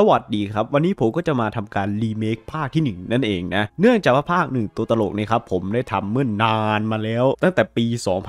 สวัสดีครับวันนี้ผมก็จะมาทำการรีเมคภาคที่1 นั่นเองนะเนื่องจากว่าภาค 1 ตัวตลกนี่ครับผมได้ทำเมื่อนานมาแล้ว ตั้งแต่ปี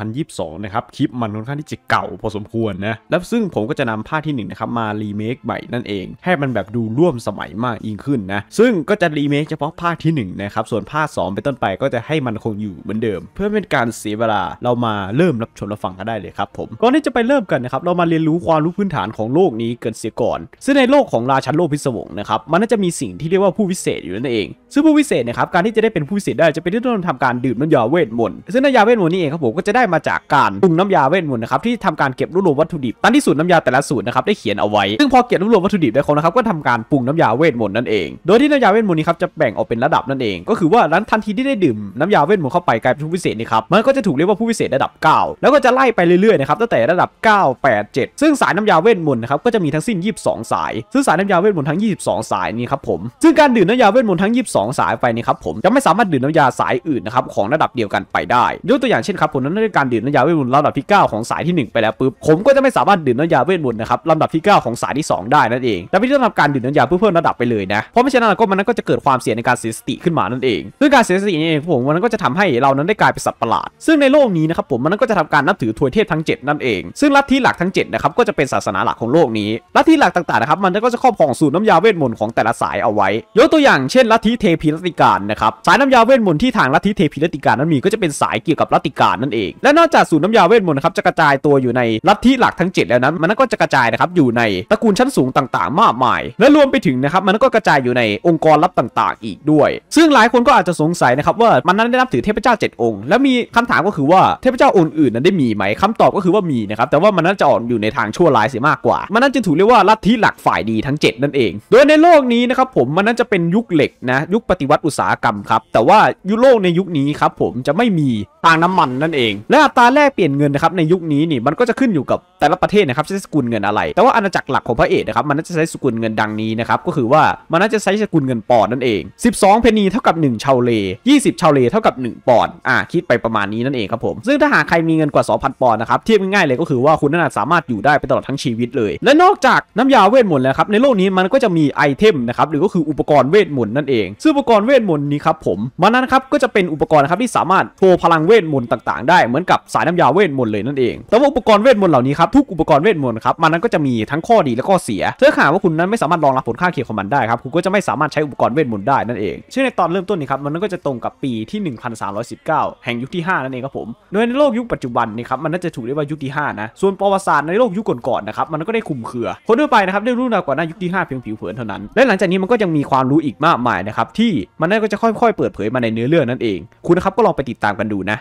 2022 นะครับคลิปมันค่อนข้างที่จะเก่าพอสมควรนะแล้วซึ่งผมก็จะนำภาคที่1นะครับมารีเมคใหม่นั่นเอง ให้มันแบบดูร่วมสมัยมากยิ่งขึ้นนะซึ่งก็จะรีเมคเฉพาะภาคที่1นะครับส่วนภาค2เป็นต้นไปก็จะให้มันคงอยู่เหมือนเดิม เพื่อเป็นการเสียเวลาเรามาเริ่มรับชมรับฟังกันได้เลยครับผมก่อนที่จะไปเริ่มกันนะครับเรามาเรียนรู้ความรู้พื้นฐานของโลกนี้กินเสียก่อน ซึ่งในโลกของราชาโลกพิศวงนะครับ มันน่าจะมีสิ่งที่เรียกว่าผู้วิเศษอยู่นั่นเองซึ่งผู้วิเศษนะครับการที่จะได้เป็นผู้วิเศษได้จะเป็นที่ต้องทำการดื่มน้ำยาเวทมนต์ซึ่งน้ำยาเวทมนต์นี่เองครับผมก็จะได้มาจากการปรุงน้ำยาเวทมนต์นะครับที่ทำการเก็บรวบรวมวัตถุดิบ ตั้งที่สูตรน้ำยาแต่ละสูตรนะครับได้เขียนเอาไว้ ซึ่งพอเก็บรวบรวมวัตถุดิบได้ครบนะครับก็ทำการปรุงน้ำยาเวทมนต์นั่นเอง โดยที่น้ำยาเวทมนต์นี้ครับจะแบ่งออกเป็นระดับนั่นเอง ก็คือว่าลังนทันทีที่ได้ดื่มน้ำยาเวทมนต์เข้าไปกลายเป็นผู้วิเศษนี่ครับมันก็จะถูกเรียกว่าผู้วิเศษระดับ 9 แล้วก็จะไล่ไปเรื่อยๆนะครับตั้งแต่ระดับ9 8 7 ซึ่งสายน้ำยาเวทมนต์นะครับก็จะมีทั้งสิ้น 22สาย ซึ่งสายน้ำยาเวทมนต์ทั้ง22สายนี่ครับผมซึ่งการดื่มน้ำยาเวทมนต์ทั้ง22 2สายไปนี่ครับผมจะไม่สามารถดื่มน้ำยาสายอื่นนะครับของระดับเดียวกันไปได้ยกตัวอย่างเช่นครับผมนั้นในการดื่มน้ำยาเวทมนต์ระดับที่ 9 ของสายที่ 1 ไปแล้วปุ๊บผมก็จะไม่สามารถดื่มน้ำยาเวทมนต์นะครับลำดับที่9ของสายที่2ได้นั่นเองแต่พม่ต้องทำการดื่มน้ำยาเพื่อเพิ่มระดับไปเลยนะเพราะไม่เช่นนั้นก็มันก็จะเกิดความเสียในการเสียสติขึ้นมานั่นเองซึ่งการเสียสติเองผมมันก็จะทำให้เรานั้นได้กลายเป็นสัตว์ประหลาด ซึ่งในโลกนี้นะครับผมมันก็จะทำการนับถือทวยเทพทั้ง7นั่นเอง ซึ่งลัทธิหลักทั้ง7นะครับก็จะเป็นศาสนาหลักของโลกนี้ลัทธิหลักต่างๆนะครับมันก็จะครอบครองสูตรน้ำยาเวทมนต์ของแต่ละสายเอาไว้ยกตัวอย่างเช่นลัทธิเททพีรติการนะครับสายน้ำยาเวทมนต์ที่ทางลัทธิเทพีรติการนั้นมีก็จะเป็นสายเกี่ยวกับรัติการนั่นเอง และนอกจากศูนย์น้ำยาเวทมนต์ครับจะกระจายตัวอยู่ในลัทธิหลักทั้ง 7 แล้วนั้น มันก็จะกระจายนะครับอยู่ในตระกูลชั้นสูงต่าง ๆ มากมายและรวมไปถึงนะครับมันก็กระจายอยู่ในองค์กรลับต่างๆ อีกด้วย ซึ่งหลายคนก็อาจจะสงสัยนะครับว่ามันนั้นได้นับถือเทพเจ้า 7 องค์และมีคำถามก็คือว่าเทพเจ้าองค์อื่นนั้นได้มีไหมคำตอบก็คือว่ามีนะครับแต่ว่ามันนั้นจะออกอยู่ในทางชั่วร้ายเสียมากกว่า มันนั้นจะถูกเรียกว่าลัทธิหลักฝ่ายดีทั้ง 7 นั่นเอง โดยในโลกนี้นะครับผมมันนั้นจะเป็นยุคเหล็กนะยุุคปฏิวัติอุตสาหกรรมครับ แต่ว่ายุโรปในยุคนี้ครับผมจะไม่มีทางน้ำมันนั่นเองและอัตราแลกเปลี่ยนเงินนะครับในยุคนี้นี่มันก็จะขึ้นอยู่กับแต่ละประเทศนะครับใช้สกุลเงินอะไร แต่ว่าอาณาจักรหลักของพระเอกนะครับมันน่าจะใช้สกุลเงินดังนี้นะครับก็คือว่ามันน่าจะใช้สกุลเงินปอนด์นั่นเอง 12เพนนีเท่ากับ 1 ชาวเล 20 ชาวเลเท่ากับ 1ปอนด์อ่าคิดไปประมาณนี้นั่นเองครับผมซึ่งถ้าหากใครมีเงินกว่า2,000ปอนด์นะครับเทียบง่ายๆเลยก็คือว่าคุณน่าสามารถอยู่ได้ไปตลอดทั้งชีวิตเลย และนอกจากน้ำยาเวทมนต์แล้วครับในโลกนี้มันก็จะมีไอเทมนะครับหรือก็คืออุปกรณ์เวทมนต์นั่นเองซืึ่งอุปกรณ์เวทมนต์นี้ครับผมมันนั้นครับก็จะเป็นอุปกรณ์ครับที่สามารถโชว์พลังเวทมนต์ต่างๆ ได้เหมือนกับสายน้ำยาเวทมนต์เลยนั่นเองแต่ว่าอุปกรณ์เวทมนต์เหล่านี้ครับทุกอุปกรณ์เวทมนต์ครับมันนั้นก็จะมีทั้งข้อดีและข้อเสียเถ้าหากว่าคุณนั้นไม่สามารถรองรับผลข้างเคียงของมันได้ครับคุณก็จะไม่สามารถใช้อุปกรณ์เวทมนต์ได้นั่นเองซึ่งในตอนเริ่มต้นนี้ครับมันนนั้ก็จะตรงกับปีที่ 1319แห่งยุคที่5นั่นเองครับผมโดยในโลกยุคปัจจุบันนี่ครับมันน่าจะถูกเรียกว่ายุคที่5นะส่วนประวัติศาสตร์ในโลกยุคก่อนๆนะครับมันก็ได้คุมเครือคนทั่วไปนะครับได้รู้มากกว่านหน้ายุคที่5เพียงผิวเผินเท่านั้นและหลังจากนี้มันก็ยังมีความรู้อีกมากมายนะครับที่มันน่าจะค่อยๆ เปิดเผยมาในเนื้อเรื่องนั่นเอง คุณนะครับก็ลองไปติดตามกันดูนะ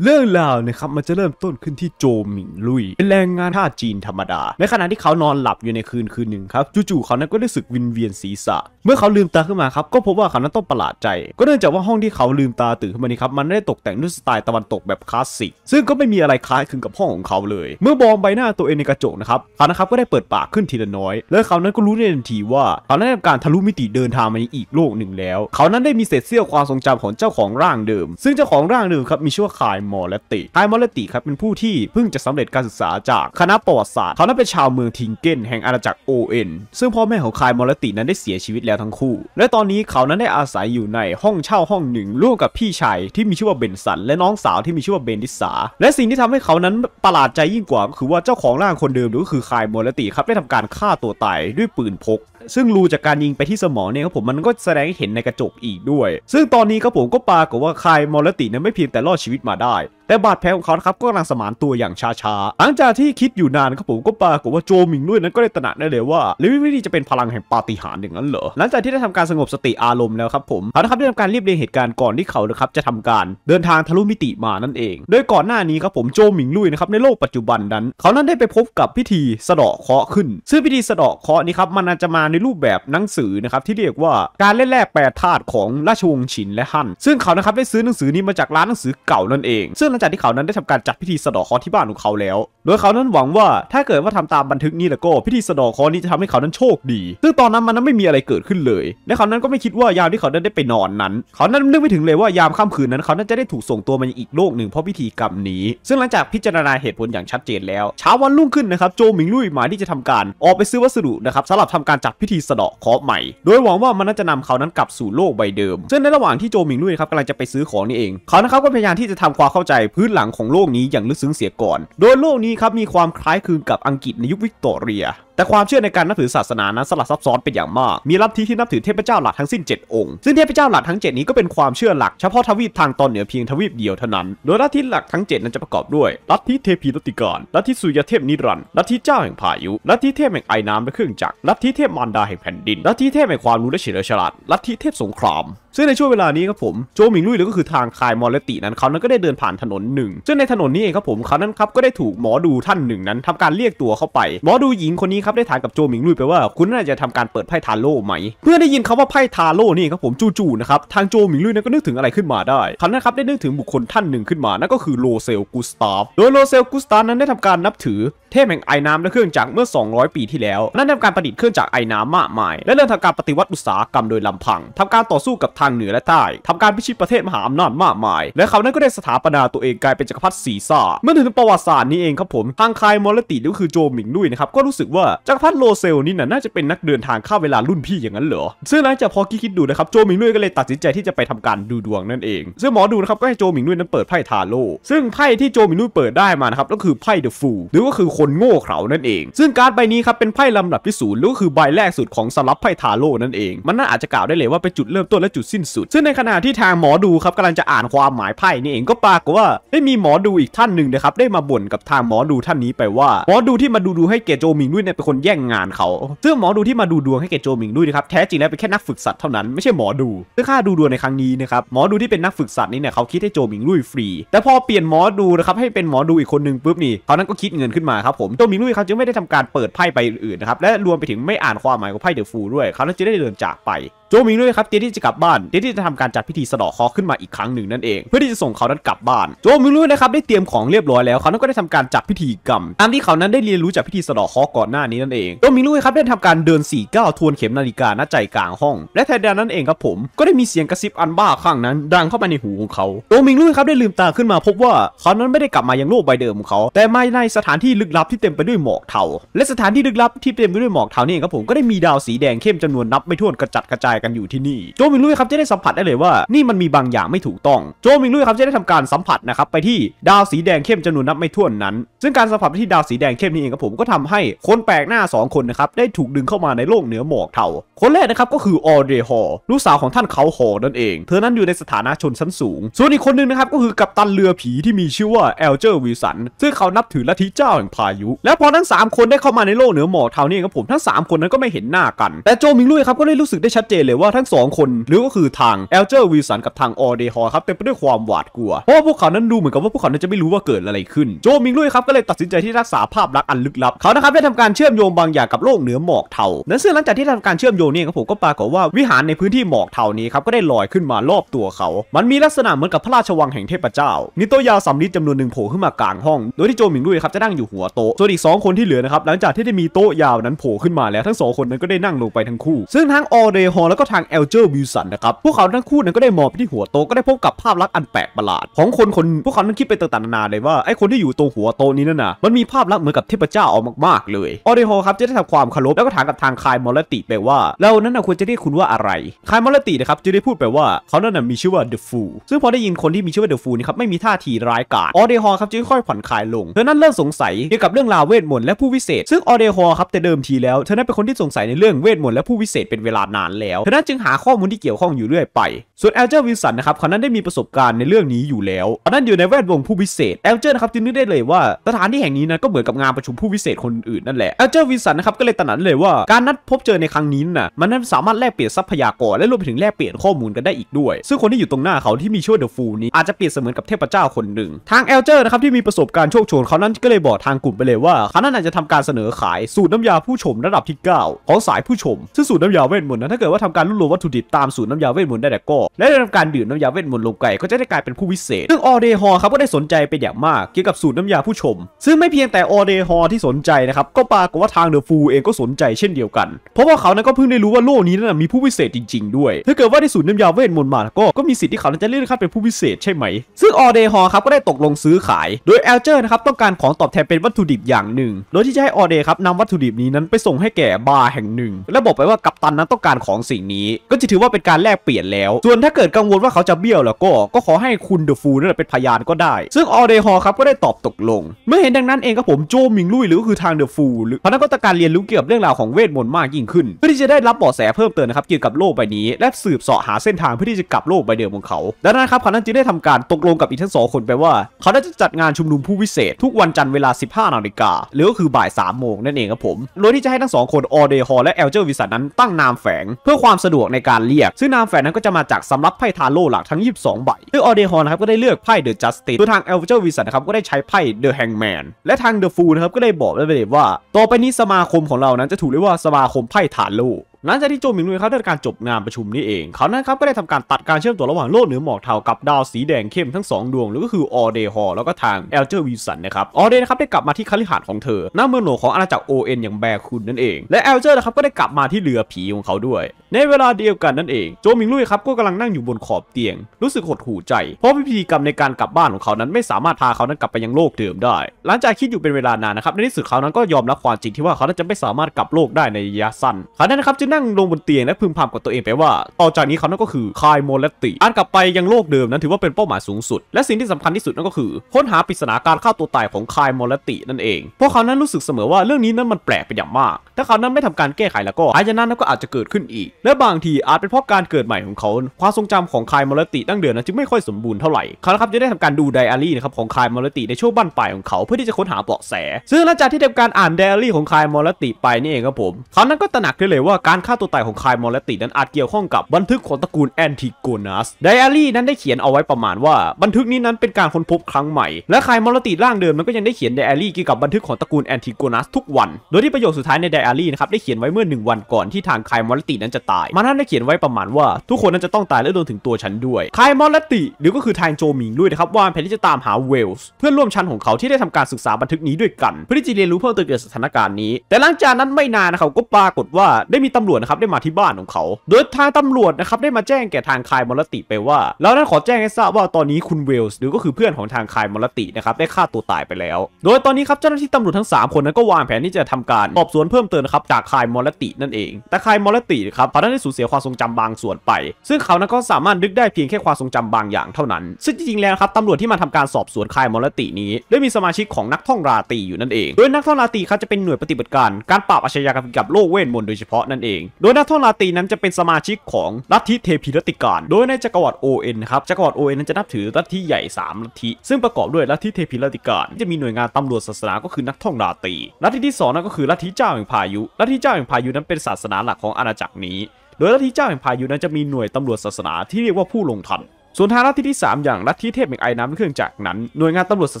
เรื่องราวนะครับมันจะเริ่มต้นขึ้นที่โจหมิงลุยเป็นแรงงานท่าจีนธรรมดาในขณะที่เขานอนหลับอยู่ในคืนคืนหนึ่งครับจู่ๆเขานั้นก็รู้สึกวินเวียนศีรษะ เมื่อเขาลืมตาขึ้นมาครับก็พบว่าเขานั้นต้องประหลาดใจ ก็เนื่องจากว่าห้องที่เขาลืมตาตื่นขึ้นมานี้ครับมันได้ตกแต่งด้วยสไตล์ตะวันตกแบบคลาสสิก ซึ่งก็ไม่มีอะไรคล้ายคลึงกับห้องของเขาเลย เมื่อมองใบหน้าตัวเองในกระจกนะครับเขานะครับก็ได้เปิดปากขึ้นทีละน้อย และเขานั้นก็รู้ในทันทีว่า เขานั้นได้การทะลุมิติเดินทางมาอีกโลกหนึ่งแล้ว เขานั้นได้มีเศษเสี้ยวความทรงจำของเจ้าของร่างเดิม ซึ่งเจ้าของร่างเดิมครับมีชื่อว่าขายมอร์เลติไฮมอร์เลติครับเป็นผู้ที่เพิ่งจะสำเร็จการศึกษาจากคณะประวัติศาสตร์เขานั้นเป็นชาวเมืองทิงเกนแห่งอาณาจักรโอเอ็นซึ่งพ่อแม่ของคายมอร์เลตินั้นได้เสียชีวิตแล้วทั้งคู่ และตอนนี้เขานั้นได้อาศัยอยู่ในห้องเช่าห้องหนึ่งร่วมกับพี่ชายที่มีชื่อว่าเบนสันและน้องสาวที่มีชื่อว่าเบนดิสาและสิ่งที่ทำให้เขานั้นประหลาดใจยิ่งกว่าก็คือว่าเจ้าของร่างคนเดิมหรือคือคายมอร์เลติครับได้ทำการฆ่าตัวตายด้วยปืนพกซึ่งรูจากการยิงไปที่สมองเนี่ยครับผมมันก็แสดงให้เห็นในกระจกอีกด้วย ซึ่งตอนนี้ครับผมก็ปรากฏว่าคายมอลตินั้นไม่เพียงแต่รอดชีวิตมาได้แต่บาดแผลของเขาครับก็กำลังสมานตัวอย่างช้าๆ หลังจากที่คิดอยู่นานครับผมก็ปรากฏว่าโจมิงด้วยนั้นก็ได้ตระหนักได้เลยว่าลิวิวิธีจะเป็นพลังแห่งปาฏิหาริย์อย่างนั้นเหรอหลังจากที่ได้ทำการสงบสติอารมณ์แล้วครับผมเขานะครับได้ทำการรีบเรียงเหตุการณ์ก่อนที่เขานะครับจะทำการเดินทางทะลุมิติมานั่นเอง โดยก่อนหน้านี้ครับผมโจมิงลุยนะครับในโลกปัจจุบันนั้น เขานั้นได้ไปพบกับพิธีสะเดาะเคราะห์ขึ้น ซึ่งพิธีสะเดาะเคราะห์นี้ครับมันจะมาในรูปแบบหนังสือนะครับที่เรียกว่าการเล่นแร่แปรธาตุของราชวงศ์ฉินและฮั่น ซึ่งเขานะครับได้ซื้อหนังสือนี้มาจากร้านหนังสือเก่านั่นเอง ซึ่งลังจากที่เขานั้นได้ทำการจัดพิธีสะดอกคอที่บ้านของเขาแล้ว โดยเขานั้นหวังว่าถ้าเกิดว่าทำตามบันทึกนี้แล้วก็ พิธีสะดอกคอนี้จะทำให้เขานั้นโชคดี ซึ่งตอนนั้นมันนั้นไม่มีอะไรเกิดขึ้นเลย และเขานั้นก็ไม่คิดว่ายามที่เขานั้นได้ไปนอนนั้น เขานั้นนึกไม่ถึงเลยว่ายามค่ำคืนนั้นเขานั้นจะได้ถูกส่งตัวมาอีกโลกหนึ่งเพราะพิธีกรรมนี้ ซึ่งหลังจากพิจารณาเหตุผลอย่างชัดเจนแล้วเช้าวันรุ่งขึ้นนะครับโจหมิงลุยหมาที่จะทำการออกไปซื้อวัสดุนะครับสำหรับทำการจัดพิธีสะดอกคอใหม่ โดยหวังว่ามันน่าจะนำเขานั้นกลับสู่โลกใบเดิมซึ่งในระหว่างที่โจมิงลุยครับกำลังจะไปซื้อของนี่เอง เขานะครับก็พยายามที่จะทำความเข้าใจพื้นหลังของโลกนี้อย่างลึกซึ้งเสียก่อน โดยโลกนี้ครับมีความคล้ายคลึงกับอังกฤษในยุควิกตอเรีย แต่ความเชื่อในการนับถือศาสนานั้นสลับซับซ้อนเป็นอย่างมาก มีลัทธิที่นับถือเทพเจ้าหลักทั้งสิ้น7 องค์ ซึ่งเทพเจ้าหลักทั้ง7นี้ก็เป็นความเชื่อหลักเฉพาะทวีปทางตอนเหนือเพียงทวีปเดียวเท่านั้น โดยลัทธิหลักทั้ง 7 นั้นจะประกอบด้วยลัทธิเทพีรติการลัทธิสุยเทพนิรัน์ลัทธิเจ้าแห่งพายุลัทธิเทพแห่งไอ้น้ำและเครื่องจักรลัทธิเทพมารดาแห่งแผ่นดินลัทธิเทพแห่งความรู้และเฉลียวฉลาดลัทธิเทพสงครามซึ่งในช่วงเวลานี้ครับผมโจหมิงลุยหรือก็คือทางคายมอลเลตินั้นเขานั้นก็ได้เดินผ่านถนนหนึ่งซึ่งในถนนนี้เองครับผมเขานั้นครับก็ได้ถูกหมอดูท่านหนึ่งนั้นทำการเรียกตัวเข้าไป หมอดูหญิงคนนี้ครับได้ถามกับโจหมิงลุยไปว่า คุณน่าจะทำการเปิดไพ่ทาโร่ไหมเมื่อได้ยินคาว่าไพ่ทาโร่นี่ครับผมจู่ๆนะครับทางโจหมิงลุยนั้นก็นึกถึงอะไรขึ้นมาได้เขานั้นครับได้นึกถึงบุคคลท่านหนึ่งขึ้นมานั่นก็คือโลเซลกุสตาฟโดยโลเซลกุสตาฟนั้นได้ทำการนับถือ เทพแห่งไอน้ำและเครื่องจักรเมื่อ 200 ปีที่ แล้วนั่นทำการประดิษฐ์เครื่องจักรไอน้ำมากมายและเริ่มทำการปฏิวัติอุตสาหกรรมโดยลำพังทำการต่อสู้กับทางเหนือและใต้ ทำการพิชิตประเทศมหาอำนาจมากมาย และเขานั้นก็ได้สถาปนาตัวเองกลายเป็นจักรพรรดิสีซ่าเมื่อถึงประวัติศาสตร์นี้เองครับผม ทางคายมอลติหรือคือโจมิงลุยนะครับ ก็รู้สึกว่าจักรพรรดิโลเซลนี่น่าจะเป็นนักเดินทางข้าเวลารุ่นพี่อย่างนั้นเหรอ ซึ่งหลังจากพอคิดดูนะครับ โจมิงลุยก็เลยตัดสินใจที่จะไปทำการดูดวงนั่นเอง ซึ่งหมอดูนะครับก็ให้โจมิงลุยนั้นเปิดไพ่ทาโร่ ซึ่งไพ่ที่โจมิงลุยเปิดได้มานะครับก็คือไพ่เดอะฟูล หรือก็คือคนโง่เขานั่นเอง ซึ่งการ์ดใบนี้ครับเป็นไพ่ลำดับที่ศูนย์หรือก็คือใบแรกสุดของสำรับไพ่ทาโร่นั่นเอง มันน่าอาจจะกล่าวได้เลยว่าเป็นจุดเริ่มต้นและจุดิ้นสุดซึ่งในขณะที่ทางหมอดูครับกำลังจะอ่านความหมายไพ่นี่เองก็ปรากฏว่าได้มีหมอดูอีกท่านหนึ่งนะครับได้มาบ่นกับทางหมอดูท่านนี้ไปว่าหมอดูที่มาดูดูให้เกโจมิงด้วยเนี่ยเป็นคนแย่งงานเขาซึ่งหมอดูที่มาดูดวงให้เกโจมิงด้วยนะครับแท้จริงแล้วเป็นแค่นักฝึกสัตว์เท่านั้นไม่ใช่หมอดูซึ่งค่าดูดวงในครั้งนี้นะครับหมอดูที่เป็นนักฝึกสัตว์นี่เนี่ยเขาคิดให้โจมิงลุยฟรี แต่พอเปลี่ยนหมอดูนะครับให้เป็นหมอดูอีกคนหนึ่งปุ๊บนี่เขานั้นก็คิดเงินขึ้นมาครับผมโจมิงลุยเขาจึงไม่ได้ทำการเปิดไพ่ไปอื่นนะครับและรวมไปถึงไม่อ่านความหมายของไพ่เดอะฟูด้วยเขาจึงได้เดินจากไปโจมิงด้วยครับเตรียมที่จะกลับบ้านเตรียมที่จะทำการจัดพิธีสะเดาะคอขึ้นมาอีกครั้งหนึ่งนั่นเองเพื่อที่จะส่งเขานั้นกลับบ้านโจมิงด้วยนะครับได้เตรียมของเรียบร้อยแล้วเขานั้นก็ได้ทำการจัดพิธีกรรมตามที่เขานั้นได้เรียนรู้จากพิธีสะเดาะคอก่อนหน้านี้นั่นเองโจมิงด้วยครับได้ทำการเดิน4ี่ก้าวทวนเข็มนาฬิกาณใจกลางห้อง และแทนดนั้นเองครับผม ก็ได้มีเสียงกระซิบอันบ้าข้างนั้นดังเข้ามาในหูของเขาโจมิงด้วยครับได้ลืมตาขึ้นมาพบว่าเขานั้นไม่ได้กลับมายังโลกใบเดิมของเขา แต่ม่ในสถานที่ลึกลับที่เต็มไปด้วยหมอกเทาและสถานที่ลึกลับที่เต็มไปด้วยหมอกเทานี่ครับผมก็ได้มีดาวสีแดงเข้มจำนวนนับไม่ถ้วนกระจัดกระจายกันอยู่ที่นี่โจมิงลุยครับจะได้สัมผัสได้เลยว่า นี่มันมีบางอย่างไม่ถูกต้อง โจมิงลุยครับจะได้ทำการสัมผัสนะครับไปที่ ดาวสีแดงเข้มจำนวนนับไม่ถ้วนนั้นซึ่งการสัมผัสไปที่ดาวสีแดงเข้มนี่เองครับผมก็ทำให้คนแปลกหน้า 2 คนนะครับได้ถูกดึงเข้ามาในโลกเหนือหมอกเทาคนแรกนะครับก็คือออเดฮอลูกสาวของท่านเขาหอนั่นเอง เธอนั้นอยู่ในสถานะชนชั้นสูง ส่วนอีกคนนึงนะครับก็คือกัปตันเรือผีที่มีชื่อว่าเอลเจอร์วิสันซึ่งเขานับถือลัทธิเจ้าแห่งพายุ แล้วพอทั้ง3คนได้เข้ามาในโลกเหนือหมอกเทานี่ครับผมทั้ง3คนนั้นก็ไม่เห็นหน้ากันแต่โจมิงลุยครับก็ได้รู้สึกได้ชัดเจนนเลยว่าทั้งสองคนหรือก็คือทางเอลเจอร์วิลสัน กับทางออเดฮอครับเต็มไปด้วยความหวาดกลัว เพราะพวกเขานั้นดูเหมือนกับว่าพวกเขานั้นจะไม่รู้ว่าเกิดอะไรขึ้น โจมิงลุยครับ ก็เลยตัดสินใจที่รักษาภาพลักษณ์อันลึกลับ เขานะครับได้ทำการเชื่อมโยงบางอย่างกับโลกเหนือหมอกเทานละซึ่งหลังจากที่ทำการเชื่อมโยงนี่ครับผมก็ปรากฏว่าวิหารในพื้นที่หมอกเทานี้ครับก็ได้ลอยขึ้นมารอบตัวเขา มันมีลักษณะเหมือนกับพระราชวังแห่งเทพเจ้า มีโต๊ะยาวสำริดจำนวนหนึ่งโผล่ขึ้นมากลางห้อง โดยที่โจมิงลุยครับจะนั่งอยู่หัวโต๊ะส่วนอีก2คนที่เหลือนะครับหลังจากที่ได้มีโต๊ะยาวนั้นโผล่ขึ้นมาแล้ว ทั้งสองคนนั้นก็ได้นั่งลงไปทั้งคู่ซึ่งทั้งออเดฮอลแล้วก็ทางเอลเจอร์วิลสันนะครับ พวกเขาทั้งคู่นั้นก็ได้มองไปที่หัวโต ก็ได้พบกับภาพลักษณ์อันแปลกประหลาด ของคนคน พวกเขานั้นคิดไปต่างๆนานาเลยว่า ไอ้คนที่อยู่ตรงหัวโตนี้นั่นน่ะ มันมีภาพลักษณ์เหมือนกับเทพเจ้าออกมาก ๆ เลย ออเดโฮครับจะได้ทำความเคารพแล้วก็ถามกับทางคายมอลติไปว่าเรานั้นควรจะเรียกคุณว่าอะไรคายมอลตินะครับจะได้พูดไปว่าเขานั้นมีชื่อว่าเดอะฟูซึ่งพอได้ยินคนที่มีชื่อว่าเดอะฟูนี่ครับไม่มีท่าทีร้ายกาจออเดฮอครับจึงค่อยผ่อนคลายลงเธอนั้นเริ่มสงสัยเกี่ยวกับเรื่องราวเวทมนต์และผู้วิเศษ ซึ่งออเดฮอครับแต่เดิมทีแล้วเธอนั้นเป็นคนที่สงสัยในเรื่องเวทมนต์และผู้วิเศษเป็นเวลานานแล้วเธอนั้นจึงหาข้อมูลที่เกี่ยวข้องอยู่เรื่อยไป ส่วนแอลเจอร์วิลสันนะครับ เขานั้นได้มีประสบการณ์ในเรื่องนี้อยู่แล้วตอนนั้นอยู่ในแวดวงผู้พิเศษแอลเจอร์นะครับจึงนึกได้เลยว่าสถานที่แห่งนี้นั้นก็เหมือนกับงานประชุมผู้พิเศษคนอื่นนั่นแหละแอลเจอร์วิลสันนะครับก็เลยตระหนักเลยว่าการนัดพบเจอในครั้งนี้น่ะมันนั้นสามารถแลกเปลี่ยนทรัพยากรและรวมไปถึงแลกเปลี่ยนข้อมูลกันได้อีกด้วย ซึ่งคนที่อยู่ตรงหน้าเขาที่มีชื่อเดอะฟูนี้อาจจะเปรียบเสมือนกับเทพเจ้าคนหนึ่ง ทางแอลเจอร์นะครับที่มีประสบการณ์โชคโชนเขานั้นก็เลยบอกทางกลุ่มไปเลยว่าเขานั้นอาจจะทำการเสนอขายสูตรน้ำยาผู้ชมระดับที่9ของสายผู้ชมซึ่งสูตรน้ำยาเวทมนต์นะถ้าเกิดว่าทําการรวบรวมวัตถุดิบตามสูตรน้ำยาเวทมนต์ได้แต่ก็และได้ทำการดื่มน้ำยาเวทมนต์ลงไก่ก็จะได้กลายเป็นผู้วิเศษ ซึ่งออเดฮอครับก็ได้สนใจเป็นอย่างมากเกี่ยวกับสูตรน้ำยาผู้ชม ซึ่งไม่เพียงแต่ออเดฮอที่สนใจ นะครับ ก็ปรากฏว่าทางเดอะฟูเองก็สนใจเช่นเดียวกัน เพราะว่าเขานั้นก็เพิ่งได้รู้ว่าโลกนี้นั้นมีผู้วิเศษจริงๆด้วยถ้าเกิดว่าได้สูตรน้ำยาเวทมนต์มาก็ก็มีสิทธิ์ที่เขาจะเลื่อนขั้นเป็นผู้วิเศษใช่ไหม ซึ่งออเดฮอครับก็ได้ตกลงซื้อขาย โดยแอลเจอร์นะครับต้องการของตอบแทนเป็นวัตถุดิบอย่างหนึ่ง โดยที่จะให้ออเดครับนำวัตถุดิบนี้นั้นไปส่งให้แก่บาร์แห่งหนึ่งและบอกไปว่ากัปตันนั้นต้องการของสิ่นี้ก็จะถือว่าเป็นการแลกเปลี่ยนแล้ว ส่วนถ้าเกิดกังวลว่าเขาจะเบี้ยวแล้วก็ ก็ขอให้คุณเดอะฟูลนั่นแหละเป็นพยานก็ได้ ซึ่งออเดฮอครับก็ได้ตอบตกลง เมื่อเห็นดังนั้นเองก็ผมโจมิงลุยหรือก็คือทางเดอะฟูลพนักก็ต้องการเรียนรู้เกี่ยวกับเรื่องราวของเวทมนต์มากยิ่งขึ้น เพื่อที่จะได้รับเบาะแสเพิ่มเติมนะครับเกี่ยวกับโลกใบนี้ และสืบเสาะหาเส้นทางเพื่อที่จะกลับโลกใบเดิมของเขา ดังนั้นครับเขานั้นจึงได้ทำการตกลงกับอีกทั้งสอง คนไปว่า เขาได้จะจัดงานชุมนุมผู้วิเศษ ทุกวันจันทร์เวลา 15นาฬิกาหรือก็คือบ่าย3โมงนั่นเองครับผม โดยที่จะให้ทั้งสองคนออเดฮอและเอลเจอร์วิสันนั้นตั้งนามแฝงเพื่อควาความสะดวกในการเรียก ซึ่งนามแฝงนั้นก็จะมาจากสำรับไพ่ทาโร่หลักทั้ง 22ใบซึ่งออเดฮอนนะครับก็ได้เลือกไพ่เดอะจัสติสตัวทางเอลเจอร์วิสันนะครับก็ได้ใช้ไพ่เดอะแฮงแมนและทางเดอะฟูลนะครับก็ได้บอกไว้เลยว่า ต่อไปนี้สมาคมของเรานั้นจะถูกเรียกว่าสมาคมไพ่ทาโร่หลังจากที่โจมิงลุยเขาได้การจบงานประชุมนี้เอง เขานั้นครับก็ได้ทำการตัดการเชื่อมต่อระหว่างโลกเหนือหมอกเทากับดาวสีแดงเข้มทั้ง 2 ดวงหรือก็คือออเดฮอแล้วก็ทางเอลเจอร์วิสันนะครับออเดนะครับได้กลับมาที่คาลิฮาดของเธอหน้าเมืองหลวงของอาณาจักรโอเอ็นอย่างแบคุนนั่นเอง และเอลเจอร์นะครับก็ได้กลับมาที่เรือผีของเขาด้วย ในเวลาเดียวกันนั่นเองโจมิงลุยครับก็กำลังนั่งอยู่บนขอบเตียง รู้สึกหดหู่ใจ เพราะพิธีกรรมในการกลับบ้านของเขานั้นไม่สามารถพาเขานั้นกลับไปยังโลกเดิมได้ หลังจากคิดอยู่เป็นเวลานานนะครับในที่สุดเขานั้นก็ยอมรับความจริงที่ว่าเขาจะไม่สามารถกลับโลกได้ในระยะสั้นเขานั้นครับจึงนั่งลงบนเตียงและพึมพำกับตัวเองไปว่า ต่อจากนี้เขานั่นก็คือคายโมเลติอ่านกลับไปยังโลกเดิมนั้นถือว่าเป็นเป้าหมายสูงสุด และสิ่งที่สำคัญที่สุดนั่นก็คือ ค้นหาปริศนาการฆ่าตัวตายของคายโมเลตินั่นเองพวกเขานั้นรู้สึกเสมอว่าเรื่องนี้นั้นมันแปลกเป็นอย่างมาก ถ้าเขานั้นไม่ทำการแก้ไขแล้วก็อาจจะนั้นก็อาจจะเกิดขึ้นอีก และบางทีอาจเป็นเพราะการเกิดใหม่ของเขาความทรงจำของคายโมเลติ ตั้งเดิมนั้นจึงไม่ค่อยสมบูรณ์เท่าไหร่เขาครับจะได้ทำการดูไดอารี่นะครับของคายมอลติในช่วงบั้นปลายของเขาเพื่อที่จะค้นหาเบาะแส ซึ่งหลังจากที่ทำการอ่านไดอารี่ของคายมลติไปนี่เองครับผมเขานั้นก็ตระหนักได้เลยว่าการฆ่าตัวตายของคายมอลตินั้นอาจเกี่ยวข้องกับบันทึกของตระกูลแอนติโกนัสไดอารี่นั้นได้เขียนเอาไว้ประมาณว่าบันทึกนี้นั้นเป็นการค้นพบครั้งใหม่ และคายมอลติร่างเดิมมันก็ยังได้เขียนไดอารี่เกี่ยวกับบันทึกของตระกูลแอนติโกนัสทุกวัน โดยที่ประโยคสุดท้ายในไดอารี่นะครับ ได้เขียนไว้เมื่อ 1 วันก่อนที่ทางคายมอลตินั้นจะตายมานั่นได้เขียนไว้ประมาณว่าทุกคนนั้นจะต้องตายและรวมถึงตัวฉันด้วยคายมอลติหรือก็คือทางโจมิงด้วยนะครับวางแผนที่จะตามหาเวลส์เพื่อนร่วมชั้นของเขาที่ได้ทำการศึกษาบันทึกนี้ด้วยกันเพื่อที่จะเรียนรู้เพิ่มเติมเกี่ยวกับสถานการณ์นี้แต่หลังจากนั้นไม่นานนะครับก็ปรากฏว่าได้มีตำรววจนะครับได้มาที่บ้านของเขา โดยทางตำรวจนะครับได้มาแจ้งแก่ทางคายมรติไปว่า แล้วนั้นขอแจ้งให้ทราบว่าตอนนี้คุณเวลส์หรือก็คือเพื่อนของทางคายมรตินะครับได้ฆ่าตัวตายไปแล้ว โดยตอนนี้ครับเจ้าหน้าที่ตำรวจทั้ง 3 คนนั้นก็วางแผนที่จะทำการสอบสวนเพิ่มเติมครับจากคายมรตินั่นเอง แต่คายมรติครับเขาได้สูญเสียความทรงจำบางส่วนไป ซึ่งเขานั้นก็สามารถนึกได้เพียงแค่ความทรงจำบางอย่างเท่านั้น ซึ่งจริงๆ แล้วครับตำรวจที่มาทำการสอบสวนคายมรตินี้ได้มีสมาชิกของนักท่องราตีอยู่นั่นเอง โดยนักท่องราตีครับจะเป็นหน่วยปฏิบัติการการปราบอาชญากรรมกับโลกเวทมนต์โดยเฉพาะนั่นเองโดยนักโทษราตรีนั้นจะเป็นสมาชิกของลัทธิเทพีรติการ โดยในจักรวรรดิโอเอ็นครับ จักรวรรดิโอเอ็นนั้นจะนับถือลัทธิใหญ่3ลัทธิซึ่งประกอบด้วยลัทธิเทพีรติการจะมีหน่วยงานตำรวจศาสนาก็คือนักท่องราตรีลัทธิที่2นั่นก็คือลัทธิเจ้าแห่งพายุลัทธิเจ้าแห่งพายุนั้นเป็นศาสนาหลักของอาณาจักรนี้ โดยลัทธิเจ้าแห่งพายุนั้นจะมีหน่วยตำรวจศาสนา ที่เรียกว่าผู้ลงทันส่วนทางลัทธิที่ 3 อย่างลัทธิเทพแห่งไอ้น้ำเครื่องจักรนั้น หน่วยงานตำรวจศา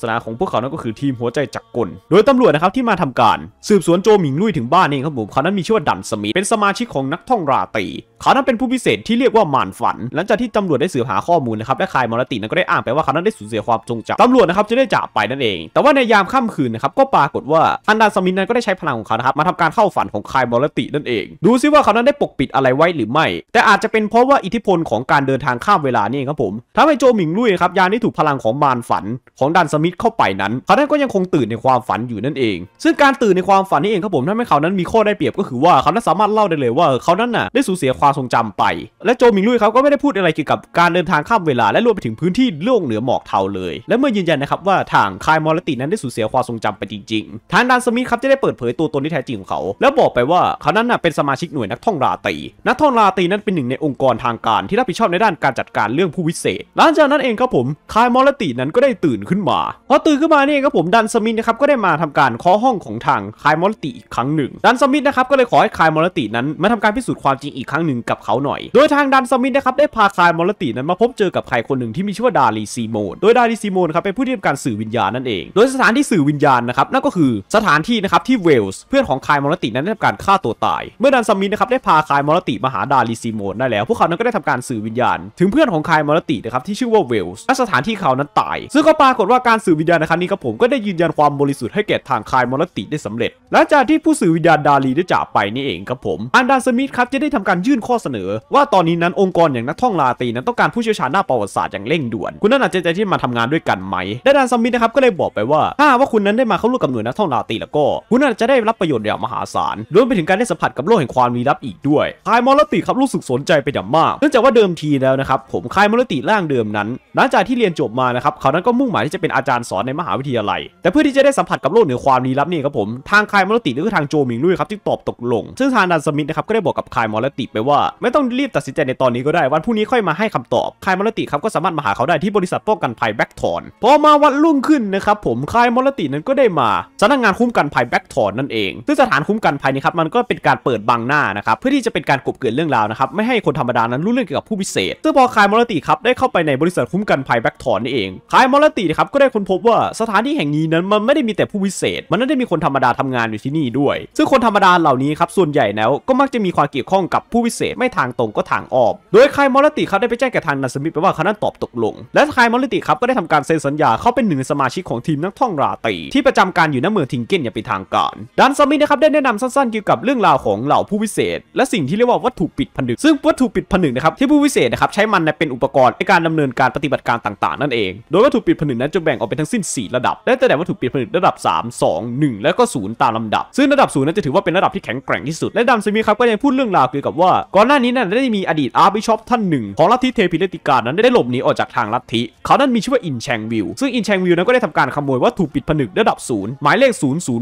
สนาของพวกเขานั้นก็คือทีมหัวใจจักรกล โดยตำรวจนะครับที่มาทำการสืบสวนโจหมิงลุยถึงบ้านเองครับผมเขานั้นมีชื่อว่าดันสมิเป็นสมาชิกของนักท่องราตรีเขานั้นเป็นผู้พิเศษที่เรียกว่าหมานฝัน หลังจากที่ตำรวจได้สืบหาข้อมูลนะครับและคายมรตินั้นก็ได้อ้างไปว่าเขานั้นได้สูญเสียความทรงจำตำรวจนะครับจะได้จับไปนั่นเอง แต่ว่าในยามค่ำคืนนะครับก็ปรากฏว่าทันดานสมินนั้นก็ได้ใช้พลังของเขานะครับมาทำการเข้าฝันของคายมรตินั่นเอง ดูซิว่าเขานั้นได้ปกปิดอะไรไว้หรือไม่ แต่อาจจะเป็นเพราะว่าอิทธิพลของการเดินทางข้ามเวลานี่ครับผมทำให้โจหมิงลุยครับยานที่ถูกพลังของมานฝันของดันสมิธเข้าไปนั้น เขานั้นก็ยังคงตื่นในความฝันอยู่นั่นเอง ซึ่งการตื่นในความฝันนี่เองครับผมทำให้เขานั้นมีข้อได้เปรียบก็คือว่าเขานั้นสามารถเล่าได้เลยว่าเขานั้นน่ะได้สูญเสียความความทรงจำไป และโจมิงลุยเขาก็ไม่ได้พูดอะไรเกี่ยวกับการเดินทางข้ามเวลาและรวมไปถึงพื้นที่โลกเหนือหมอกเทาเลย และเมื่อยืนยันนะครับว่าทางคายมอลตินั้นได้สูญเสียความทรงจำไปจริงๆ ทางดานสมิธครับจะได้เปิดเผยตัวตนที่แท้จริงของเขา แล้วบอกไปว่า เขานั้นน่ะเป็นสมาชิกหน่วยนักท่องราตีนักท่องราตีนั้นเป็นหนึ่งในองค์กรทางการที่รับผิดชอบในด้านการจัดการเรื่องผู้วิเศษ หลังจากนั้นเองครับผม คายมอลตินั้นก็ได้ตื่นขึ้นมา พอตื่นขึ้นมาเนี่ยครับผม ดันสมิธนะครับก็ได้มาทำการเคาะห้องของทางคายมอลติอีกครั้งหนึ่ง ดันสมิธนะครับก็เลยขอให้คายมอลตินั้นมาทำการพิสูจน์ความจริงอีกครั้งหนึ่งกับเขาหน่อย โดยทางดันสมิธนะครับได้พาคายมอลตินั้นมาพบเจอกับใครคนหนึ่งที่มีชื่อว่าดารีซีโมนโดยดารีซีโมนครับเป็นผู้ที่ทำการสื่อวิญญาณนั่นเอง โดยสถานที่สื่อวิญญาณนะครับนั่นก็คือสถานที่นะครับที่เวลส์เพื่อนของคายมอลตินั้นได้ทำการฆ่าตัวตาย เมื่อดันสมิธนะครับได้พาคายมอลติมาหาดารีซีโมนได้แล้ว พวกเขานั้นก็ได้ทำการสื่อวิญญาณ ถึงเพื่อนของคายมอลตินะครับที่ชื่อว่าเวลส์และสถานที่เขานั้นตายซึ่งก็ปรากฏว่าการสื่อวิญญาณในครั้งนี้ครับผมก็ได้ยืนยันความบริสุทธิ์ให้แก่ทางคายมอลติได้สำเร็จหลังจากที่ผู้สื่อวิญญาณดารีได้จากไปนี่เองครับผมอันดันสมิธครับจะได้ทำการยื่นขข้อเสนอว่าตอนนี้นั้นองค์กรอย่างนักท่องลาตีนั้นต้องการผู้เชี่ยวชาญหน้าประวัติศาสตร์อย่างเร่งด่วน คุณนั่นอาจจะใจที่มาทำงานด้วยกันไหมด้านซัมมิธนะครับก็เลยบอกไปว่า ถ้าว่าคุณนั้น ได้มาเข้าร่วมกับหน่วยนักท่องลาตีแล้วก็ คุณนอาจจะได้รับประโยชน์อย่างมหาศาลรวมไปถึงการได้สัมผัสกับโลกแห่งความลี้ลับอีกด้วยคายมอลติครับรู้สึกสนใจไปอย่างมากเนื่องจากว่าเดิมทีแล้วนะครับผมคายมอลติร่างเดิมนั้นหลังจากที่เรียนจบมานะครับเขานั้นก็มุ่งหมายที่จะเป็นอาจารย์สอนในมหาวิทยาลัย แต่เพื่อที่จะได้สัมผัสกับโลกเหนือความมีรับนี่ครับผมทางคายมอลติหรือทางโจมิงลุยครับที่ตอบตกลงซึ่งทางดันสมิธนะครับก็ได้บอกกับคายมอลติไปว่าไม่ต้องรีบตัดสินใจในตอนนี้ก็ได้วันพรุ่งนี้ค่อยมาให้คำตอบคายมรติครับก็สามารถมาหาเขาได้ที่บริษัทป้องกันภัยแบ็กทอนพอมาวันรุ่งขึ้นนะครับผมคายมรตินั้นก็ได้มาสำนักงานคุ้มกันภัยแบ็กทอนนั่นเอง ซึ่งสถานคุ้มกันภัยนี้ครับมันก็เป็นการเปิดบังหน้า นะครับ เพื่อที่จะเป็นการกบเกินเรื่องราวนะครับไม่ให้คนธรรมดานั้นรู้เรื่องเกี่ยวกับผู้พิเศษซึ่งพอคายมรติครับได้เข้าไปในบริษัทคุ้มกันภัยแบ็กทอนนี่เองคายมรติครับก็ได้ค้นพบว่าสถานที่แห่งนี้นั้นมันไม่ได้มีแต่ผู้พิเศษ มันได้มีคนธรรมดาทำงานอยู่ที่นี่ด้วยซึ่งคนธรรมดาเหล่านี้ครับส่วนใหญ่แล้วก็มักจะมีความเกี่ยวข้องกับผู้พิเศษไม่ทางตรงก็ทางอ้อมโดยคายมอลติ ครับ ได้ไปแจ้งแก่ทางนาซามิไปว่าเขานั้นตอบตกลง และคายมอลติ ครับ ก็ได้ทำการเซ็นสัญญาเข้าเป็นหนึ่งสมาชิกของทีมนักท่องราตรีที่ประจำการอยู่ณเมืองทิงเกนอย่างเป็นทางการดันซามินะครับได้แนะนำสั้น ๆเกี่ยวกับเรื่องราวของเหล่าผู้วิเศษและสิ่งที่เรียกว่าวัตถุปิดผนึก ซึ่งวัตถุปิดผนึกนะครับที่ผู้วิเศษนะครับใช้มันเป็นอุปกรณ์ในการดำเนินการปฏิบัติการต่าง ๆ นั่นเอง โดยวัตถุปิดผนึกนั้นจะแบ่งออกเป็นทั้งสิ้น4ระดับได้แต่วัตถุปิดผนึกระดับ3 2 1แลวก็0ตามลำดับ ซึ่งระดับ0นั้นจะถือว่าเป็นระดับที่แข็งแกร่งที่สุดและดันซมิครับก็ยังพูดเรื่องราวเกี่ยวกับว่าก่อนหน้านี้นั้นได้มีอดีตอาร์บิชอปท่านหนึ่ง ของลัทธิเทพิเลติกานั้นได้หลบหนีออกจากทางลัทธิเขานั้นมีชื่อว่าอินแชงวิลซึ่งอินแชงวิลนั้นก็ได้ทำการขโมยวัตถุปิดผนึกระดับศูนย์หมายเลข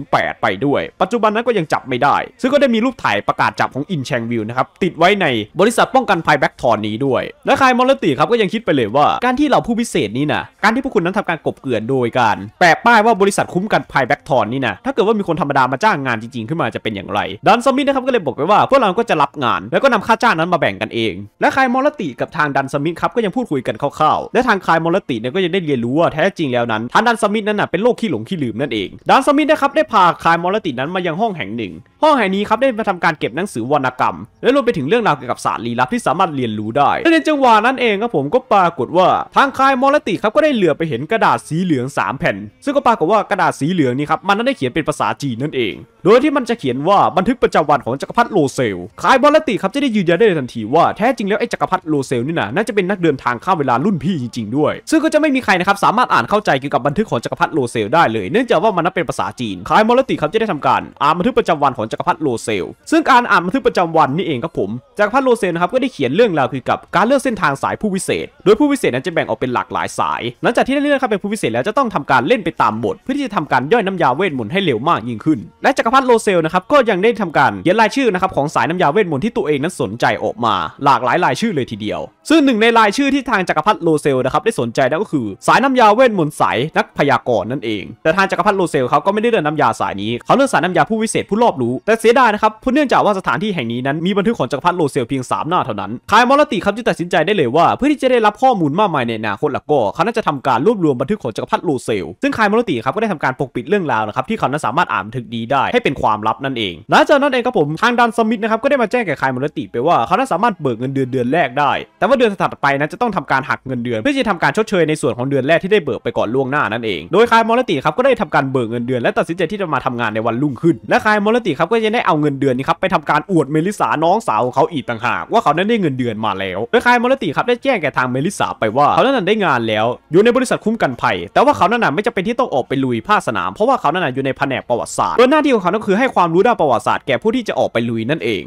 008 ไปด้วย ปัจจุบันนั้นก็ยังจับไม่ได้ ซึ่งก็ได้มีรูปถ่ายประกาศจับของอินแชงวิลนะครับติดไว้ในบริษัทป้องกันภัยแบ็กทอนนี้ด้วย และคายมอลติครับก็ยังคิดไปเลยว่า การที่เราผู้พิเศษนี้นะการที่พวกคุณนั้นทำการกบเกือนโดยการแปะป้ายว่าบริษัทคุ้มกันภัยแบ็กทอนนี่นะถ้าเกิดว่ามีคนธรรมดามาจ้างงานจริงๆ ขึ้นมาจะเป็นอย่างไรดันซอมมี่นะครับก็เลยบอกไปว่าพวกเราก็จะรับงานแล้วก็นำค่าจ้างนั้นมาแบ่งกันเอง และคายมอลติกับทางดันสมิธครับก็ยังพูดคุยกันคร่าวๆและทางคายมอลติเนี่ยก็ยังได้เรียนรู้ว่าแท้จริงแล้วนั้นทางดันสมิธนั้นน่ะ เป็นโรคขี้หลง ขี้ลืม นั่นเอง ดันสมิธนะครับ ได้พาคายมอลตินั้นมายังห้องแห่งหนึ่ง ห้องแห่งนี้ครับ ได้มาทำการเก็บหนังสือวรรณกรรม และรวมไปถึงเรื่องราวเกี่ยวกับศาสตร์ลี้ลับที่สามารถเรียนรู้ได้และในจังหวะนั้นเองครับผมก็ปรากฏว่า ทางคายมอลติครับก็ได้เหลือไปเห็นกระดาษสีเหลือง 3 แผ่น ซึ่งก็ปรากฏว่ากระดาษสีเหลืองนี้ครับมันนั้นได้เขียนเป็นภาษาจีนนั่นเอง โดยที่มันจะเขียนว่าบันทึกประจำวันของจักรพรรดิโลเซลคายมอลติครับจะไได้ยืนยันได้ทันทีว่าแท้จริงแล้วไอ้จักรพรรดิโลเซลนี่นะน่าจะเป็นนักเดินทางข้ามเวลารุ่นพี่จริงๆด้วย ซึ่งก็จะไม่มีใครนะครับสามารถอ่านเข้าใจเกี่ยวกับบันทึกของจักรพรรดิโลเซลได้เลยเนื่องจากว่ามันนับเป็นภาษาจีนคายมอลติครับจะได้ทำการอ่านบันทึกประจำวันของจักรพรรดิโลเซล ซึ่งการอ่านบันทึกประจำวันนี่เองครับผมจักรพรรดิโลเซลนะครับก็ได้เขียนเรื่องราวคือกับการเลือกเส้นทางสายผู้วิเศษ โดยผู้วิเศษนั้นจะแบ่งออกเป็นหลากหลายสาย หลังจากที่ได้เลือกครับเป็นผู้วิเศษแล้วจะต้องทำการเล่นไปตามบทเพื่อที่จะทำการย่อยน้ำยาเวทมนต์ให้เร็วมากยิ่งขึ้น และจักรพรรดิโลเซลนะครับก็ยังได้ทำการเขียนรายชื่อนะครับของสายน้ำยาเวทมนต์ที่ตัวเองนั้นสนใจออกมาหลากหลายรายชื่อเลยทีเดียว ซึ่งหนึ่งในรายชื่อที่ทางจักรพรรดิโลเซลนะครับได้สนใจนั่นก็คือ สายน้ำยาเวทมนต์สายนักพยากรณ์นั่น เอง แต่ทางจักรพรรดิโลเซลเขาก็ไม่ได้เลือกน้ายาสายนี้เขาเลือกสายน้ายาผู้วิเศษผู้รอบรู้ แต่เสียดายนะครับ เพราะเนื่องจากว่าสถานที่แห่งนี้นั้นมีบันทึกของจักรพรรดิโลเซลเพียง3หน้าเท่านั้นคายมอลติครับจึงตัดสินใจได้เลยว่าเพื่อที่จะได้รับข้อมูลมากมายในอนาคตแล้วก็เขาน่าจะทำการรวบรวมบันทึกของจักรพรรดิโลเซล ซึ่งคายมอลติครับก็ได้ทำการปกปิดเรื่องราวนะครับที่เขานั้นสามารถอ่านบันทึกดีได้ให้เป็นความลับนั่นเองหลังจากนั้นเองครับผมทางดันสมิธนะครับก็ได้มาแจ้งแก่คายมอลติกไปว่าเขาน่าสามารถเบิกเงินเดือนเดือนแรกได้ แต่ว่าเดือนถัดไปนั้นจะต้องทำการหักเงินเดือนเพื่อที่จะทำการชดเชยในส่วนของเดือนแรกที่ได้เบิกไปก่อนล่วงหน้านั่นเอง โดยคายมอลติครับก็ได้ทำการเบิกเงินเดือนและตัดสินใจที่จะมาทำงานในวันรุ่งขึ้น และคายมอลติครับก็จะได้เอาเงินเดือนนี้ครับไปทำการอวดเมลิสาน้องสาวของเขาอีกต่างหากว่าเขานั้นได้เงินเดือนมาแล้ว โดยคายมอลติครับได้แจ้งแก่ทางเมลิสาไปว่าเขานั้นได้งานแล้วอยู่ในบริษัทคุ้มกันภัย แต่ว่าเขานั้นไม่จะเป็นที่ต้องออกไปลุยภาคสนามเพราะว่าเขานั้นอยู่ในแผนกประวัติศาสตร์โดยหน้าที่ของเขาคือให้ความรู้ด้านประวัติศาสตร์แก่ผู้ที่จะออกไปลุยนั่นเอง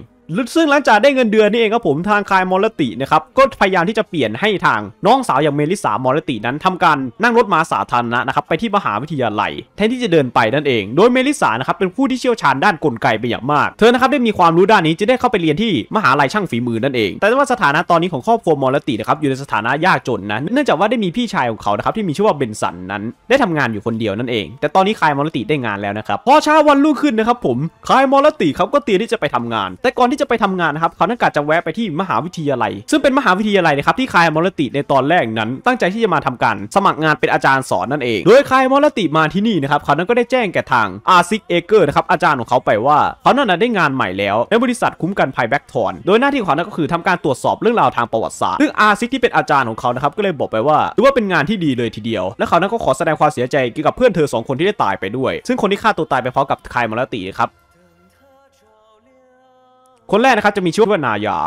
ซึ่งหลังจากได้เงินเดือนนี่เองครับผมทางคายมอลตินะครับก็พยายามที่จะเปลี่ยนให้ทางน้องสาวอย่างเมลิสามอลตินั้นทำการนั่งรถมาสาธารณะนะครับ ไปที่มหาวิทยาลัยแทนที่จะเดินไปนั่นเอง โดยเมลิสานะครับเป็นผู้ที่เชี่ยวชาญด้านกลไกเป็นอย่างมาก เธอนะครับได้มีความรู้ด้านนี้จะได้เข้าไปเรียนที่มหาลัยช่างฝีมือนั่นเอง แต่ว่าสถานะตอนนี้ของครอบครัวมอลตินะครับอยู่ในสถานะยากจนนะเนื่องจากว่าได้มีพี่ชายของเขานะครับที่มีชื่อว่าเบนสันนั้นได้ทำงานอยู่คนเดียวนั่นเอง แต่ตอนนี้คายมอลติได้งานแล้วนะครับพอเช้าวันรุ่งขึ้นนะครับผมคายมอลติก็เตรียมที่จะไปทำงาน แต่ก่อนที่จะไปทำงานนะครับ เขาต้องการจะแวะไปที่มหาวิทยาลัย ซึ่งเป็นมหาวิทยาลัยนะครับที่คายมอลติในตอนแรกนั้น ตั้งใจที่จะมาทำการสมัครงานเป็นอาจารย์สอนนั่นเอง โดยคายมอลติมาที่นี่นะครับเขานัอนก็ได้แจ้งแก่ทางอาซิกเอเกอร์นะครับอาจารย์ของเขาไปว่าเขานั่นได้งานใหม่แล้วในบริษัทคุ้มกันภัยแบ็กทอนโดยหน้าที่ของเขาก็คือทำการตรวจสอบเรื่องราวทางประวัติศาสตร์ซึ่งอาซิกที่เป็นอาจารย์ของเขานะครับก็เลยบอกไปว่าถือว่าเป็นงานที่ดีเลยทีเดียวและเขานั่นก็ขอแสดงความเสียใจเกี่ยวกับเพื่อนเธอ 2 คนที่ได้ตายไปด้วย ซึ่งคนที่ฆ่าตัวตายไปพร้อมกับคายมอลติครับคนแรกนะครับจะมีชื่อว่านายา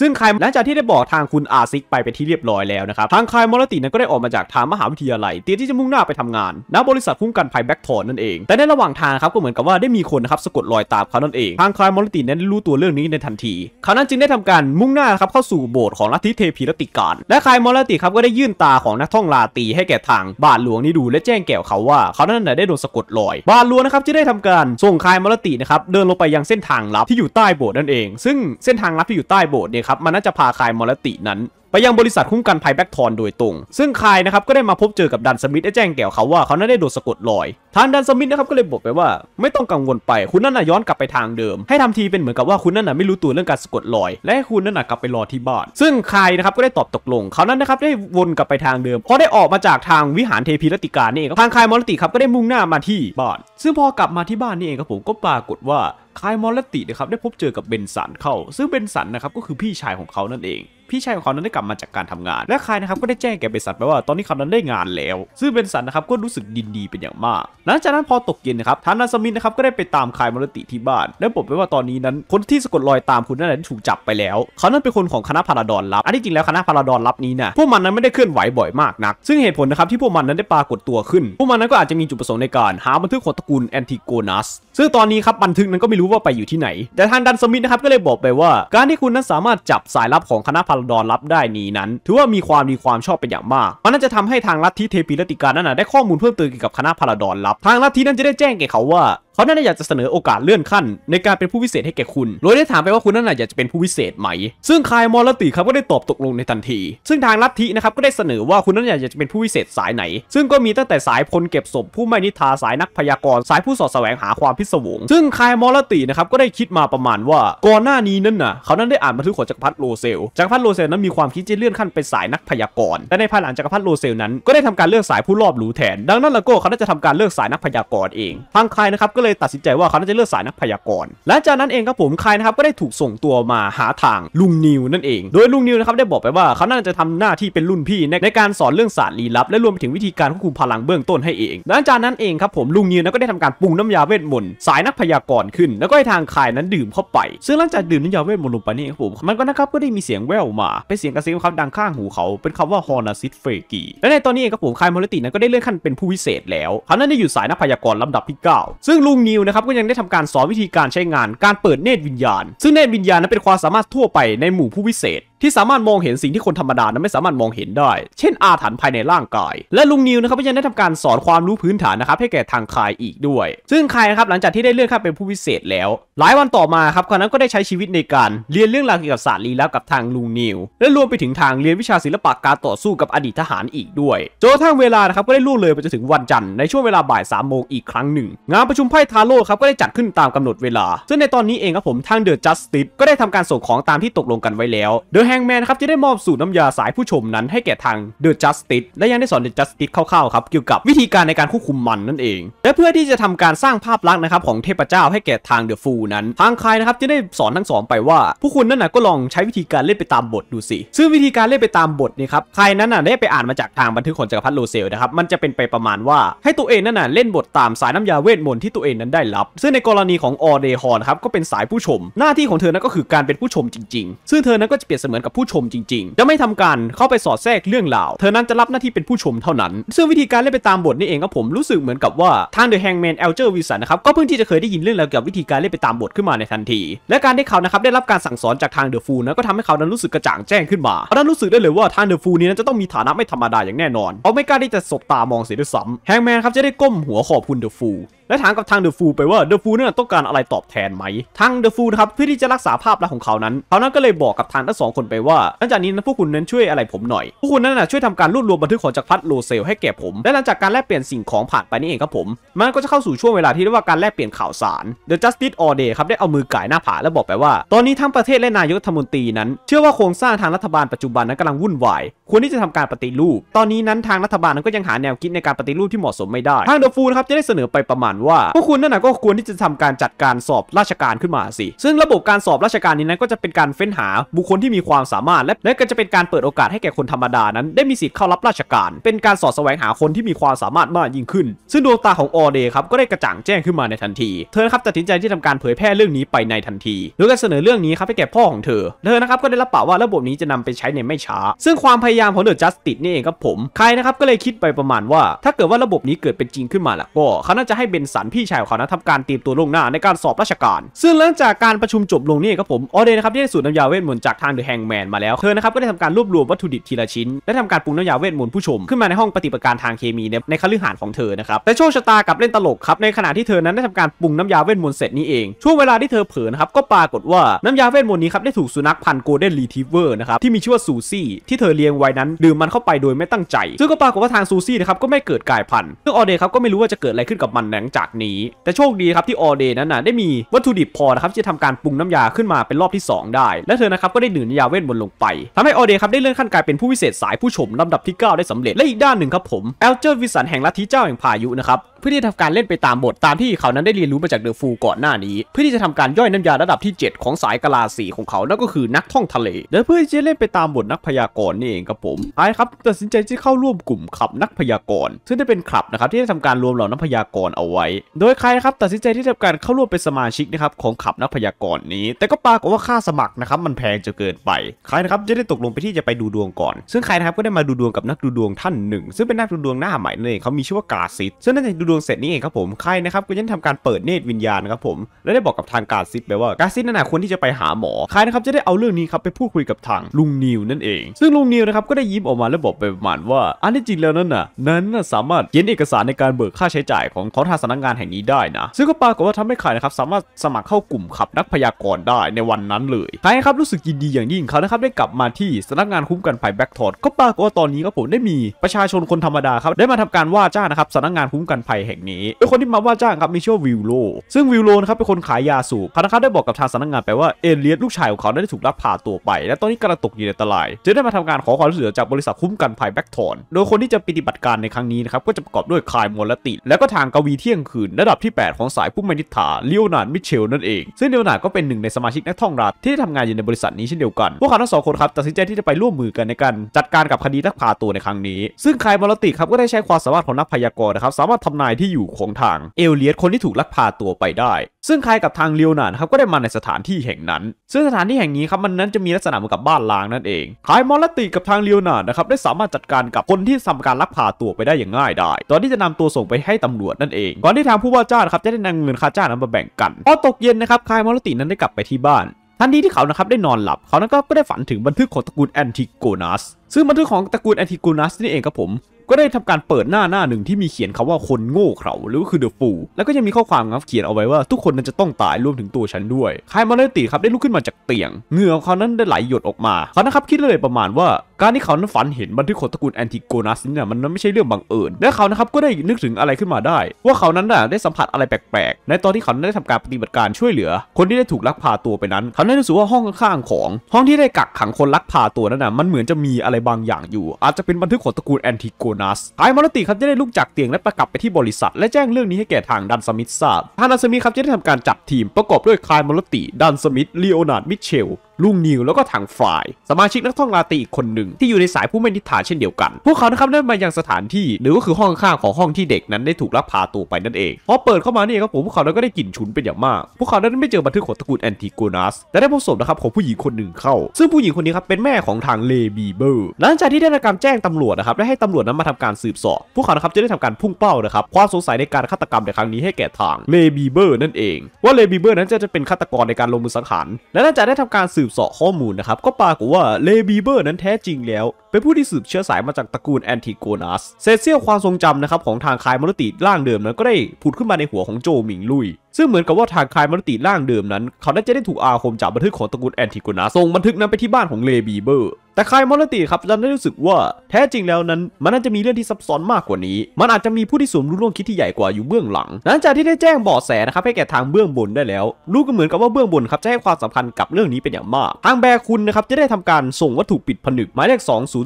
ซึ่งคายหลังจากที่ได้บอกทางคุณอาซิกไปเป็นที่เรียบร้อยแล้วนะครับทางคายมอลตินั้นก็ได้ออกมาจากทางมหาวิทยาลัยเตรียมที่จะมุ่งหน้าไปทำงานณบริษัทคุ้มกันภัยแบ็กทอนนั่นเองแต่ในระหว่างทางครับก็เหมือนกับว่าได้มีคนนะครับสะกดรอยตามเขานั่นเอง ทางคายมอลตินั้นรู้ตัวเรื่องนี้ในทันทีเขานั้นจึงได้ทำการมุ่งหน้าครับเข้าสู่โบสถ์ของลัทธิเทพีรติการและคายมอลติครับก็ได้ยื่นตาของนักท่องลาตีให้แก่ทางบาทหลวงนี้ดูและแจ้งแก่เขาว่าเขานั้นได้โดนสะกดรอยบาทหลวงนะครับจะได้ทำการส่งคายมอลตินะครับเดินลงไปยังเส้นทางลับที่อยู่ใต้โบสถ์นั่นเอง ซึ่งเส้นทางลับที่อยู่ใต้โบสถ์เนี่ยครับมันน่าจะพาคายมรตินั้น ไปยังบริษัทคุ้มกันภัยแบ็กทอนโดยตรง ซึ่งคายนะครับก็ได้มาพบเจอกับดันสมิธและแจ้งแก่เขาว่าเขานั้นได้โดนสะกดรอย ทางดันสมิธนะครับก็เลยบอกไปว่า ไม่ต้องกังวลไป คุณนั่นน่ะย้อนกลับไปทางเดิม ให้ทำทีเป็นเหมือนกับว่าคุณนั่นน่ะไม่รู้ตัวเรื่องการสะกดรอย และให้คุณนั่นน่ะกลับไปรอที่บ้าน ซึ่งคายนะครับก็ได้ตอบตกลง เขานั้นนะครับได้วนกลับไปทางเดิมพอได้ออกมาจากทางวิหารเทพีรติการนี่เองทางคายมรติครับก็ได้มุ่งหน้ามาที่บ้านซึ่งพอกลับมาที่บ้านนี่เองครับผมก็ปรากฏว่าคายมอลลตินะครับได้พบเจอกับเบนสันเข้า ซึ่งเบนสันนะครับก็คือพี่ชายของเขานั่นเองพี่ชายของเขานั้นได้กลับมาจากการทำงาน และคายนะครับก็ได้แจ้งแก่บริษัทไปว่าตอนนี้เขานั้นได้งานแล้ว ซึ่งเบนสันนะครับก็รู้สึกยินดีเป็นอย่างมากหลังจากนั้นพอตกเย็นนะครับทานาสมินนะครับก็ได้ไปตามคายมรติที่บ้านและบอกไปว่าตอนนี้นั้นคนที่สะกดรอยตามคุณนั่นแหละถูกจับไปแล้วเขานั้นเป็นคนของคณะพาราดอนลับ อันที่จริงแล้วคณะพาราดอนลับนี้นะพวกมันนั้นไม่ได้เคลื่อนไหวบ่อยมากนักซึ่งเหตุผลนะครับที่พวกมันนั้นได้ปรากฏตัวขึ้นพวกมันนั้นก็อาจจะมีจุดประสงค์ในการหาบันทึกของตระกูลแอนติโกนัสซึ่งตอนนี้ครับบันทึกนั้นก็ไม่รู้ว่าไปอยู่ที่ไหน แต่ทางดันสมิธนะครับก็เลยบอกไปว่า การที่คุณนั้นสามารถจับสายลับของคณะพาลดอนรับได้นี้นั้น ถือว่ามีความมีความชอบเป็นอย่างมาก มันน่าจะทำให้ทางลัทธิเทพีรติการนั้นนะได้ข้อมูลเพิ่มเติมเกี่ยวกับคณะพาลดอนรับ ทางลัทธินั้นจะได้แจ้งแก่เขาว่าเขาน่าจะอยากจะเสนอโอกาสเลื่อนขั้นในการเป็นผู้พิเศษให้แก่คุณโรยได้ถามไปว่าคุณนั่นะอยากจะเป็นผู้พิเศษไหม ซึ่งคายมอลติครับก็ได้ตอบตกลงในทันที ซึ่งทางลัทธินะครับก็ได้เสนอว่าคุณนั่นอยากจะเป็นผู้พิเศษสายไหน ซึ่งก็มีตั้งแต่สายพลเก็บศพ ผู้ไม่นิทาสายนักพยากรณ์สายผู้สอดแสวงหาความพิศวง ซึ่งคายมอลตินะครับก็ได้คิดมาประมาณว่าก่อนหน้านี้นั่นน่ะ เขานั้นได้อ่านบันทึกของจักรพรรดิโลเซลจักรพรรดิโลเซลนั้นมีความคิดจะเลื่อนขั้นเป็นสายนักพยากรณ์แต่ในภายหลังจักรพรรดิโรเซลนั้นก็ได้ทำการเลือกสายผู้รอบรู้แทน ดังนั้นแล้วก็เขาจะทำการเลือกสายนักพยากรเองทางคายนะครับก็เลยตัดสินใจว่าเขาน่าจะเลือกสายนักพยากรณ์หลังจากนั้นเองครับผมคายนะครับก็ได้ถูกส่งตัวมาหาทางลุงนิวนั่นเอง โดยลุงนิวนะครับได้บอกไปว่าเขาน่าจะทำหน้าที่เป็นรุ่นพี่ในการสอนเรื่องศาสตร์ลี้ลับและรวมไปถึงวิธีการควบคุมพลังเบื้องต้นให้เอง หลังจากนั้นเองครับผมลุงนิวนะก็ได้ทำการปรุงน้ำยาเวทมนต์สายนักพยากรณ์ขึ้น แล้วก็ให้ทางคายนั้นดื่มเข้าไป ซึ่งหลังจากดื่มน้ำยาเวทมนต์ลงไปนี่ครับผมมันก็นะครับก็ได้มีเสียงแว่วมาเป็นเสียงกระซิบครับดังข้างหูเขา เป็นคำว่าฮอนาซิตเฟกีและในตอนนี้เองครับผมคายมอลตินั้นก็ได้เลื่อนขั้นเป็นผู้วิเศษแล้วเขานั้นได้อยู่สายนักพยากรณ์ลำดับที่9ซึ่งลุงนิวนะครับก็ยังได้ทำการสอนวิธีการใช้งานการเปิดเนตรวิญญาณ ซึ่งเนตรวิญญาณนั้นเป็นความสามารถทั่วไปในหมู่ผู้วิเศษที่สามารถมองเห็นสิ่งที่คนธรรมดานั้นไม่สามารถมองเห็นได้ เช่นอาถรรพ์ภายในร่างกาย และลุงนิวนะครับก็ยังได้ทำการสอนความรู้พื้นฐานนะครับให้แก่ทางคายอีกด้วย ซึ่งคายนะครับหลังจากที่ได้เลื่อนขั้นเป็นผู้พิเศษแล้ว หลายวันต่อมาครับคนนั้นก็ได้ใช้ชีวิตในการเรียนเรื่องราวเกี่ยวกับศาสตร์ลี้ลับกับทางลุงนิว และรวมไปถึงทางเรียนวิชาศิลปะการต่อสู้กับอดีตทหารอีกด้วยจนกระทั่งเวลานะครับก็ได้ล่วงเลยไปจนถึงวันจันทร์ในช่วงเวลาบ่าย3ามโมงอีกครั้งหนึ่ง งานประชุมไพ่ทาโร่ครับก็ได้จัดขึ้นตามกำหนดเวลา ซึ่งในตอนนี้เองครับผมทางเดอะจัสติสก็ได้ทำการส่งของตามที่ตกลงกันไว้แล้วโดยแฮงแมนครับจะได้มอบสูตรน้ำยาสายผู้ชมนั้นให้แก่ทางเดอะจัสติสและยังได้สอนเดอะจัสติสคร่าวๆครับเกี่ยวกับวิธีการในการควบคุมมันนั่นเอง และเพื่อที่จะทำการสร้างภาพลักษณ์นะครับของเทพเจ้าให้แก่ทางเดอะฟูนั้น ทางคายนะครับจะได้สอนทั้งสองไปว่า ผู้คุณนั่นนะก็ลองใช้วิธีการเล่นไปตามบทดูสิ ซึ่งวิธีการเล่นไปตามบทนี่ครับคายนั้นน่ะได้ไปอ่านมาจากทางบันทึกของจักรพรรดิโรเซลนะครับ มันจะเป็นไปประมาณว่าให้ตัวเองนั่นนะเล่นบทตามสายน้ำยาเวทมนต์ที่ตัวเองนั้นได้รับ ซึ่งในกรณีของออเดฮอนครับก็เป็นสายผู้ชม หน้าที่ของเธอนั้นก็คือการเป็นผู้ชมจริงๆ ซึ่งเธอนั้นก็จะเปรียบเสมนมือนกับผู้ชมจริงๆ จะไม่ทำการเข้าไปสอดแทรกเรื่องราว เธอนั้นจะรับหน้าที่เป็นผู้ชมเท่านั้น ซึ่งวิธีการเล่นไปตามบทนี่เองครับผมรู้สึกเหมือนกับว่าทางเดอะแฮงแมนเอลเจอร์วิสันนะครับ ก็เพิ่งที่จะเคยได้ยินเรื่องราวเกี่ยวกับวิธีการเล่นไปตามบทขึ้นมาในทันที และการที่เขานะครับได้รับการสั่งสอนจากทางเดอะฟูนะ ก็ทำให้เขานั้นรู้สึกกระจ่างแจ้งขึ้นมา เขานั้นรู้สึกได้เลยว่าทางเดอะฟูนี้นั้นจะต้องมีฐานะไม่ธรรมดาอย่างแน่นอนเขาไม่กล้าที่จะสบตามองเสียด้วยซ้ำแฮงแมนครับจะได้ก้มหัวขอบคุณเดอะฟูและถามกับทางเดอะฟูไปว่าเดอะฟูเนี่ยต้องการอะไรตอบแทนไหมทางเดอะฟูนะครับเพื่อที่จะรักษาภาพลักษณ์ของเขานั้นเขานั้นก็เลยบอกกับทางทั้งสองคนไปว่าหลังจากนี้นะพวกคุณนั้นช่วยอะไรผมหน่อยพวกคุณนั้นนะช่วยทำการรวบรวมบันทึกของจักรพรรดิโลเซลให้แก่ผม และหลังจากการแลกเปลี่ยนสิ่งของผ่านไปนี่เองครับผม มันก็จะเข้าสู่ช่วงเวลาที่เรียกว่าการแลกเปลี่ยนข่าวสาร The Justice All Day ครับได้เอามือก่ายหน้าผาและบอกไปว่า ตอนนี้ทั้งประเทศและนายกรัฐมนตรีนั้น เชื่อว่าโครงสร้างทางรัฐบาลปัจจุบันนั้นกำลังวุ่นวายควรที่จะทำการปฏิรูปตอนนี้นั้นทางรัฐบาลนั้นก็ยังหาแนวคิดในการปฏิรูปที่เหมาะสมไม่ได้ ทางเดอะฟูนะครับจะได้เสนอไปประมาณว่าพวกคุณนั่นนะก็ควรที่จะทำการจัดการสอบราชการขึ้นมาสิซึ่งระบบการสอบราชการนี้นั้นก็จะเป็นการเฟ้นหาบุคคลที่มีความสามารถและและก็จะเป็นการเปิดโอกาสให้แก่คนธรรมดานั้น ได้มีสิทธิ์เข้ารับราชการ เป็นการสอดแสวงหาคนที่มีความสามารถมากยิ่งขึ้น ซึ่งดวงตาของออเดย์ครับก็ได้กระจ่างแจ้งขึ้นมาในทันที เธอครับตัดสินใจที่ทำการเผยแพร่เรื่องนี้ไปในทันทีโดยการเสนอเรื่องนี้ครับให้แก่พ่อของเธอเธอนะครับก็ได้รับปากว่าระบบนี้จะนำไปใช้ในไม่ช้า ซึ่งความพยายามของเดอะจัสติสนี่เองครับผมใครนะครับก็เลยคิดไปประมาณว่า ถ้าเกิดว่าระบบนี้เกิดเป็นจริงขึ้นมาล่ะ ก็เขาน่าจะให้เบนสันพี่ชายของเขานะทำการเตรียมตัวล่วงหน้าในการสอบราชการ ซึ่งหลังจากการประชุมจบลงนี่ครับผม ออเดนนะครับ ได้สูตรน้ำยาเวทมนต์จากทางเดอะแฮงแมนมาแล้ว เธอนะครับ ก็ได้ทำการรวบรวมวัตถุดิบทีละชิ้น และทำการปรุงน้ำยาเวทมนต์ผู้ชมขึ้นมาในห้องปฏิบัติการทางเคมี ในคฤหาสน์ของเธอ นะครับ แต่โชคชะตากับเล่นตลกครับ ในขณะที่เธอนั้นได้ทำการปรุงน้ำยาเวทมนต์เสร็จนี้เอง ช่วงเวลาที่เธอเผลอนะครับ ก็ปรากฏว่าน้ำยาเวทมนต์นี้ครับได้ถูกสุนัขพันธุ์โกลเด้นรีทิเวอร์นะครับ ที่มีชื่อว่าซูซี่ที่เธอเลี้ยงไว้นั้นดื่มมันเข้าไปโดยไม่ตั้งใจ ซึ่งก็ปรากฏว่าทางซูซี่นะครับก็ไม่เกิดกายพันธุ์ซึ่งออเดย์ครับก็ไม่รู้ว่าจะเกิดอะไรขึ้นกับมันหลังจากนี้แต่โชคดีครับที่ออเด นั้นนะได้มีวัตถุดิบพอนะครับที่จะทำการปรุงน้ำยาขึ้นมาเป็นรอบที่ 2 ได้ และเธอนะครับก็ได้ดื่มยาเวทมนต์ลงไป ทำให้ออเดครับได้เลื่อนขั้นกลายเป็นผู้วิเศษสายผู้ชมลำดับที่ 9 ได้สำเร็จและอีกด้านหนึ่งครับผมเอลเจอร์วิสันแห่งลัทธิเจ้าแห่งพายุนะครับพื่อที่จะทำการเล่นไปตามบทตามที่เขานั้นได้เรียนรู้มาจากเดอะฟูก่อนหน้านี้เพื่อที่จะทำการย่อยน้ำยาระดับที่ 7 ของสายกลาสีของเขานั่นก็คือนักท่องทะเล และเพื่อที่จะเล่นไปตามบทนักพยากรณ์นี่เองครับผมไอ้ครับตัดสินใจที่เข้าร่วมกลุ่มขับนักพยากรณ์ซึ่งได้เป็นคลับนะครับ ที่ได้ทำการรวมเหล่านักพยากรณ์เอาไว้ โดยใครครับตัดสินใจที่ทำการเข้าร่วมเป็นสมาชิกนะครับของขับนักพยากรณ์นี้ แต่ก็ปรากฏว่าค่าสมัครนะครับมันแพงจนเกินไปใครนะครับจะได้ตกลงไปที่จะไปดูดวงก่อน ซึ่งใครนะครับก็ได้มาดูดวงกับนักดูดวงท่านหนึ่งซึ่งเป็นนักดูดวงหน้าใหม่นั่นเองเขามีชื่อว่ากาซิซึ่งนั่นเองดูดววงเสร็จนี่เองครับผมค่ายนะครับก็ยังทำการเปิดเนตรวิญญาณนะครับผมและได้บอกกับทางการซิดไปว่าการซิดนั่นหะควรที่จะไปหาหมอค่ายนะครับจะได้เอาเรื่องนี้ครับไปพูดคุยกับทางลุงนิวนั่นเอง ซึ่งลุงนิวนะครับก็ได้ยิ้มออกมาและบอกไปประมาณว่าอันที่จริงแล้วนั้นน่ะนั้นน่ะสามารถเขียนเอกสารในการเบิกค่าใช้จ่าย ของของทางสำนักงานแห่งนี้ได้นะ ซึ่งก็ปรากฏว่าทำให้ขายนะครับสามารถสมัครเข้ากลุ่มขับนักพยากรณ์ได้ในวันนั้นเลยขายครับรู้สึกยินดีอย่างยิ่งเขานะครับได้กลับมาที่สำนักงานคุ้มกันภัยแบ็กทอดก็ปรากฏว่าตอนนี้ครับผมได้มีประชาชนคนธรรมดาครับได้มาทำการว่าจ้างนะครับสำนักงานคุ้มกันภัยแห่งนี้เป็นคนที่มาว่าจ้างครับมีชื่อวิลโลซึ่งวิลโลนะครับเป็นคนขายยาสูบคาัาคาได้บอกกับทางสำนักงานไปว่า เอเลียสลูกชายของเขาได้ถูกลักพาตัวไป และตอนนี้กระตกอยู่ในอันตรายจึงได้มาทำการขอความช่วยเหลือจากบริษัทคุ้มกันภัยแบ็กทอนโดยคนที่จะปฏิบัติการในครั้งนี้นะครับก็จะประกอบด้วยคายมอลติ และก็ทางกวีเที่ยงคืนระดับที่ 8 ของสายผู้มนิธาเลโอนาดมิเชลนั่นเองซึ่งเลโอนาดก็เป็นหนึ่งในสมาชิกนักท่องรัฐที่ได้ทำงานอยู่ในบริษัทนี้เช่นเดียวกัน พวกเขาทั้งสองคนครับตัดสินใจที่จะไปร่วมมือกันในการ จัดการกับคดีลักพาตัวในครั้งนี้ซึ่งคายมอลติครับก็ได้ใช้ความสามารถของนักพยากรณ์นะครับสามารถทำนายที่อยู่ของทางเอลเลียตคนที่ถูกลักพาตัวไปได้ ซึ่งคายกับทางเลโอนาร์ดครับก็ได้มาในสถานที่แห่งนั้น ซึ่งสถานที่แห่งนี้ครับมันนั้นจะมีลักษณะเหมือนกับบ้านล้างนั่นเองคายมอลติกับทางเลโอนาร์ดนะครับได้สามารถจัดการกับคนที่ทำการลักพาตัวไปได้อย่างง่ายได้ตอนที่จะนำตัวส่งไปให้ตำรวจนั่นเองก่อนที่ทางผู้ว่าจ้างครับจะได้นำเงินค่าจ้างนั้นมาแบ่งกันพอตกเย็นนะครับคายมอลลตินั้นได้กลับไปที่บ้านทันทีที่เขานะครับได้นอนหลับเขานั้นก็ได้ฝันถึงบันทึกของตระกูลแอนติโกนัสซึ่งบันทึกของตระกูลแอนติโกนัสนี่เองครับผมก็ได้ทำการเปิดหน้าหน้าหนึ่งที่มีเขียนคำว่าคนโง่เขลาหรือก็คือเดอะฟูลแล้วก็ยังมีข้อความครับเขียนเอาไว้ว่า ทุกคนนั้นจะต้องตายรวมถึงตัวฉันด้วยคายมาเลติครับได้ลุกขึ้นมาจากเตียงเหงื่อของเขานั้นได้ไหลหยดออกมาเขานะครับคิดเลยประมาณว่า การที่เขานั้นฝันเห็นบันทึกของตระกูลแอนติโกนัสเนี่ยมันไม่ใช่เรื่องบังเอิญและเขานะครับก็ได้นึกถึงอะไรขึ้นมาได้ว่าเขานั้นได้สัมผัสอะไรแปลกๆ ในตอนที่เขาได้ทำการปฏิบัติการช่วยเหลือ คนที่ได้ถูกลักพาตัวไปนั้น เขาได้รู้สึกว่าห้องข้างๆของ ห้องที่ได้กักขังคนลักพาตัวนั้นน่ะมันเหมือนจะมีอะไรบางอย่างอยู่อาจจะเป็นบันทึกของตระกูลแอนติโกนัสายมอนติครับจะได้ลุกจากเตียงและประกลับไปที่บริษัท และแจ้งเรื่องนี้ให้แก่ทางดันสมิธทราบทางดันสมิธครับจะได้ทำการจัดทีมประกอบด้วยคายมอนติ ดันสมิธ ลีโอนาร์ดมิเชลลุงนิวแล้วก็ทางฝ่าย สมาชิกนักท่องราตรีอีกคนหนึ่งที่อยู่ในสายผู้ไม่นิฐานเช่นเดียวกัน พวกเขานะครับได้มายังสถานที่ หรือก็คือห้องข้างของห้องที่เด็กนั้นได้ถูกลักพาตัวไปนั่นเองพอเปิดเข้ามาเนี่ยครับผมพวกเขาก็ได้กลิ่นฉุนเป็นอย่างมากพวกเขาได้ไม่เจอบันทึกของตระกูลแอนติโกนัสและได้พบศพนะครับของผู้หญิงคนหนึ่งเข้า ซึ่งผู้หญิงคนนี้ครับเป็นแม่ของทางเลบีเบอร์หลังจากที่ได้รับการแจ้งตำรวจนะครับได้ให้ตำรวจนั้นมาทำการสืบสอบพวกเขานะครับจะได้ทำการพุ่งเป้านะครับความสงสัยในการฆาตกรรมในครั้งนี้ให้แก่ทางเลบีเบอร์ นั่นเอง ว่าเลบีเบอร์ นั้นจะเป็นฆาตกรในการลงมือสังหารและลังจกได้ทำการสืบเสาะข้อมูลนะครับ ก็ปรากฏว่าเลบีเบอร์นั้นแท้จริงแล้วเป็นผู้ที่สืบเชื้อสายมาจากตระกูลแอนติโกนัสเศษเสี้ยวความทรงจำนะครับของทางคายมรติล่างเดิมนั้นก็ได้ผุดขึ้นมาในหัวของโจหมิงลุยซึ่งเหมือนกับว่าทางคายมรติล่างเดิมนั้นเขาน่าจะได้ถูกอาคมจากบันทึกของตระกูลแอนติโกนัสส่งบันทึกนั้นไปที่บ้านของเลบีเบอร์ แต่คายมอลติครับจำได้รู้สึกว่า แท้จริงแล้วนั้น มันน่าจะมีเรื่องที่ซับซ้อนมากกว่านี้ มันอาจจะมีผู้ที่สวมรู้ร่วงคิดที่ใหญ่กว่าอยู่เบื้องหลัง หลังจากที่ได้แจ้งเบาะแสนะครับให้แก่ทางเบื้องบนได้แล้ว รู้ก็เหมือนกับว่าเบื้องบนครับจะให้ความสำคัญกับเรื่องนี้เป็นอย่างมาก ทางแบคุณนะครับจะได้ทำการส่งวัตถุปิดผนึกหมายเลข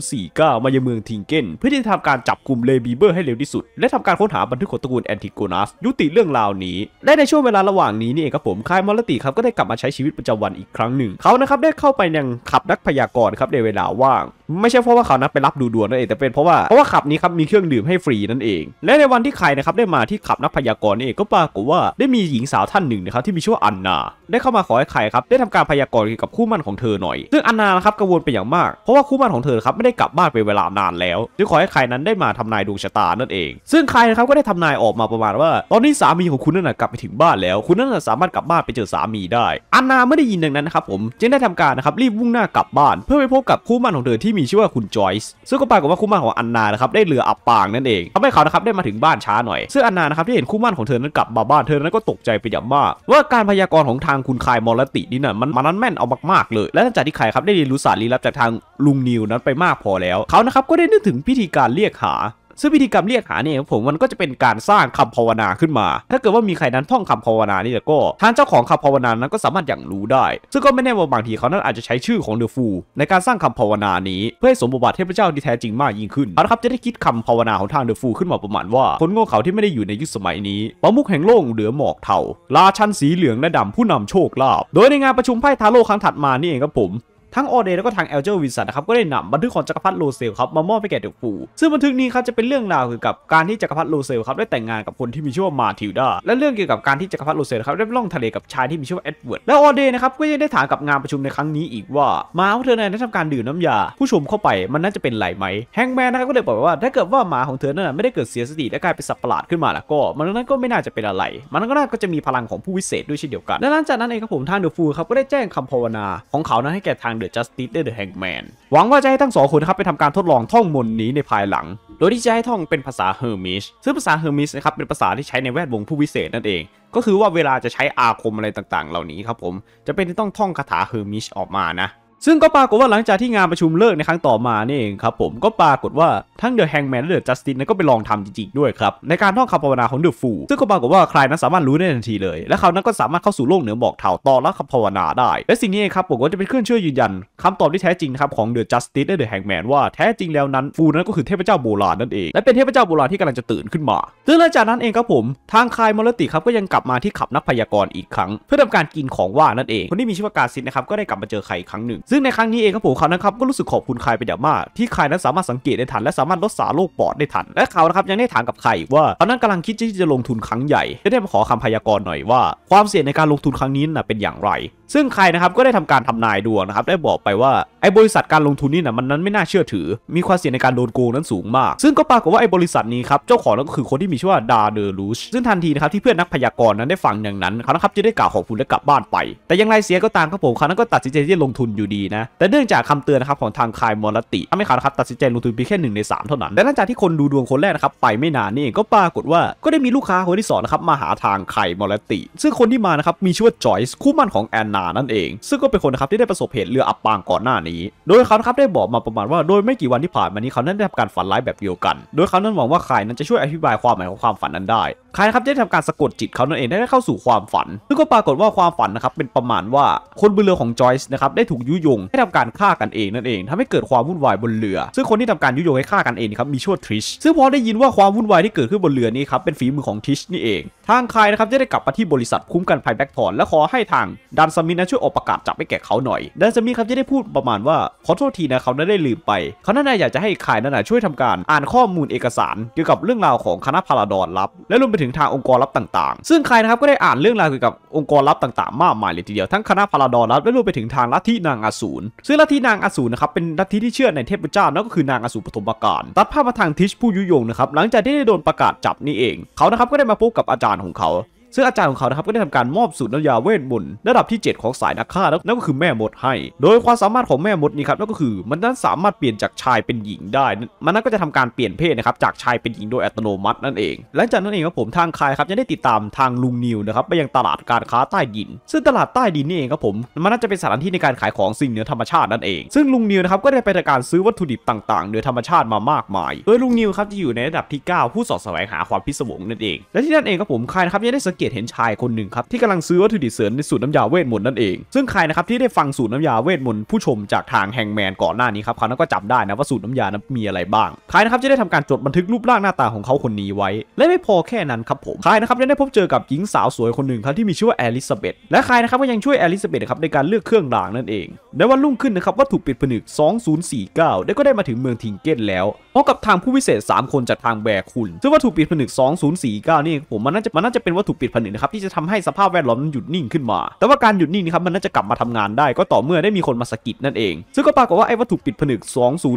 0 4 9มายังเมืองทิงเก้นเพื่อที่จะทำการจับกลุ่มเลบีเบอร์ให้เร็วที่สุด และทำการค้นหาบันทึกของตระกูลแอนติโกนัส ยุติเรื่องราวนี้และในช่วงเวลาระหว่างนี้นี่เองครับผม คายมอลติครับก็ได้กลับมาใช้ชีวิตประจำวันอีกครั้งหนึ่งเขานะครับได้เข้าไปยังขับนักพยากรณ์ครับในเวลาว่างไม่ใช่เพราะว่าเขานะไปรับดูดวงนั่นเองแต่เป็นเพราะว่าเพราะว่าขับนี้ครับมีเครื่องดื่มให้ฟรีนั่นเอง และในวันที่ใครนะครับได้มาที่ขับนักพยากรณ์นี่ก็ปรากฏว่าได้มีหญิงสาวท่านหนึ่งนะครับที่มีชื่อว่าอันนา ได้เข้ามาขอให้ใครครับได้ทำการพยากรณ์เกี่ยวกับคู่มั่นของเธอหน่อย ซึ่งอันนานะครับกังวลเป็นอย่างมากเพราะว่าคู่มั่นของเธอครับไม่ได้กลับบ้านเป็นเวลานานแล้วจึงขอให้ใครนั้นได้มาทำนายดวงชะตานั่นเอง ซึ่งใครนะครับก็ได้ทำนายออกมาประมาณว่า ตอนนี้สามีของคุณนั่นะกลับไปถึงบ้านแล้ว คุณนั่นสามารถกลับบ้านไปเจอสามีได้อันนาไม่ได้ยินดังนั้นนะครับผมจึงได้ทำการนะครับรีบวุ่งหน้ากลับบ้าน เพื่อไปพบกับคู่มั่นของเธอที่มมีชื่อว่าคุณจอยส์ซึ่งก็ปรากฏว่าคู่มั่นของอันนานะครับได้เรืออับปางนั่นเองทำให้เขานะครับได้มาถึงบ้านช้าหน่อยซึ่งอันนานะครับที่เห็นคู่มั่นของเธอนั้นกลับมาบ้านเธอนั้นก็ตกใจไปอย่างมาก ว่าการพยากรณ์ของทางคุณคายมอลตินี่น่ะมันมันนั้นแม่นเอามากๆเลย และหลังจากที่คายครับได้เรียนรู้สารลี้ลับจากทางลุงนิวนั้นไปมากพอแล้วเขานะครับก็ได้นึกถึงพิธีการเรียกหาซึ่งพิธีกรรมเรียกหาเนี่ยผมมันก็จะเป็นการสร้างคำภาวนาขึ้นมา ถ้าเกิดว่ามีใครนั้นท่องคำภาวนานี่แล้วก็ทางเจ้าของคำภาวนานั้นก็สามารถอย่างรู้ได้ ซึ่งก็ไม่แน่ว่าบางทีเขานั้นอาจจะใช้ชื่อของเดอฟู ในการสร้างคำภาวนานี้เพื่อให้สมบูบณ์เทพเจ้าที่แท้จริงมากยิ่งขึ้นเอาละครับจะได้คิดคำภาวนาของทางเดอฟูขึ้นมาประมาณว่าคนโง่เขาที่ไม่ได้อยู่ในยุคสมัยนี้ประมุขแห่งโลกเหลือหมอกเทาราชันสีเหลืองและดำผู้นำโชคลาภ โดยในงานประชุมไพ่ทาโร่ครั้งถัดมานี่เองครับผมทั้งออเดย์แล้วก็ทางเอลเจอร์วินสันนะครับก็ได้นำบันทึกของจักรพรรดิโรเซลครับมามอบให้แก่เด็กผูซึ่งบันทึกนี้ครับจะเป็นเรื่องราวเกี่ยวกับการที่จักรพรรดิโรเซลครับได้แต่งงานกับคนที่มีชื่อว่ามาทิลดาและเรื่องเกี่ยวกับการที่จักรพรรดิโรเซลครับได้ล่องทะเลกับชายที่มีชื่อว่าเอ็ดเวิร์ดและโอเดย์นะครับก็ยังได้ถามกับงานประชุมในครั้งนี้อีกว่าหมาของเธอนั้นได้ทำการดื่มน้ำยาผู้ชมเข้าไปมันน่าจะเป็นไหลไหมแฮงแมนนะครับก็เลยบอกว่าถ้าเกิดว่าหมาของเธอนั้นไม่ได้เกิดเสียสติและกลายเป็นสัตว์ประหลาดขึ้นมาแล้วก็มันนั้นก็ไม่น่าจะเป็นอะไร มันก็น่าก็จะมีพลังของผู้วิเศษ ด้วยเช่นเดียวกันและหลังจากนั้นเองครับผมทางเดอะฟูครับก็ได้แจ้งคำภาวนาของเขานั้นให้แก่ทาง The Justice ได้ The Hangman หวังว่าจะให้ทั้งสองคนครับไปทำการทดลองท่องมนต์นี้ในภายหลัง โดยที่จะให้ท่องเป็นภาษาเฮอร์มิชซึ่งภาษาเฮอร์มิชนะครับเป็นภาษาที่ใช้ในแวดวงผู้วิเศษนั่นเอง ก็คือว่าเวลาจะใช้อาคมอะไรต่างๆเหล่านี้ครับผมจะเป็นที่ต้องท่องคาถาเฮอร์มิชออกมานะซึ่งก็ปรากฏว่าหลังจากที่งานประชุมเลิกในครั้งต่อมาเนี่เองครับผมก็ปรากฏว่าทั้งเดอะแฮงแมนและเดอะจัสตินก็ไปลองทำจริงๆด้วยครับในการท่องคำภาวนาของเดอะฟู ซึ่งก็ปรากฏว่าใครนั้นสามารถรู้ได้ทันทีเลย และเขานั้นก็สามารถเข้าสู่โลกเหนือหมอกเถาต่อและคำภาวนาได้ และสิ่งนี้เองครับผมก็จะเป็นเครื่องช่วยยืนยันคำตอบที่แท้จริงครับของเดอะจัสตินและเดอะแฮงแมนว่า แท้จริงแล้วนั้นฟูนั้นก็คือเทพเจ้าโบราณนั่นเองและเป็นเทพเจ้าโบราณที่กำลังจะตื่นขึ้นมาซึ่งหลังจากนั้นเองครับผม ทางคายมอลติครับก็ยังกลับมาที่ขับนักพยากรณ์อีกครั้ง เพื่อทำการกินของว่านั่นเองคนที่มีชื่อว่ากาซินนะครับก็ได้กลับมาเจอใครครั้งหนึ่งซึ่งในครั้งนี้เองครับผมเขานะครับก็รู้สึกขอบคุณใครเป็นอย่างมาก ที่ใครนั้นสามารถสังเกตได้ทันและสามารถลดสาโรคปอดได้ทันและเขานะครับยังได้ถามกับใครว่าตอนนั้นกำลังคิดที่จะลงทุนครั้งใหญ่จะได้มาขอคำพยากรณ์หน่อยว่าความเสี่ยงในการลงทุนครั้งนี้น่ะเป็นอย่างไรซึ่งใครนะครับก็ได้ทำการทำนายดวงนะครับได้บอกไปว่าไอ้บริษัทการลงทุนนี่นะมันนั้นไม่น่าเชื่อถือ มีความเสี่ยงในการโดนโกงนั้นสูงมากซึ่งก็ปรากฏว่าไอ้บริษัทนี้ครับเจ้าของนั่นก็คือคนที่มีชื่อว่าดาเดอรูชซึ่งทันทีนะครับที่เพื่อนนักพยากรณ์นั้นได้ฟังอย่างนั้นเขานะครับจะได้กล่าวขอบคุณและกลับบ้านไป แต่ยังไรเสียก็ตามครับผมเขานั้นก็ตัดสินใจที่จะลงทุนอยู่ดีนะแต่เนื่องจากคำเตือนนะครับของทางคายมอรติทำให้เขาตัดสินใจลงทุนเพียงแค่หนึ่งในสามเท่านั้นและหลังจากที่คนดูดวงคนแรกนะครับไปไม่นานนี่เองก็ปรากฏว่าก็ได้มีลูกค้าคนที่สองนะครับมาหาทางคายมอรติ ซึ่งคนที่มานะครับมีชื่อว่าจอยส์คู่มั่นของแอนนานั่นเอง ซึ่งก็เป็นคนนะครับที่ได้ประสบเหตุเรืออับปางก่อนหน้านี้ โดยเขาครับได้บอกมาประมาณว่าโดยไม่กี่วันที่ผ่านมานี้เขานั้นได้ทำการฝันร้ายแบบเดียวกัน โดยเขานั้นหวังว่าคายนั้นจะช่วยอธิบายความหมายของความฝันนั้นได้คายครับได้ทำการสะกดจิตเขานั่นเองได้เข้าสู่ความฝันซึ่งก็ปรากฏว่าความฝันนะครับเป็นประมาณว่าคนบนเรือของจอยส์นะครับได้ถูกยุยง ให้ทำการฆ่ากันเองนั่นเองทำให้เกิดความวุ่นวายบนเรือ ซึ่งคนที่ทำการยุยงให้ฆ่ากันเองครับมีชื่อทริช ซึ่งพอได้ยินว่าความวุ่นวายที่เกิดขึ้นบนเรือนี้ครับเป็นฝีมือของทริชนี่เองทางครนะครับจะได้กลับมาที่บริษัทคุ้มกันภัยแบ็กพอร์ตและขอให้ทางดันสมมินะช่วยออกประกาศจับไปแก่เขาหน่อยดันซามิครับจะได้พูดประมาณว่า ขอโทษทีนะเขาได้ลืมไป เขาน่าอยากจะให้ขายนั่นนะช่วยทำการอ่านข้อมูลเอกสาร เกี่ยวกับเรื่องราวของคณะพาราดอนลับ และรวมไปถึงทางองค์กรลับต่าง ๆ ซึ่งใครนะครับก็ได้อ่านเรื่องราวเกี่ยวกับองค์กรลับต่างๆ มากมายเลยทีเดียว ทั้งคณะพาราดอนลับและรวมไปถึงทางลัทธินางอสูร ซึ่งลัทธินางอสูรนะครับเป็นลัทธิที่เชื่อในเทพเจ้านั่นก็คือนางอสูรปฐมกาลตัดภาพมาทางทิชผู้ยุยงนะครับหลังจากที่ได้โดนประกาศจับนี่เอง เขานะครับก็ได้มาพบกับอาจารย์ของเขาซึ่งอาจารย์ของเขานะครับก็ได้ทำการมอบสูตรน้ำยาเวทมนต์ระดับที่ 7 ของสายนักฆ่าแล้วนั่นก็คือแม่มดให้ โดยความสามารถของแม่มดนี่ครับนั่นก็คือมันนั้นสามารถเปลี่ยนจากชายเป็นหญิงได้ มันนั้นก็จะทำการเปลี่ยนเพศนะครับ จากชายเป็นหญิงโดยอัตโนมัตินั่นเอง หลังจากนั้นเองครับผมทางคายครับยังได้ติดตามทางลุงนิวนะครับไปยังตลาดการค้าใต้ดิน ซึ่งตลาดใต้ดินนี่เองครับผมมันน่าจะเป็นสถานที่ในการขายของสิ่งเหนือธรรมชาตินั่นเอง ซึ่งลุงนิวนะครับก็ได้ไปทำการซื้อวัตถุดิบต่างๆเหนือธรรมชาติมามากมาย โดยลุงนิวครับจะอยู่ในระดับที่ 9 ผู้สอดแสวงหาความพิศวงนั่นเองและที่นั่นเองครับผมคายนะครับยังได้สเกตเห็นชายคนหนึ่งครับที่กำลังซื้อวัตถุดิบเสริมในสูตรน้ำยาเวทมนต์นั่นเอง ซึ่งใครนะครับที่ได้ฟังสูตรน้ำยาเวทมนต์ผู้ชมจากทางแฮงแมนก่อนหน้านี้ครับเขานั้นก็จำได้นะว่าสูตรน้ำยานั้นมีอะไรบ้างใครนะครับจะได้ทำการจดบันทึกรูปร่างหน้าตาของเขาคนนี้ไว้ และไม่พอแค่นั้นครับผมใครนะครับได้พบเจอกับหญิงสาวสวยคนหนึ่งครับที่มีชื่อว่าแอลิซาเบธและใครนะครับก็ยังช่วยแอลิซาเบธครับในการเลือกเครื่องรางนั่นเองในวันรุ่งขึ้นนะครับวัตถุปิดผนึก 2049 ได้ก็ได้มาถึงเมืองทิงเกนแล้วพร้อมกับทางผู้วิเศษ 3 คนจากทางแบกคุณซึ่งวัตถุปิดผนึก2049นี่ผมมันน่าจะมันน่าจะเป็นวัตถุปิผนึกนะครับที่จะทำให้สภาพแวดล้อมนั้นหยุดนิ่งขึ้นมา แต่ว่าการหยุดนิ่งนี่ครับมันน่าจะกลับมาทำงานได้ ก็ต่อเมื่อได้มีคนมาสกิดนั่นเอง ซึ่งก็ปรากฏว่าไอ้วัตถุปิดผนึก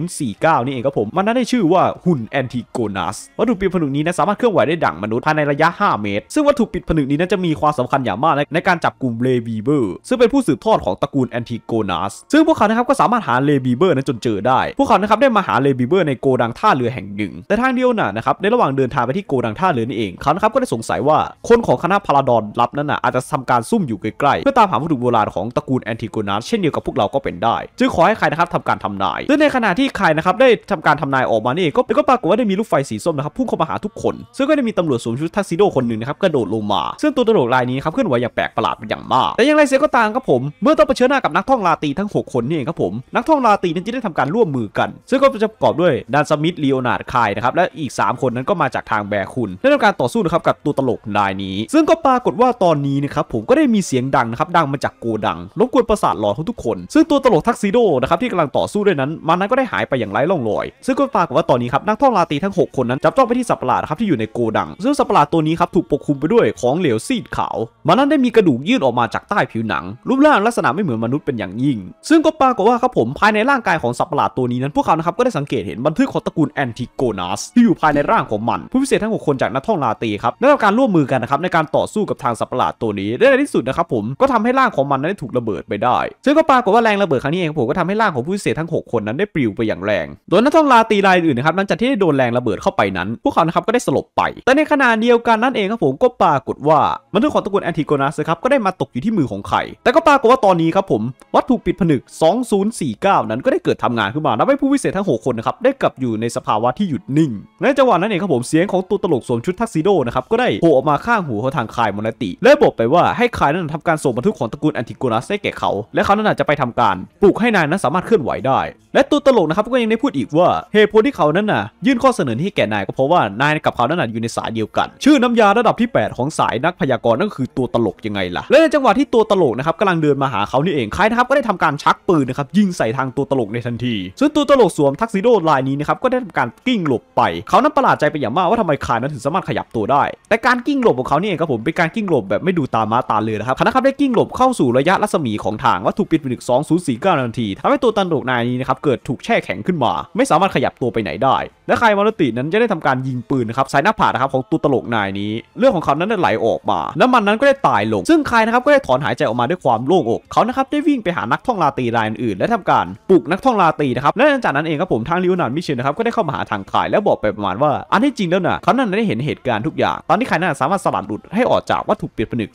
2049 นี่เองครับผม มันนั้นได้ชื่อว่าหุ่นแอนติโกนัสวัตถุปิดผนึกนี้นะ สามารถเคลื่อนไหวได้ดั่งมนุษย์ภายในระยะ 5 เมตร ซึ่งวัตถุปิดผนึกนี้นั้นจะมีความสำคัญอย่างมากในการจับกลุ่มเลวีเบอร์ซึ่งเป็นผู้สืบทอดของตระกูลแอนติโกนัสซึ่งพวกเขานะครับก็สามารถหาเลวีเบอร์ นั้นจนเจอได้พวกเขานะครับได้มาหาเลวีเบอร์ในโกดังท่าเรือแห่งหนึ่ง แต่ทางเดียวน่ะนะครับในระหว่างเดินทางไปที่โกดังท่าเรือนี่เองเขานะครับก็ได้สงสัยว่าคนของคณะพาราดอนลับนั้นน่ะ อาจจะทำการซุ่มอยู่ใกล้ๆ เพื่อตามหาวัตถุโบราณของตระกูลแอนติโกนัสเช่นเดียวกับพวกเราก็เป็นได้ จึงขอให้ใครนะครับทำการทำนายและในขณะที่ใครนะครับ ได้ทำการทำนายออกมานี่ก็ก็ปรากฏว่าได้มีลูกไฟสีส้มนะครับพุ่งเข้ามาหาทุกคน ซึ่งก็ได้มีตำรวจสวมชุดทักซิโดคนหนึ่งนะครับกระโดดลงมา ซึ่งตัวตลกรายนี้ครับเคลื่อนไหวอย่างแปลกประหลาดเป็นอย่างมากแต่อย่างไรเสียก็ตามครับผม เมื่อต้องเผชิญหน้ากับนักท่องลาตีทั้ง6คนนี่เองครับผมนักท่องลาตีนั้นจะได้ทำการร่วมมือกัน ซึ่งก็จะประกอบด้วยดานสมิธลีโอนาร์ดคายนะครับและอีก 3 คนนั้นก็มาจากทางแบคุณได้ทำการต่อสู้นะครับกับตัวตลกรายนี้ซึ่งก็ปรากฏว่าตอนนี้นะครับ ผมก็ได้มีเสียงดังนะครับ ดังมาจากโกดังรบกวนประสาทหลอนของทุกคน ซึ่งตัวตลกทักซิโดนะครับที่กำลังต่อสู้ด้วยนั้น มันนั้นก็ได้หายไปอย่างไร้ร่องรอย ซึ่งก็ปรากฏว่าตอนนี้ครับนักท่องลาตีทั้ง 6 คนนั้นจับจ้องไปที่สัตว์ประหลาดครับที่อยู่ในโกดัง ซึ่งสัตว์ประหลาดตัวนี้ครับ ถูกปกคลุมไปด้วยของเหลวซีดขาวมันนั้นได้มีกระดูกยื่นออกมาจากใต้ผิวหนัง รูปร่างลักษณะไม่เหมือนมนุษย์เป็นอย่างยิ่งซึ่งก็ปรากฏว่าครับผมภายในร่างกายของสัตว์ประหลาดตัวนี้นั้นพวกเขานะครับก็ได้สังเกตเห็นบันทึกของตระกูลแอนติโกนัสที่อยู่ภายในร่างของมันผู้พิเศษทั้ง6คนจากนักท่องลาตีครับได้ับการร่วมมือกันนะครับในกาการต่อสู้กับทางสัตว์ประหลาดตัวนี้ได้ในที่สุดนะครับผมก็ทำให้ร่างของมันนั้นได้ถูกระเบิดไปได้ซึ่งก็ปรากฏว่าแรงระเบิดครั้งนี้เองผมก็ทำให้ร่างของผู้เสียทั้ง 6 คนนั้นได้ปลิวไปอย่างแรง โดยนักท่องลาตีรายอื่นนะครับหลังจากที่ได้โดนแรงระเบิดเข้าไปนั้นพวกเขานะครับก็ได้สลบไป แต่ในขณะเดียวกันนั่นเองครับผมก็ปรากฏว่ามนถูกของตระกูลแอนติโกนัสครับก็ได้มาตกอยู่ที่มือของไข่แต่ก็ปรากฏว่าตอนนี้ครับผมวัตถุปิดผนึก 2049 นั้นก็ได้เกิดทำงานขึ้นมาทำให้ผู้วิเศษทั้ง6คนนะครับได้กลับอยู่ในสภาวะที่หยุดนิ่ง ในจังหวะนั้นเองครับผมเสียงของตัวตลกสวมชุดทักซิโดนะครับก็ได้โผล่ออกมาข้างหูเทางคายโอนติและบอกไปว่าให้คายนั้นทำการส่งบรรทุกของตระกูลแอนติกูนัสให้แก่เขา และเขานั้นจะไปทำการ ปลูกให้นายนั้นสามารถเคลื่อนไหวได้ และตัวตลกนะครับก็ยังได้พูดอีกว่าเหตุผลที่เขานั้นน่ะยื่นข้อเสนอที่แก่นายก็เพราะว่านายกับเขานั้นอยู่ในสายเดียวกัน ชื่อน้ำยาระดับที่ 8 ของสายนักพยากรณ์นั่นคือตัวตลกยังไงล่ะและในจังหวะที่ตัวตลกนะครับกำลังเดินมาหาเขานี่เองคายนะครับก็ได้ทำการชักปืนนะครับยิงใส่ทางตัวตลกในทันที ซึ่งตัวตลกสวมทักซิโดลายนี้นะครับก็ได้ทำการกิ้งหลบไป เขานั้นประหลาดใจไปอย่างมากว่าทำไมคายนั้นถึงสามารถขยับตัวได้ แต่การกิ้งหลบของเขานี่่ครับผมเป็นการกิ้งหลบแบบไม่ดูตามมาตาเลยนะครับคณะครับได้กิ้งหลบเข้าสู่ระยะรัศมีของทางวัตถุปิดหนึ่งสองศูนย์สี่เก้านาทีทำให้ตัวตันโดกนายนี้นะครับเกิดถูกแช่แข็งขึ้นมา ไม่สามารถขยับตัวไปไหนได้ และใครมารตินั้นจะได้ทำการยิงปืนนะครับใส่หน้าผานะครับของตัวตลกนายนี้ เรื่องของเขานั้นได้ไหลออกมาแล้วมันนั้นก็ได้ตายลง ซึ่งใครนะครับก็ได้ถอนหายใจออกมาด้วยความโล่งอกเขานะครับได้วิ่งไปหานักท่องราตีรายอื่นและทำการปลุกนักท่องราตีนะครับและหลังจากนั้นเองครับผมทางลิวนันมิเชลนะครับก็ได้เข้ามาหาทางขายแล้วบอกไปประมาณว่าอันที่จริงแล้วนะเขานั้นได้เห็นเหตุการณ์ทุกอย่าง ตอนที่ใครนั้นสามารถสลัดหลุดให้ออกจากวัตถุเปลี่ยนผนึก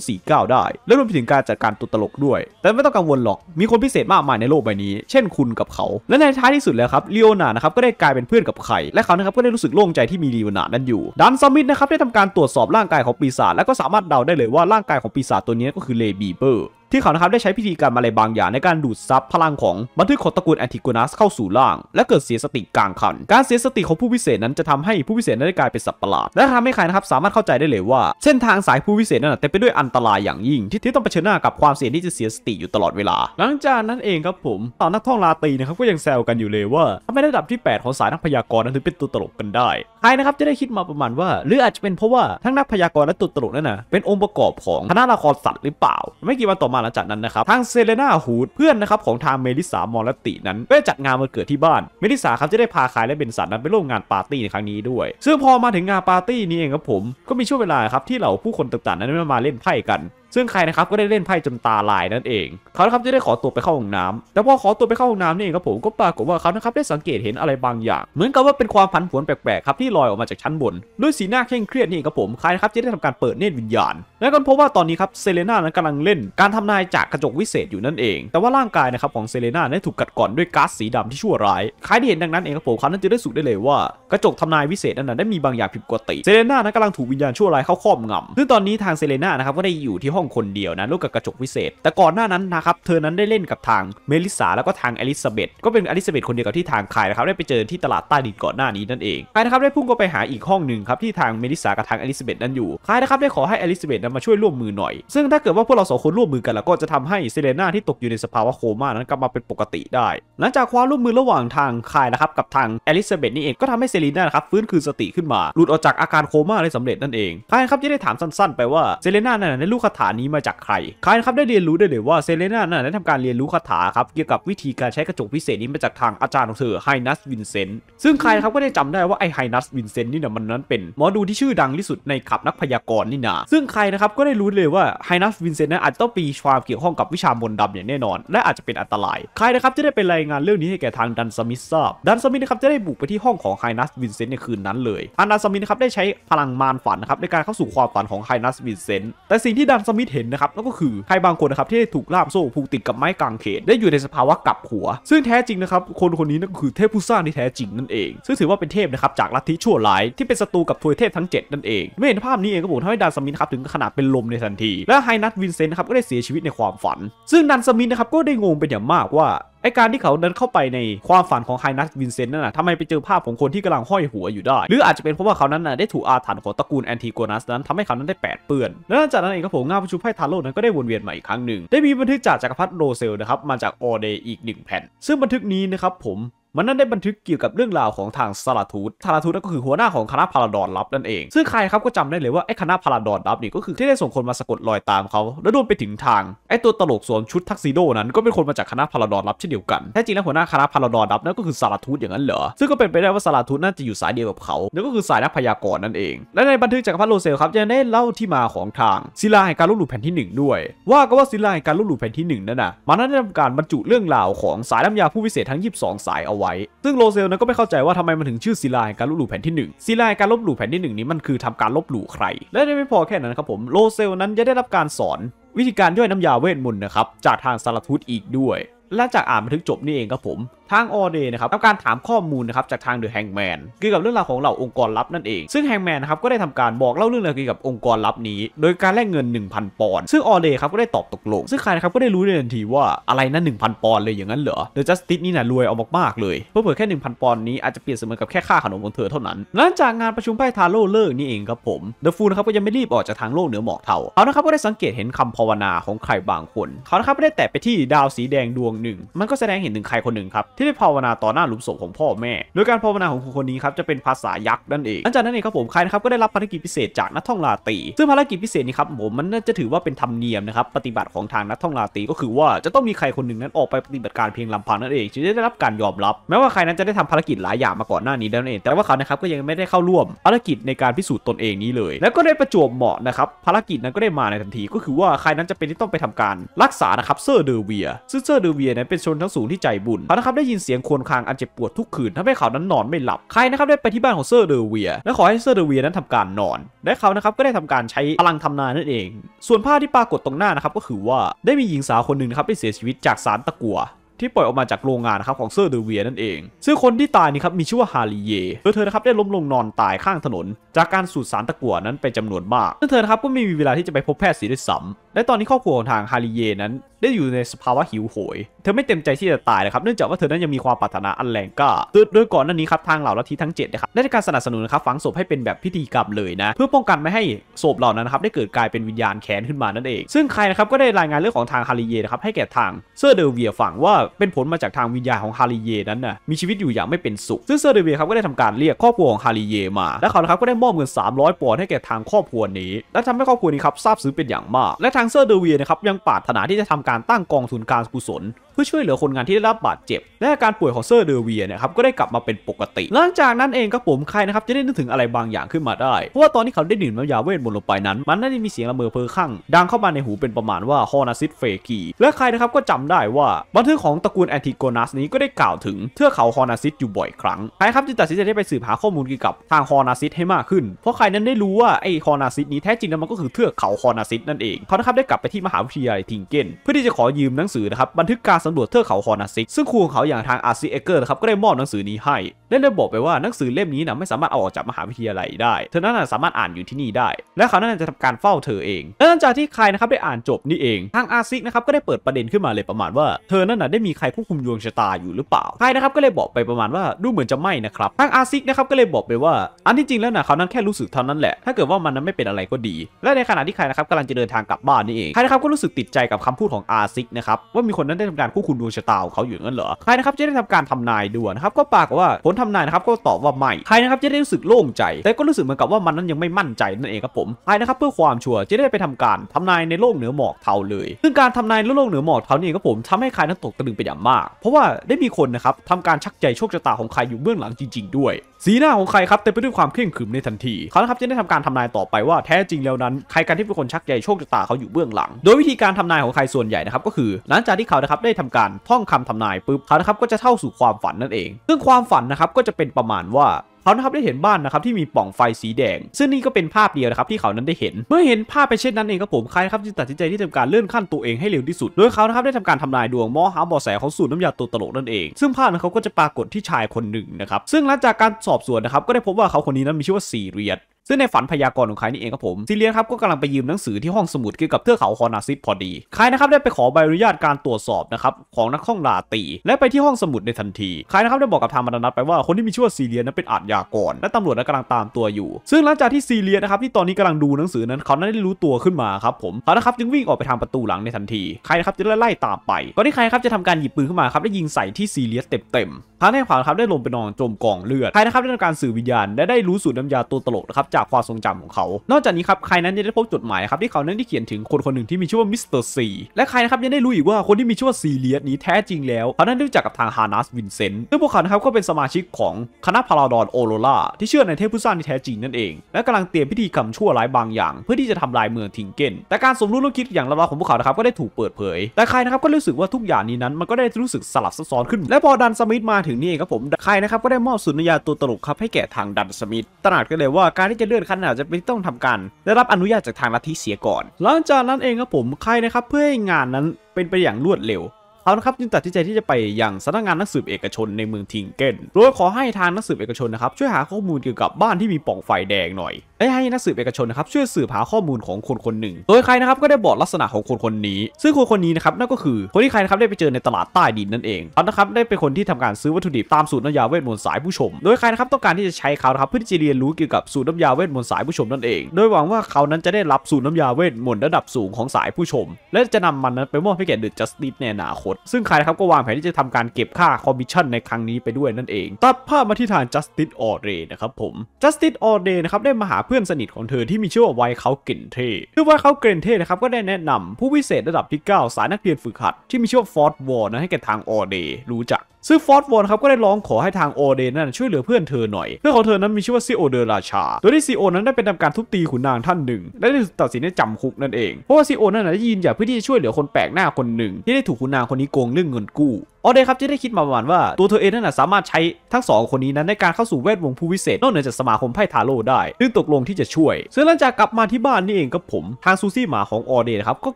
2049 ได้ และรวมไปถึงการจัดการตัวตลกด้วย แต่ไม่ต้องกังวลหรอก มีคนพิเศษมากมายในโลกใบนี้ เช่นคุณกับเขา และในท้ายที่สุดแล้วครับเลโอนานะครับก็ได้กลายเป็นเพื่อนกับไข่และเขานะครับก็ได้รู้สึกโล่งใจที่มีเลโอนานั้นอยู่ ดันซัมิดนะครับได้ทำการตรวจสอบร่างกายของปีศาจและก็สามารถเดาได้เลยว่าร่างกายของปีศาจตัวนี้ก็คือเลบีเบอร์ที่เขานะครับได้ใช้พิธีกรรมอะไรบางอย่าง ในการดูดซับพลังของบันทึกของตระกูลแอนติโกนัสเข้าสู่ร่าง และเกิดเสียสติกลางคัน การเสียสติของผู้พิเศษนั้นจะทำให้ผู้พิเศษนั้นได้กลายเป็นสัตว์ประหลาดและทำให้ใครนะครับสามารถเข้าใจได้เลยว่าเส้นทางสายผู้พิเศษนั้นเต็มไปด้วยอันตรายอย่างยิ่ง ที่ต้องเผชิญหน้ากับความเสี่ยงที่จะเสียสติอยู่ตลอดเวลา หลังจากนั้นเองครับผมตอนนักท่องลาตีนะครับก็ยังแซวกันอยู่เลยว่าทำไมระดับที่ 8 ของสายนักพยากรณ์นั้นถึงเป็นตัวตลกกันได้ใครนะครับจะได้คิดมาประมาณว่า หรืออาจจะเป็นเพราะว่าทั้งนักพยากรณ์และตัวตลกนั่นนะเป็นองค์ประกอบของคณะละครสัตว์หรือเปล่า ไม่กี่วันต่อมาหลังจากนั้นนะครับทางเซเลนาฮูดเพื่อนนะครับของทางเมลิสามอลตินั้นได้จัดงานวันเกิดที่บ้าน เมลิสาครับจะได้พาคายและเบนสันนั้นไปร่วมงานปาร์ตี้ในครั้งนี้ด้วย ซึ่งพอมาถึงงานปาร์ตี้นี้เองครับผม ก็มีช่วงเวลาครับที่เหล่าผู้คนต่าง ๆ นั้นมาเล่นไพ่กันซึ่งใครนะครับก็ได้เล่นไพ่จนตาลายนั่นเองเขานะครับจะได้ขอตัวไปเข้าห้องน้ำ แต่พอขอตัวไปเข้าห้องน้ำนี่เองครับผมก็ปรากฏว่าเขานะครับได้สังเกตเห็นอะไรบางอย่าง เหมือนกับว่าเป็นความผันผวนแปลกๆครับที่ลอยออกมาจากชั้นบนด้วยสีหน้าเคร่งเครียดนี่เองครับผมใครนะครับจะได้ทำการเปิดเนตรวิญญาณและก็พบว่าตอนนี้ครับเซเลน่านั้นกำลังเล่นการทำนายจากกระจกวิเศษอยู่นั่นเองแต่ว่าร่างกายนะครับของเซเลน่าได้ถูกกัดก่อนด้วยก๊าซสีดำที่ชั่วร้ายใครที่เห็นดังนั้นเองครับผมเขานั้นจะได้สุดได้เลยว่ากระจกทำนายวิเศษนั้น ได้มีบางอย่างผิดปกติ เซเลน่านั้นกำลังถูกวิญญาณชั่วร้ายเข้าครอบงำซึ่งตอนนี้ทางเซเลน่านะครับก็ได้อยู่ที่หห้องคนเดียวนะลูกกับกระจกวิเศษ แต่ก่อนหน้านั้นนะครับเธอนั้นได้เล่นกับทางเมลิสาแล้วก็ทางอลิซาเบธก็เป็นอลิซาเบธคนเดียวกับที่ทางคายนะครับได้ไปเจอที่ตลาดใต้ดินก่อนหน้านี้นั่นเองคายนะครับได้พุ่งก็ไปหาอีกห้องหนึ่งครับที่ทางเมลิสากับทางอลิซาเบธนั้นอยู่คายนะครับได้ขอให้อลิซาเบธนั้นมาช่วยร่วมมือหน่อย ซึ่งถ้าเกิดว่าพวกเราสองคนร่วมมือกันแล้วก็จะทำให้เซเลน่าที่ตกอยู่ในสภาวะโคม่านั้นกลับมาเป็นปกติได้ หลังจากความร่วมมือระหว่างทางคายนะครับกับทางอลิซาเบธนี่เองก็ทำให้เซเลนาครับฟื้นคืนสติขึ้นมา หลุดออกจากอาการโคม่าได้สำเร็จนั่นเองคายครับจะได้ถามสั้น ๆ ไปว่า เซเลนานั้นลูกคาถานี้มาจากใครคายครับได้เรียนรู้ได้เลยว่าเซเลน่านั้นได้ทำการเรียนรู้คาถาครับเกี่ยวกับวิธีการใช้กระจกพิเศษนี้มาจากทางอาจารย์ของเธอไฮนัสวินเซนต์ ซึ่งคายครับก็ได้จำได้ว่าไอไฮนัสวินเซนต์นี่นะมันนั้นเป็นหมอดูที่ชื่อดังที่สุดในขับนักพยากรณ์นี่นาซึ่งคายนะครับก็ได้รู้เลยว่าไฮนัสวินเซนต์นั้นอาจจะต้องปีความเกี่ยวข้องกับวิชามนต์ดำอย่างแน่นอน และอาจจะเป็นอันตรายคายนะครับจะได้ไปรายงานเรื่องนี้ให้แก่ทางดันสมิธทราบดันสมิธนะครับจะได้บุกไปที่ห้องของไฮนัสวินเซนต์ในคืนนั้นเลยอันดันสมิธนะครับได้ใช้พลังมารฝันนะครับในการเข้าสู่ความฝันของไฮนัสวินเซนต์แต่สิ่งที่ดันสมมิดเห็นนะครับนั่นก็คือ ใครบางคนนะครับ ที่ได้ถูกล่ามโซ่ผูกติดกับไม้กางเขนได้อยู่ในสภาวะกับหัว ซึ่งแท้จริงนะครับ คนคนนี้นั่นก็คือเทพผู้สร้างที่แท้จริงนั่นเอง ซึ่งถือว่าเป็นเทพนะครับจากลัทธิชั่วร้าย ที่เป็นศัตรูกับทวยเทพทั้ง7นั่นเองเมื่อเห็นภาพนี้เองก็บอกทำให้ดันสมินครับถึงขนาดเป็นลมในทันที และไฮนัทวินเซนต์นะครับก็ได้เสียชีวิตในความฝัน ซึ่งดันสมินนะครับก็ได้งงเป็นอย่างมากว่าไอการที่เขาเดินเข้าไปในความฝันของไฮนัทวินเซนต์นั่นนะทำไมไปเจอภาพของคนที่กำลังห้อยหัวอยู่ได้ หรืออาจจะเป็นเพราะว่าเขานั้นน่ะได้ถูกอาถรรพ์ของตระกูลแอนติโกนัสนั้นทำให้เขานั้นได้แปดเปื้อน และหลังจากนั้นเองครับผมงานประชุมไพ่ทาโร่นั้นก็ได้วนเวียนมาอีกครั้งหนึ่งได้มีบันทึกจากจักรพรรดิโรเซลนะครับมาจากออเดอีกหนึ่งแผ่น ซึ่งบันทึกนี้นะครับผมมันนั้นได้บันทึกเกี่ยวกับเรื่องราวของทางซาาทูตซาราทูตก็คือหัวหน้าของคณะพาราดอนลับนั่นเอง ซึ่ง ใครครับก็จำได้เลยว่าไอ้คณะพาราดอนลับนี่ก็คือที่ได้ส่งคนมาสะกดรอยตามเขา แล้วโดนไปถึงทาง ไอ้ตัวตลก สวมชุดทักซิโดนั้นก็เป็นคนมาจากคณะพาราดอนลับเช่นเดียวกัน แท้จริงแล้วหัวหน้าคณะพาราดอนลับนั่นก็คือซาาทูตอย่างนั้นเหรอ ซึ่งก็เป็นไปได้ว่าซาาทูตน่าจะอยู่สายเดียวกับเขานั่นก็คือสายนักพยากรณ์นั่นเอง และในบันทึกจากพระโรเซลครับยังได้เล่าที่มาของทางศิลาแห่งการลบหลู่แผ่นที่1ด้วยว่าก็ว่าศิลาแห่งการลบหลู่แผ่นที่1นั่นน่ะมันนั้นได้ทำการบรรจุเรื่องราวของสายน้ำยาผู้วิเศษทั้ง22สายเอาไว้ซึ่งโลเซลนั้นก็ไม่เข้าใจว่าทำไมมันถึงชื่อศิลาแห่งการลบหลู่แผ่นที่1ศิลาแห่งการลบหลู่แผ่นที่ 1 นี้มันคือทำการลบหลู่ใคร และไม่พอแค่นั้นครับผมโลเซลนั้นจะได้รับการสอน วิธีการย่อยน้ำยาเวทมนต์นะครับจากทางสารทูตอีกด้วย และจากอ่านบันทึกจบนี่เองครับผมทางออเดนะครับทำการถามข้อมูลนะครับจากทางเดอะแฮงแมนเกี่ยวกับเรื่องราวของเหล่าองค์กรลับนั่นเอง ซึ่งแฮงแมนนะครับก็ได้ทำการบอกเล่าเรื่องราวเกี่ยวกับองค์กรลับนี้ โดยการแลกเงิน 1000 ปอนด์ซึ่งออเดครับก็ได้ตอบตกลง ซึ่งคายนะครับก็ได้รู้ในทันทีว่าอะไรนะ1000 ปอนด์เลยอย่างนั้นเหรอเดอะจัสติสนี่นะรวยเอามากๆเลย เพื่อเผอแค่ 1000 ปอนด์นี้อาจจะเปลี่ยนเสมือนกับแค่ค่าขนมของเธอเท่านั้นหลังจากงานประชุมไพ่ทาโร่เลิกนี่เองครับผมเดอะฟูลนะครับก็ยังไม่รีบออกจากทางโลกเหนือหมอกเทาเขานะครับก็ได้สังเกตเห็นคำภาวนาของใครบางคนเขานะครับได้แตะไปที่ดาวสีแดงดวงหนึ่ง มันก็แสดงเห็นถึงใครคนหนึ่งครับที่ได้ภาวนาต่อหน้าหลุมศพของพ่อแม่ โดยการภาวนาของคนคนนี้ครับจะเป็นภาษายักษ์นั่นเอง หลังจากนั้นเองครับผมใครนะครับก็ได้รับภารกิจพิเศษจากนักท่องลาตี ซึ่งภารกิจพิเศษนี้ครับผมมันน่าจะถือว่าเป็นธรรมเนียมนะครับปฏิบัติของทางนักท่องลาตีก็คือว่าจะต้องมีใครคนหนึ่งนั้นออกไปปฏิบัติการเพียงลำพังนั่นเองจึงจะได้รับการยอมรับ แม้ว่าใครนั้นจะได้ทำภารกิจหลายอย่างมาก่อนหน้านี้แล้วนั่นเอง แต่ว่าเขานะครับก็ยังไม่ได้เข้าร่วมภารกิจในการพิสูจน์ตนเองนี้เลย แล้วก็ได้ประจวบเหมาะนะครับภารกิจนั้นก็ได้มาในทันที ก็คือว่าใครนั้นจะเป็นที่ต้องไปทำการรักษานะครับเซอร์เดเวียซึ่งเซอร์เดเวียนั้นเป็นชนทั้งสูงที่ใจบุญเขานะครับได้ยินเสียงควนคางอันเจ็บปวดทุกคืนทำให้เขานั้นนอนไม่หลับใครนะครับได้ไปที่บ้านของเซอร์เดเวีย และขอให้เซอร์เดเวียนั้นทำการนอน และเขานะครับก็ได้ทำการใช้พลังทำนายนั่นเอง ส่วนภาพที่ปรากฏตรงหน้านะครับก็คือว่าได้มีหญิงสาวคนหนึ่งนะครับได้เสียชีวิตจากสารตะกั่วที่ปล่อยออกมาจากโรงงานนะครับของเซอร์เดเวียนั่นเองซึ่งคนที่ตายนี่ครับมีชื่อว่าฮาริเยโดยเธอนะครับได้ล้มลงนอนตายข้างถนน จากการสูดสารตะกั่วนั้นเป็นจำนวนมาก ซึ่งเธอนะครับก็ไม่มีเวลาที่จะไปพบแพทย์สียด้วยซ้ำและตอนนี้ครอบครัวของทางฮาริเยนั้น ได้อยู่ในสภาวะหิวโหย เธอไม่เต็มใจที่จะตายนะครับเนื่องจากว่าเธอนั้นยังมีความปรารถนาอันแรงกล้าโดยก่อนหน้านี้ครับทางเหล่าลัทธิทั้ง7นะครับได้การสนับสนุนนะครับฝังศพให้เป็นแบบพิธีกรรมเลยนะเพื่อป้องกันไม่ให้ศพเหล่านั้นนะครับได้เกิดกลายเป็นวิญญาณแค้นขึ้นมานั่นเอง ซึ่งใครนะครับก็ได้รายงานเรื่องของทางฮาริเยนะครับให้แก่ทางเซอร์เดวียังว่าเป็นผลมาจากทางวิญญาณของฮาริเยนั้นนะมีชีวิตอยู่อย่างไม่เป็นสุขซึ่งเซอร์เดวีครับก็ได้ทำการเรียกครอบครัวของฮาริเยมา และเขาครับก็ได้มอบเงิน 300 ปอนด์ให้แก่ทางครอบครัวนี้ และทำให้ครอบครัวนี้ครับซาบซึ้งเป็นอย่างมาก และทางเซอร์เดวีนะครับยังปรารถนาที่จะทำการตั้งกองทุนการกุศลพื่อช่วยเหลือคนงานที่ได้รับบาดเจ็บ และอาการป่วยของเซอร์เดอเวียนะครับ ก็ได้กลับมาเป็นปกติหลังจากนั้นเองก็ผมใครนะครับ จะได้นึกถึงอะไรบางอย่างขึ้นมาได้ เพราะว่าตอนที่เขาได้ดื่มน้ำยาเวทมนต์ลงไปนั้น มันได้มีเสียงระเมอเพงข้างดังเข้ามาในหูเป็นประมาณว่าฮอนาซิตเฟกีและใครนะครับก็จำได้ว่าบันทึกของตระกูลแอนติโกนัสนี้ก็ได้กล่าวถึงเทือกเขาฮอนาซิตอยู่บ่อยครั้งใครครับจึงตัดสินใจได้ไปสืบหาข้อมูลเกี่ยวกับทางฮอนาซิตให้มากขึ้นเพราะใครนั้นได้รู้ว่าไอ้ฮอนาซิตนี้แท้จริงแล้วมันก็คือเทือกเขาฮอนาซิตนั่นเองเขานะครับได้กลับไปที่มหาวิทยาลัยทิงเกนเพื่อที่จะขอยืมหนังสือนะครับบันทึกการสำรวจเทือกเขาฮอนาซิกซึ่งครูของเขาอย่างทางอาร์ซีเอเกอร์นะครับก็ได้มอบหนังสือนี้ให้และได้บอกไปว่าหนังสือเล่มนี้นะไม่สามารถเอาออกจากมหาวิทยาลัยได้เธอนั้นสามารถอ่านอยู่ที่นี่ได้ และเขานั้นจะทำการเฝ้าเธอเองและหลังจากที่ใครนะครับได้อ่านจบนี่เองทางอาร์ซิกนะครับก็ได้เปิดประเด็นขึ้นมาเลยประมาณว่า เธอนั้นนะได้มีใครควบคุมดวงชะตาอยู่หรือเปล่าใครนะครับก็เลยบอกไปประมาณว่าดูเหมือนจะไม่นะครับทางอาร์ซิกนะครับก็เลยบอกไปว่าอันที่จริงแล้วนะเขานั้นแค่รู้สึกเท่านั้นแหละถ้าเกิดว่ามันนั้นไม่เป็นอะไรก็ดี และในขณะที่ใครนะครับกำลังจะเดินทางกลับบ้านนี่เองใครนะครับก็รู้สึกติดใจกับคำพูดของอาร์ซิกนะครับว่ามีคนนั้นได้ทำการคูบคุณดวงชะตาของเขาอยู่เงี้นเหรอใครนะครับจะได้ทำการทำนายด่วนครับก็ปากว่าผลทำนายนะครับก็ตอบว่าไม่ ใครนะครับจะได้รู้สึกโล่งใจ แต่ก็รู้สึกเหมือนกับว่ามันนั้นยังไม่มั่นใจนั่นเองครับผมใครนะครับเพื่อความชัวร์จะได้ไปทำการทำนายในโลกเหนือหมอกเทาเลยซึ่งการทำนายในโลกเหนือหมอกเทานี่ครับผมทำให้ใครนั้นตกตะลึงไปอย่างมาก เพราะว่าได้มีคนนะครับทำการชักใจโชคชะตาของใครอยู่เบื้องหลังจริง ๆด้วย สีหน้าของใครครับเต็มไปด้วยความเคร่งขรึมในทันทีเขานะครับจะได้ทำการทำนายต่อไปว่าแท้จริงแล้วนั้นใครกันที่เป็นคนชักใจโชคชะตาเขาอยู่เบื้องหลัง โดยวิธีการทำนายของใครส่วนใหญ่นะครับ ก็คือ หลังจากที่เขานะครับได้ทำการท่องคำทำนายปุ๊บเขานะครับก็จะเข้าสู่ความฝันนั่นเอง ซึ่งความฝันนะครับก็จะเป็นประมาณว่าเขานะครับได้เห็นบ้านนะครับที่มีป่องไฟสีแดง ซึ่งนี่ก็เป็นภาพเดียวนะครับที่เขานั้นได้เห็น เมื่อเห็นภาพไปเช่นนั้นเองครับผมใครครับจึงตัดสินใจที่ทำการเลื่อนขั้นตัวเองให้เร็วที่สุดโดยเขานะครับได้ทำการทำลายดวงมอหาบอแสของสูตรน้ำยาตัวตลกนั่นเอง ซึ่งภาพนั้นเขาก็จะปรากฏที่ชายคนหนึ่งนะครับซึ่งหลังจากการสอบสวนนะครับก็ได้พบว่าเขาคนนี้นั้นมีชื่อว่าซีเรียสซึ่งในฝันพยากรณ์ของคายนี่เองครับผมซีเรียสครับก็กำลังไปยืมหนังสือที่ห้องสมุดเกี่ยวกับเทือกเขาคอนาซิปพอดีครนะครับได้ไปขอใบอนุญาตการตรวจสอบนะครับของนักข้องลาตีและไปที่ห้องสมุดในทันทีครนะครับได้บอกกับทางมาดานัทไปว่าคนที่มีชื่อว่าซีเรียนั้นเป็นอาชยากนและตำรวจกำลังตามตัวอยู่ ซึ่งหลังจากที่ซีเรียสนะครับที่ตอนนี้กำลังดูหนังสือนั้นเขานั้นได้รู้ตัวขึ้นมาครับผมเขานะครับจึงวิ่งออกไปทางประตูหลังในทันทีใครนะครับจะไล่ตามไปก่อนที่ใครครับจะทำการหยิบปืนขึ้นมาครับได้ยิงใส่ที่ซีเรียสเต็มๆทางแนขวาครับได้ลงไปนอนจมกองเลือดใครนะครับได้ทำการสื่อวิญญาณและได้รู้สูตรน้ำยาตัวตลกนะครับจากความทรงจำของเขา นอกจากนี้ครับใครนั้นยังได้พบจดหมายครับที่เขานั้นได้เขียนถึงคนคนหนึ่งที่มีชื่อว่ามิสเตอร์ซีและใครนะครับยังได้รู้อีกว่าคนที่มีชื่อว่าซีเรียสนี้แท้จริงแล้วเขานั้นรู้จักกับทางฮานัสวินเซนต์ซึ่งพวกเขานะครับก็เป็นสมาชิกของคณะพาราดอนโรราที่เชื่อในเทพผู้สร้างที่แท้จริงนั่นเอง และกำลังเตรียมพิธีกรรมชั่วร้ายบางอย่าง เพื่อที่จะทำลายเมืองทิงเกนแต่การสมรู้ร่วมคิดอย่างลับๆของพวกเขาครับก็ได้ถูกเปิดเผยแต่ใครนะครับก็รู้สึกว่าทุกอย่างนี้นั้นมันก็ได้รู้สึกสลับซับซ้อนขึ้น และพอดันสมิธมาถึงนี่เองครับผมใครนะครับก็ได้มอบสุนยาตัวตลกครับให้แก่ทางดันสมิธตระหนักกันเลยว่าการที่จะเลื่อนขั้นอาจจะไม่ต้องทำการได้รับอนุญาตจากทางลัทธิเสียก่อน หลังจากนั้นเองครับผมใครนะครับเพื่อให้งานนั้นเป็นไปอย่างรวดเร็วเขานะครับจึงตัดสินใจที่จะไปยังสำนักงานนักสืบเอกชนในเมืองทิงเกนโดยขอให้ทางนักสืบเอกชนนะครับช่วยหาข้อมูลเกี่ยวกับบ้านที่มีปล่องไฟแดงหน่อยและให้นักสืบเอกชนนะครับช่วยสืบหาข้อมูลของคนคนหนึ่ง โดยใครนะครับก็ได้บอกลักษณะของคนคนนี้ ซึ่งคนคนนี้นะครับนั่นก็คือคนที่ใครนะครับได้ไปเจอในตลาดใต้ดินนั่นเองเขานะครับได้เป็นคนที่ทำการซื้อวัตถุดิบตามสูตรน้ำยาเวทมนต์สายผู้ชม โดยใครนะครับต้องการที่จะใช้เขาครับเพื่อที่จะเรียนรู้เกี่ยวกับสูตรน้ำยาเวทมนต์สายผู้ชมนั่นเอง โดยหวังว่าเขานั้นจะได้รับสูตรน้ำยาเวทมนต์ระดับสูงของสายผู้ชม และจะนำมันนั้นไปมอบให้แก่เดอะจัสติสในอนาคตซึ่งใครนะครับก็วางแผนที่จะทำการเก็บค่าคอมมิชชั่นในครั้งนี้ไปด้วยนั่นเอง ตัดภาพมาที่ฐาน Justice อเดนะครับผม Justice อเดนะครับได้มาหาเพื่อนสนิทของเธอที่มีชื่อว่าไวเขาเกนเทึือไวเขาเกนเทนะครับก็ได้แนะนำผู้วิเศษระดับที่ 9 สายนักเรียนฝึกหัดที่มีชื่อว่าฟอร์ดวอร์นะให้แก่ทางออเดย์รู้จักซึ่งฟอร์ดวอนครับก็ได้ร้องขอให้ทางโอเดนนั้นช่วยเหลือเพื่อนเธอหน่อย เพื่อนของเธอนั้นมีชื่อว่าซีโอเดราชา โดยที่ซีโอนั้นได้เป็นทำการทุบตีขุนนางท่านหนึ่ง และได้ตัดสินให้จำคุกนั่นเอง เพราะว่าซีโอนั้นได้ยินอยากเพื่อที่จะช่วยเหลือคนแปลกหน้าคนหนึ่งที่ได้ถูกขุนนางคนนี้โกงเรื่องเงินกู้ออเดครับจะได้คิดมาประมาณว่าตัวเธอเองนั่นนะสามารถใช้ทั้งสองคนนี้นั้นในการเข้าสู่เวทวงผู้วิเศษนอกเหนือจากสมาคมไพ่ทาโร่ได้ ซึ่งตกลงที่จะช่วย ซึ่งหลังจากกลับมาที่บ้านนี่เองกับผมทางซูซี่หมาของออเดนะครับก็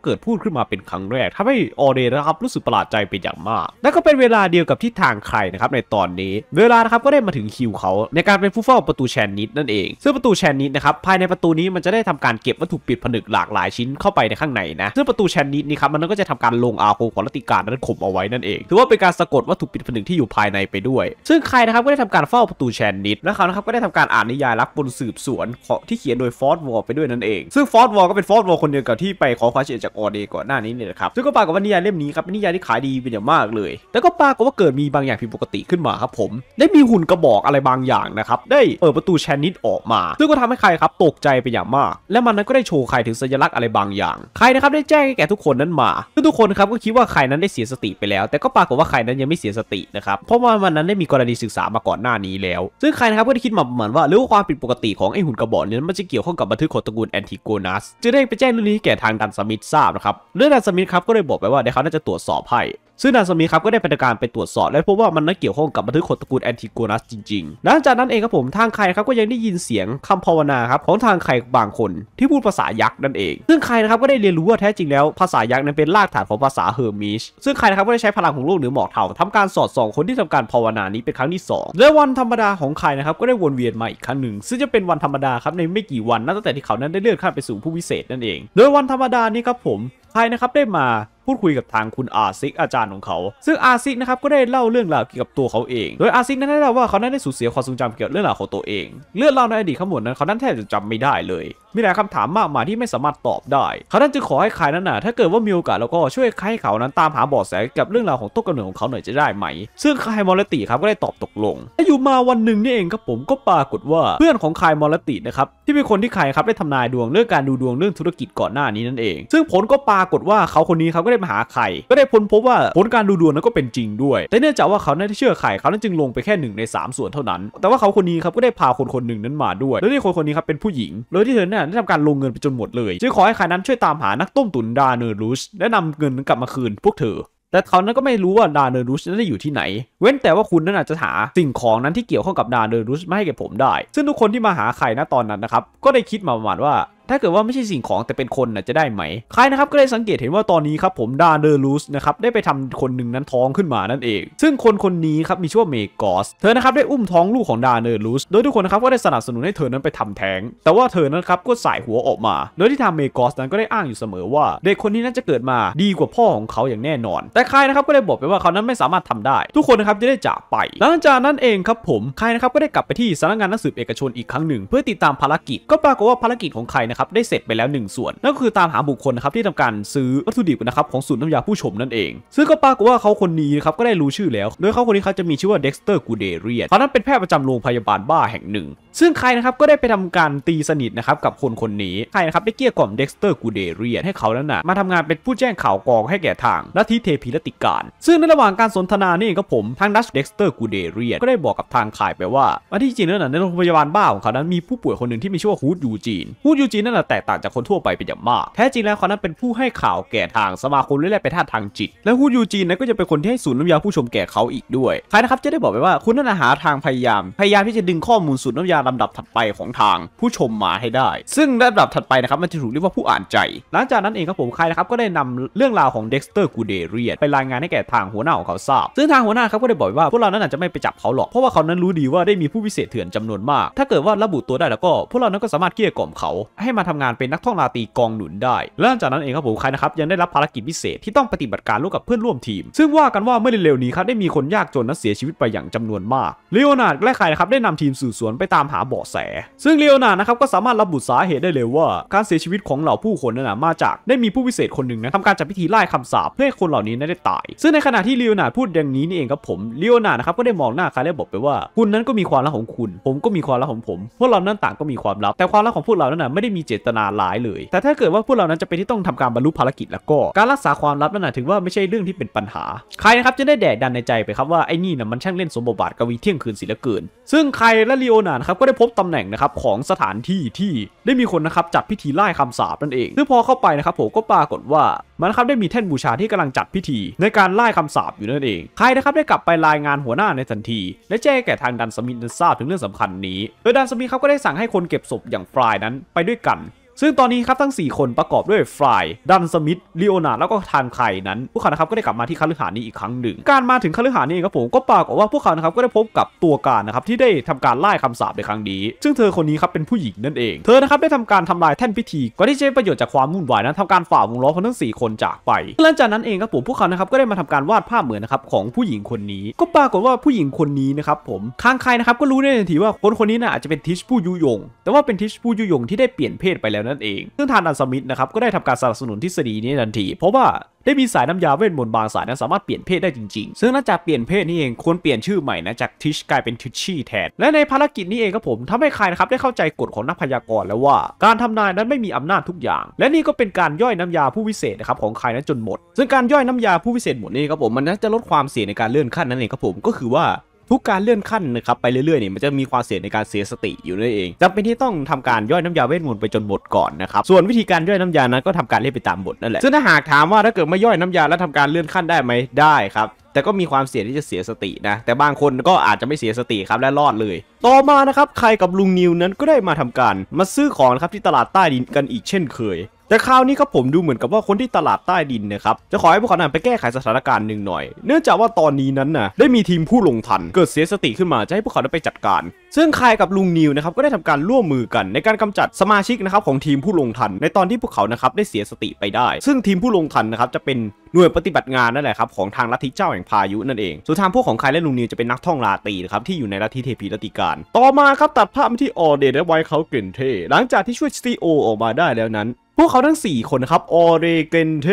เกิดพูดขึ้นมาเป็นครั้งแรกทำให้ออเดนะครับรู้สึกประหลาดใจเป็นอย่างมาก และก็เป็นเวลาเดียวกับที่ทางใครนะครับในตอนนี้ เวลานะครับก็ได้มาถึงคิวเขาในการเป็นผู้เฝ้าประตูแชนนิดนั่นเองซึ่งประตูแชนนิดนะครับภายในประตูนี้มันจะได้ทำการเก็บวัตถุปิดผนึกหลากหลายชิ้นเข้าไปในข้างในนะซึ่งประตูแชนนิดนี่ครับมันก็จะทำการลงอาโคของรติการนั้นข่มเอาไว้นั่นเองถือว่าเป็นการสะกดวัตถุปิดผนึกที่อยู่ภายในไปด้วย ซึ่งใครนะครับ ก็ได้ทำการเฝ้าประตูแชนนิด และเขานะครับก็ได้ทำการอ่านนิยายรักบนสืบสวน ที่เขียนโดยฟอร์ดวอลไปด้วยนั่นเอง ซึ่งฟอร์ดวอลก็เป็นฟอร์ดวอลคนเดียวกับที่ไปขอความช่วยเหลือจากออเดก่อนหน้านี้เนี่ยนะครับ ซึ่งก็ปรากฏว่านิยายเล่มนี้ครับ เป็นนิยายที่ขายดีเป็นอย่างมากเลย แล้วก็ปรากฏว่าเกิดมีบางอย่างผิดปกติขึ้นมาครับผม ได้มีหุ่นกระบอกอะไรบางอย่างนะครับได้เปิดประตูแชนนิดออกมา ซึ่งก็ทำให้ใครครับตกใจไปอย่างมาก และมันนั้นก็ได้โชว์ใครถึงสัญลักษณ์อะไรบางอย่าง ใครนะครับได้แจ้งให้แก่ทุกคนนั้นมาซึ่งทุกคนครับก็คิดว่าใครนั้นได้เสียสติไปแล้ว แต่ก็ปรากฏว่าาใครนั้นยังไม่เสียสตินะครับ เพราะว่ามันนั้นได้มีกรณีศึกษามาก่อนหน้านี้แล้ว ซึ่งใครนะครับก็ได้คิดมาเหมือนว่า หรือว่าความผิดปกติของไอหุ่นกระบอกนี้มันจะเกี่ยวข้องกับบันทึกของตระกูลแอนติโกนัสจึงได้ไปแจ้งเรื่องนี้แก่ทางดันสมิธทราบนะครับเรื่องดันสมิธครับก็เลยบอกไปว่าเดี๋ยวเขาน่าจะตรวจสอบให้ซึ่งนาซามิครับก็ได้ปฏิการไปตรวจสอบและพบว่ามันนัานเกี่ยวข้องกับบันทึกคนตระกูลแอนติโกนัสจริงๆ หลังจากนั้นเองครับผมทางใครครับก็ยังได้ยินเสียงคำภาวนาครับของทางใครบางคนที่พูดภาษายักษ์นั่นเอง ซึ่งใครนะครับก็ได้เรียนรู้ว่าแท้จริงแล้วภาษายักษ์นั้นเป็นรากฐานของภาษาเฮอร์มิชซึ่งใครนะครับก็ได้ใช้พลังของโลกเหนือหมอกเทาทำการสอดส่องคนที่ทำการภาวนานี้เป็นครั้งที่2และวันธรรมดาของใครนะครับก็ได้วนเวียนมาอีกครั้งหนึ่งซึ่งจะเป็นวันธรรมดาครับในไม่กี่วันนับตั้งแต่ที่เขานั้นได้เลื่อนขั้นไปสู่ผู้วิเศษนั่นเองโดยวันธรรมดานี้ครับผมใครนะครับได้มาพูดคุยกับทางคุณอาซิกอาจารย์ของเขา ซึ่งอาซิกนะครับ ก็ได้เล่าเรื่องราวเกี่ยวกับตัวเขาเอง โดยอาซิกนั้นได้เล่าว่าเขานั้นได้สูญเสียความทรงจำเกี่ยวกับเรื่องราวของตัวเองเรื่องราวในอดีตขัมวดนั้นเขานั้นแทบจะจำไม่ได้เลยมีหลายคำถามมากมายที่ไม่สามารถตอบได้เขาท่านจึงขอให้ใครนั้นนะถ้าเกิดว่ามีโอกาสแล้วก็ช่วยให้เขานั้นตามหาเบาะแสกับเรื่องราวของต้นกำเนิดของเขาหน่อยจะได้ไหม ซึ่งคายมอลติครับก็ได้ตอบตกลงและอยู่มาวันหนึ่งนี่เองครับผมก็ปรากฏว่าเพื่อนของคายมอลตินะครับที่เป็นคนที่คายครับได้ทำนายดวงเรื่องการดูดวงเรื่องธุรกิจก่อนหน้านี้นั่นเอง ซึ่งผลก็ปรากฏว่าเขาคนนี้เขาก็ได้มาหาใครก็ได้พ้นพบว่าผลการดูดวงนั้นก็เป็นจริงด้วย แต่เนื่องจากว่าเขาได้เชื่อใครเขานจึงลงไปแค่หนึ่งใน 3 ส่วนเท่านั้น แต่ว่าเขาคนนี้ครับก็ได้พาคนคนหนึ่งนั้นมาด้วยแล้วที่คนคนนี้ครับเป็นผู้หญิง โดยที่เธอเนี่ยได้ทำการลงเงินไปจนหมดเลย จึงขอให้ใครนั้นช่วยตามหานักต้มตุ๋นดาเนอรูสและนำเงินกลับมาคืน พวกเธอ แต่เขานั้นก็ไม่รู้ว่าดาเนอรุสนั้นได้อยู่ที่ไหน เว้นแต่ว่าคุณนั้นอาจจะหา สิ่งของนั้นที่เกี่ยวข้องกับดาเนอรุสมาให้แก่ผมได้ ซึ่งทุกคนที่มาหาใครนะตอนนั้นนะครับ ก็ได้คิดมาประมาณว่าถ้าเกิดว่าไม่ใช่สิ่งของแต่เป็นคนนะจะได้ไหม ใครนะครับก็ได้สังเกตเห็นว่าตอนนี้ครับผมดาเดอร์ลูสนะครับได้ไปทำคนหนึ่งนั้นท้องขึ้นมานั่นเอง ซึ่งคนคนนี้ครับมีชื่อว่าเมกอส เธอนะครับได้อุ้มท้องลูกของดาเดอร์ลูส โดยทุกคนนะครับก็ได้สนับสนุนให้เธอนั้นไปทำแท้ง แต่ว่าเธอนั้นครับก็สายหัวออกมา โดยที่ทางเมกอสนั้นก็ได้อ้างอยู่เสมอว่า เด็กคนนี้น่าจะเกิดมาดีกว่าพ่อของเขาอย่างแน่นอน แต่ใครนะครับก็ได้บอกไปว่าเขานั้นไม่สามารถทำได้ ทุกคนนะครับจะได้จากไปหลังจากนั้นเองครับผมใครนะครับก็ได้กลับไปที่สำนักงานหนังสือเอกชนอีกครั้งหนึ่งเพื่อติดตามภารกิจ ก็ปรากฏว่าภารกิจของใครนะนะครับได้เสร็จไปแล้ว1ส่วน นั่นก็คือตามหาบุคคลนะครับที่ทำการซื้อวัตถุดิบนะครับของศูนย์น้ำยาผู้ชมนั่นเองซึ่งก็ปรากฏว่าเขาคนนี้นะครับก็ได้รู้ชื่อแล้ว โดยเขาคนนี้เขาจะมีชื่อว่าเด็กสเตอร์กูเดเรียนเขานั้นเป็นแพทย์ประจำโรงพยาบาลบ้าแห่งหนึ่ง ซึ่งใครนะครับก็ได้ไปทำการตีสนิทนะครับกับคนคนนี้ใครนะครับได้เกลี้ยกล่อมเด็กสเตอร์กูเดเรียนให้เขานั้นนะมาทำงานเป็นผู้แจ้งข่าวกองให้แก่ทางลัทธิเทพีลติการ ซึ่งในระหว่างการสนทนานี่ก็ผมทางดัชเด็กสเตอร์กูเดเรียนก็ได้บอกกับทางขายไปว่าว่าที่จริงแล้วนะในโรงพยาบาลบ้าของเขานั้นมีผู้ป่วยคนหนึ่งที่มีชื่อว่าฮูดยูจีนฮูดยูจีนนั่นแหละแตกต่างจากคนทั่วไปเป็นอย่างมาก แท้จริงแล้วเขานั้นเป็นผู้ให้ข่าวแก่ทาง สมาคมเรื่อยๆไปท่าทางจิตและฮูยูจีนนั้นก็จะเป็นคนที่ให้ศูนย์น้ำยาผู้ชมแก่เขาอีกด้วยใครนะครับจะได้บอกไปว่าคุณนั่นหาทางพยายามพยายามที่จะดึงข้อมูลศูนย์น้ำยาลำดับถัดไปของทางผู้ชมมาให้ได้ ซึ่งลำดับถัดไปนะครับมันจะถูกเรียกว่าผู้อ่านใจ หลังจากนั้นเองครับผมใครนะครับก็ได้นำเรื่องราวของเด็กสเตอร์กูเดเรียนไปรายงานให้แก่ทางหัวหน้าของเขาทราบซึ่งทางหัวหน้าครับก็ได้บอกว่าพวกเรานั้นอาจจะไม่ไปจับเขาหรอก เพราะว่าเขานั้นรู้ดีว่าได้มีผู้พิเศษเถื่อนจำนวนมาก ถ้าเกิดว่าระบุตัวได้แล้ว ก็พวกเรานั้นก็สามารถเกลี้ยกล่อมเขาใมาทำงานเป็นนักท่องราตรีกองหนุนได้ และหลังจากนั้นเองครับผมใครนะครับ ยังได้รับภารกิจพิเศษที่ต้องปฏิบัติการร่วมกับเพื่อนร่วมทีม ซึ่งว่ากันว่า เมื่อเร็วๆนี้ครับได้มีคนยากจนนั้นเสียชีวิตไปอย่างจำนวนมากเลโอนาร์ดและใครนะครับได้นำทีมสืบสวนไปตามหาเบาะแส ซึ่งเลโอนาร์ดนะครับก็สามารถระบุสาเหตุได้เลยว่าการเสียชีวิตของเหล่าผู้คนนั้นมาจาก ได้มีผู้พิเศษคนหนึ่งนะทำการจัดพิธีไล่คำสาปเพื่อให้คนเหล่านี้ได้ตาย ซึ่งในขณะที่เลโอนาร์ดพูดอย่างนี้นี่เองครับผมเลโอนาร์ดนะครับก็ได้มองหน้าคาและบอกไปว่าคุณนั้นก็มีความลับของคุณ ผมก็มีความลับของผม พวกเรานั้นต่างก็มีความลับแต่ความลับของพวกเรานั้นไม่ได้มีเจตนาร้ายเลย แต่ถ้าเกิดว่าพวกเรานั้นจะเป็นที่ต้องทำการบรรลุภารกิจแล้วก็ การรักษาความลับนั่นนะถือว่าไม่ใช่เรื่องที่เป็นปัญหา ใครนะครับจะได้แดกดันในใจไปครับว่า ไอ้นี่นะมันช่างเล่นสมบบาทกวีเที่ยงคืนศิลเกิน ซึ่งใครและลีโอนานครับก็ได้พบตำแหน่งนะครับของสถานที่ที่ได้มีคนนะครับจัดพิธีไล่คำสาปนั่นเองซึ่งพอเข้าไปนะครับผมก็ปรากฏว่า มันครับได้มีแท่นบูชาที่กำลังจัดพิธี ในการไล่คำสาปอยู่นั่นเอง ใครนะครับได้กลับไปรายงานหัวหน้าในทันที และแจ้งแก่ทางดันสมิธทราบถึงเรื่องสำคัญนี้ โดยดันสมิธเขาก็ได้สั่งให้คนเก็บศพอย่างฟรายนั้นไปด้วยกั come. ซึ่งตอนนี้ครับทั้ง4คนประกอบด้วยฟราย ดันสมิธลีโอนาแล้วก็ทานไคนั้นพวกเขานะครับก็ได้กลับมาที่คาลิสานี้อีกครั้งหนึ่ง การมาถึงคาลิสานี้ครับผมก็ปรากฏว่าพวกเขานะครับก็ได้พบกับตัวการนะครับที่ได้ทำการไล่คำสาปในครั้งนี้ ซึ่งเธอคนนี้ครับเป็นผู้หญิงนั่นเอง เธอนะครับได้ทำการทำลายแท่นพิธีก่อนที่จะประโยชน์จากความวุ่นวายนั้นทำการฝ่าวงล้อคนทั้ง4คนจากไป หลังจากนั้นเองครับผมพวกเขานะครับก็ได้มาทำการวาดภาพเหมือนนะครับของผู้หญิงคนนี้ ก็ปรากฏว่าผู้หญิงคนนี้นะครับผมทางใครนะครับก็รู้ได้ทันทีว่าคนคนนี้น่ะอาจจะเป็นทิชผู้ยุยงแต่ว่าเป็นทิชผู้ยุยง ที่ได้เปลี่ยนเพศไปแล้วนั่นเองซึ่งทานอันสมิธนะครับก็ได้ทำการสนับสนุนทฤษฎีนี้ทันทีเพราะว่าได้มีสายน้ำยาเวทมนต์บางสายนั้นสามารถเปลี่ยนเพศได้จริงๆ ซึ่งน่าจะเปลี่ยนเพศนี่เองควรเปลี่ยนชื่อใหม่นะ จากทิชกลายเป็นทิชชี่แทน และในภารกิจนี้เองครับผมทำให้ใครนะครับได้เข้าใจกฎของนักพยากรณ์แล้วว่า การทำนายนั้นไม่มีอำนาจทุกอย่าง และนี่ก็เป็นการย่อยน้ำยาผู้วิเศษนะครับของใครนั้นจนหมดซึ่งการย่อยน้ำยาผู้วิเศษหมดนี่ครับผมมันน่าจะลดความเสี่ยงในการเลื่อนขั้นนั่นเองครับผมก็คือว่าทุกการเลื่อนขั้นนะครับไปเรื่อยๆเนี่ยมันจะมีความเสี่ยงในการเสียสติอยู่นั่นเองจำเป็นที่ต้องทำการย่อยน้ำยาเวทมนต์ไปจนหมดก่อนนะครับ ส่วนวิธีการย่อยน้ำยานั้นก็ทำการเล่นไปตามบทนั่นแหละซึ่งถ้าหากถามว่าถ้าเกิดไม่ย่อยน้ำยาแล้วทำการเลื่อนขั้นได้ไหมได้ครับแต่ก็มีความเสี่ยงที่จะเสียสตินะแต่บางคนก็อาจจะไม่เสียสติครับและรอดเลย ต่อมานะครับใครกับลุงนิวนั้นก็ได้มาทำการมาซื้อของครับที่ตลาดใต้ดินกันอีกเช่นเคยแต่คราวนี้ครับผมดูเหมือนกับว่าคนที่ตลาดใต้ดินนะครับ จะขอให้พวกเขาไปแก้ไขสถานการณ์หนึ่งหน่อย เนื่องจากว่าตอนนี้นั้นนะได้มีทีมผู้ลงทัน เกิดเสียสติขึ้นมาจะให้พวกเขาไปจัดการซึ่งคายกับลุงนิวนะครับก็ได้ทำการร่วมมือกัน ในการกำจัดสมาชิกนะครับของทีมผู้ลงทัน ในตอนที่พวกเขานะครับได้เสียสติไปได้ ซึ่งทีมผู้ลงทันนะครับจะเป็นหน่วยปฏิบัติงานนั่นแหละครับของทางลัทธิเจ้าแห่งพายุนั่นเองส่วนทางพวกของคายและลุงนิวจะเป็นนักท่องราตรีนะครับที่อยู่ในลัทธิเทพีลัติการ ต่อมาครับตัดภาพมาที่ออเดนและไวเขาเกนเทหลังจากที่ช่วยซีโอออกมาได้แล้วนั้น พวกเขาทั้ง 4 คนนะครับออเรเกนเท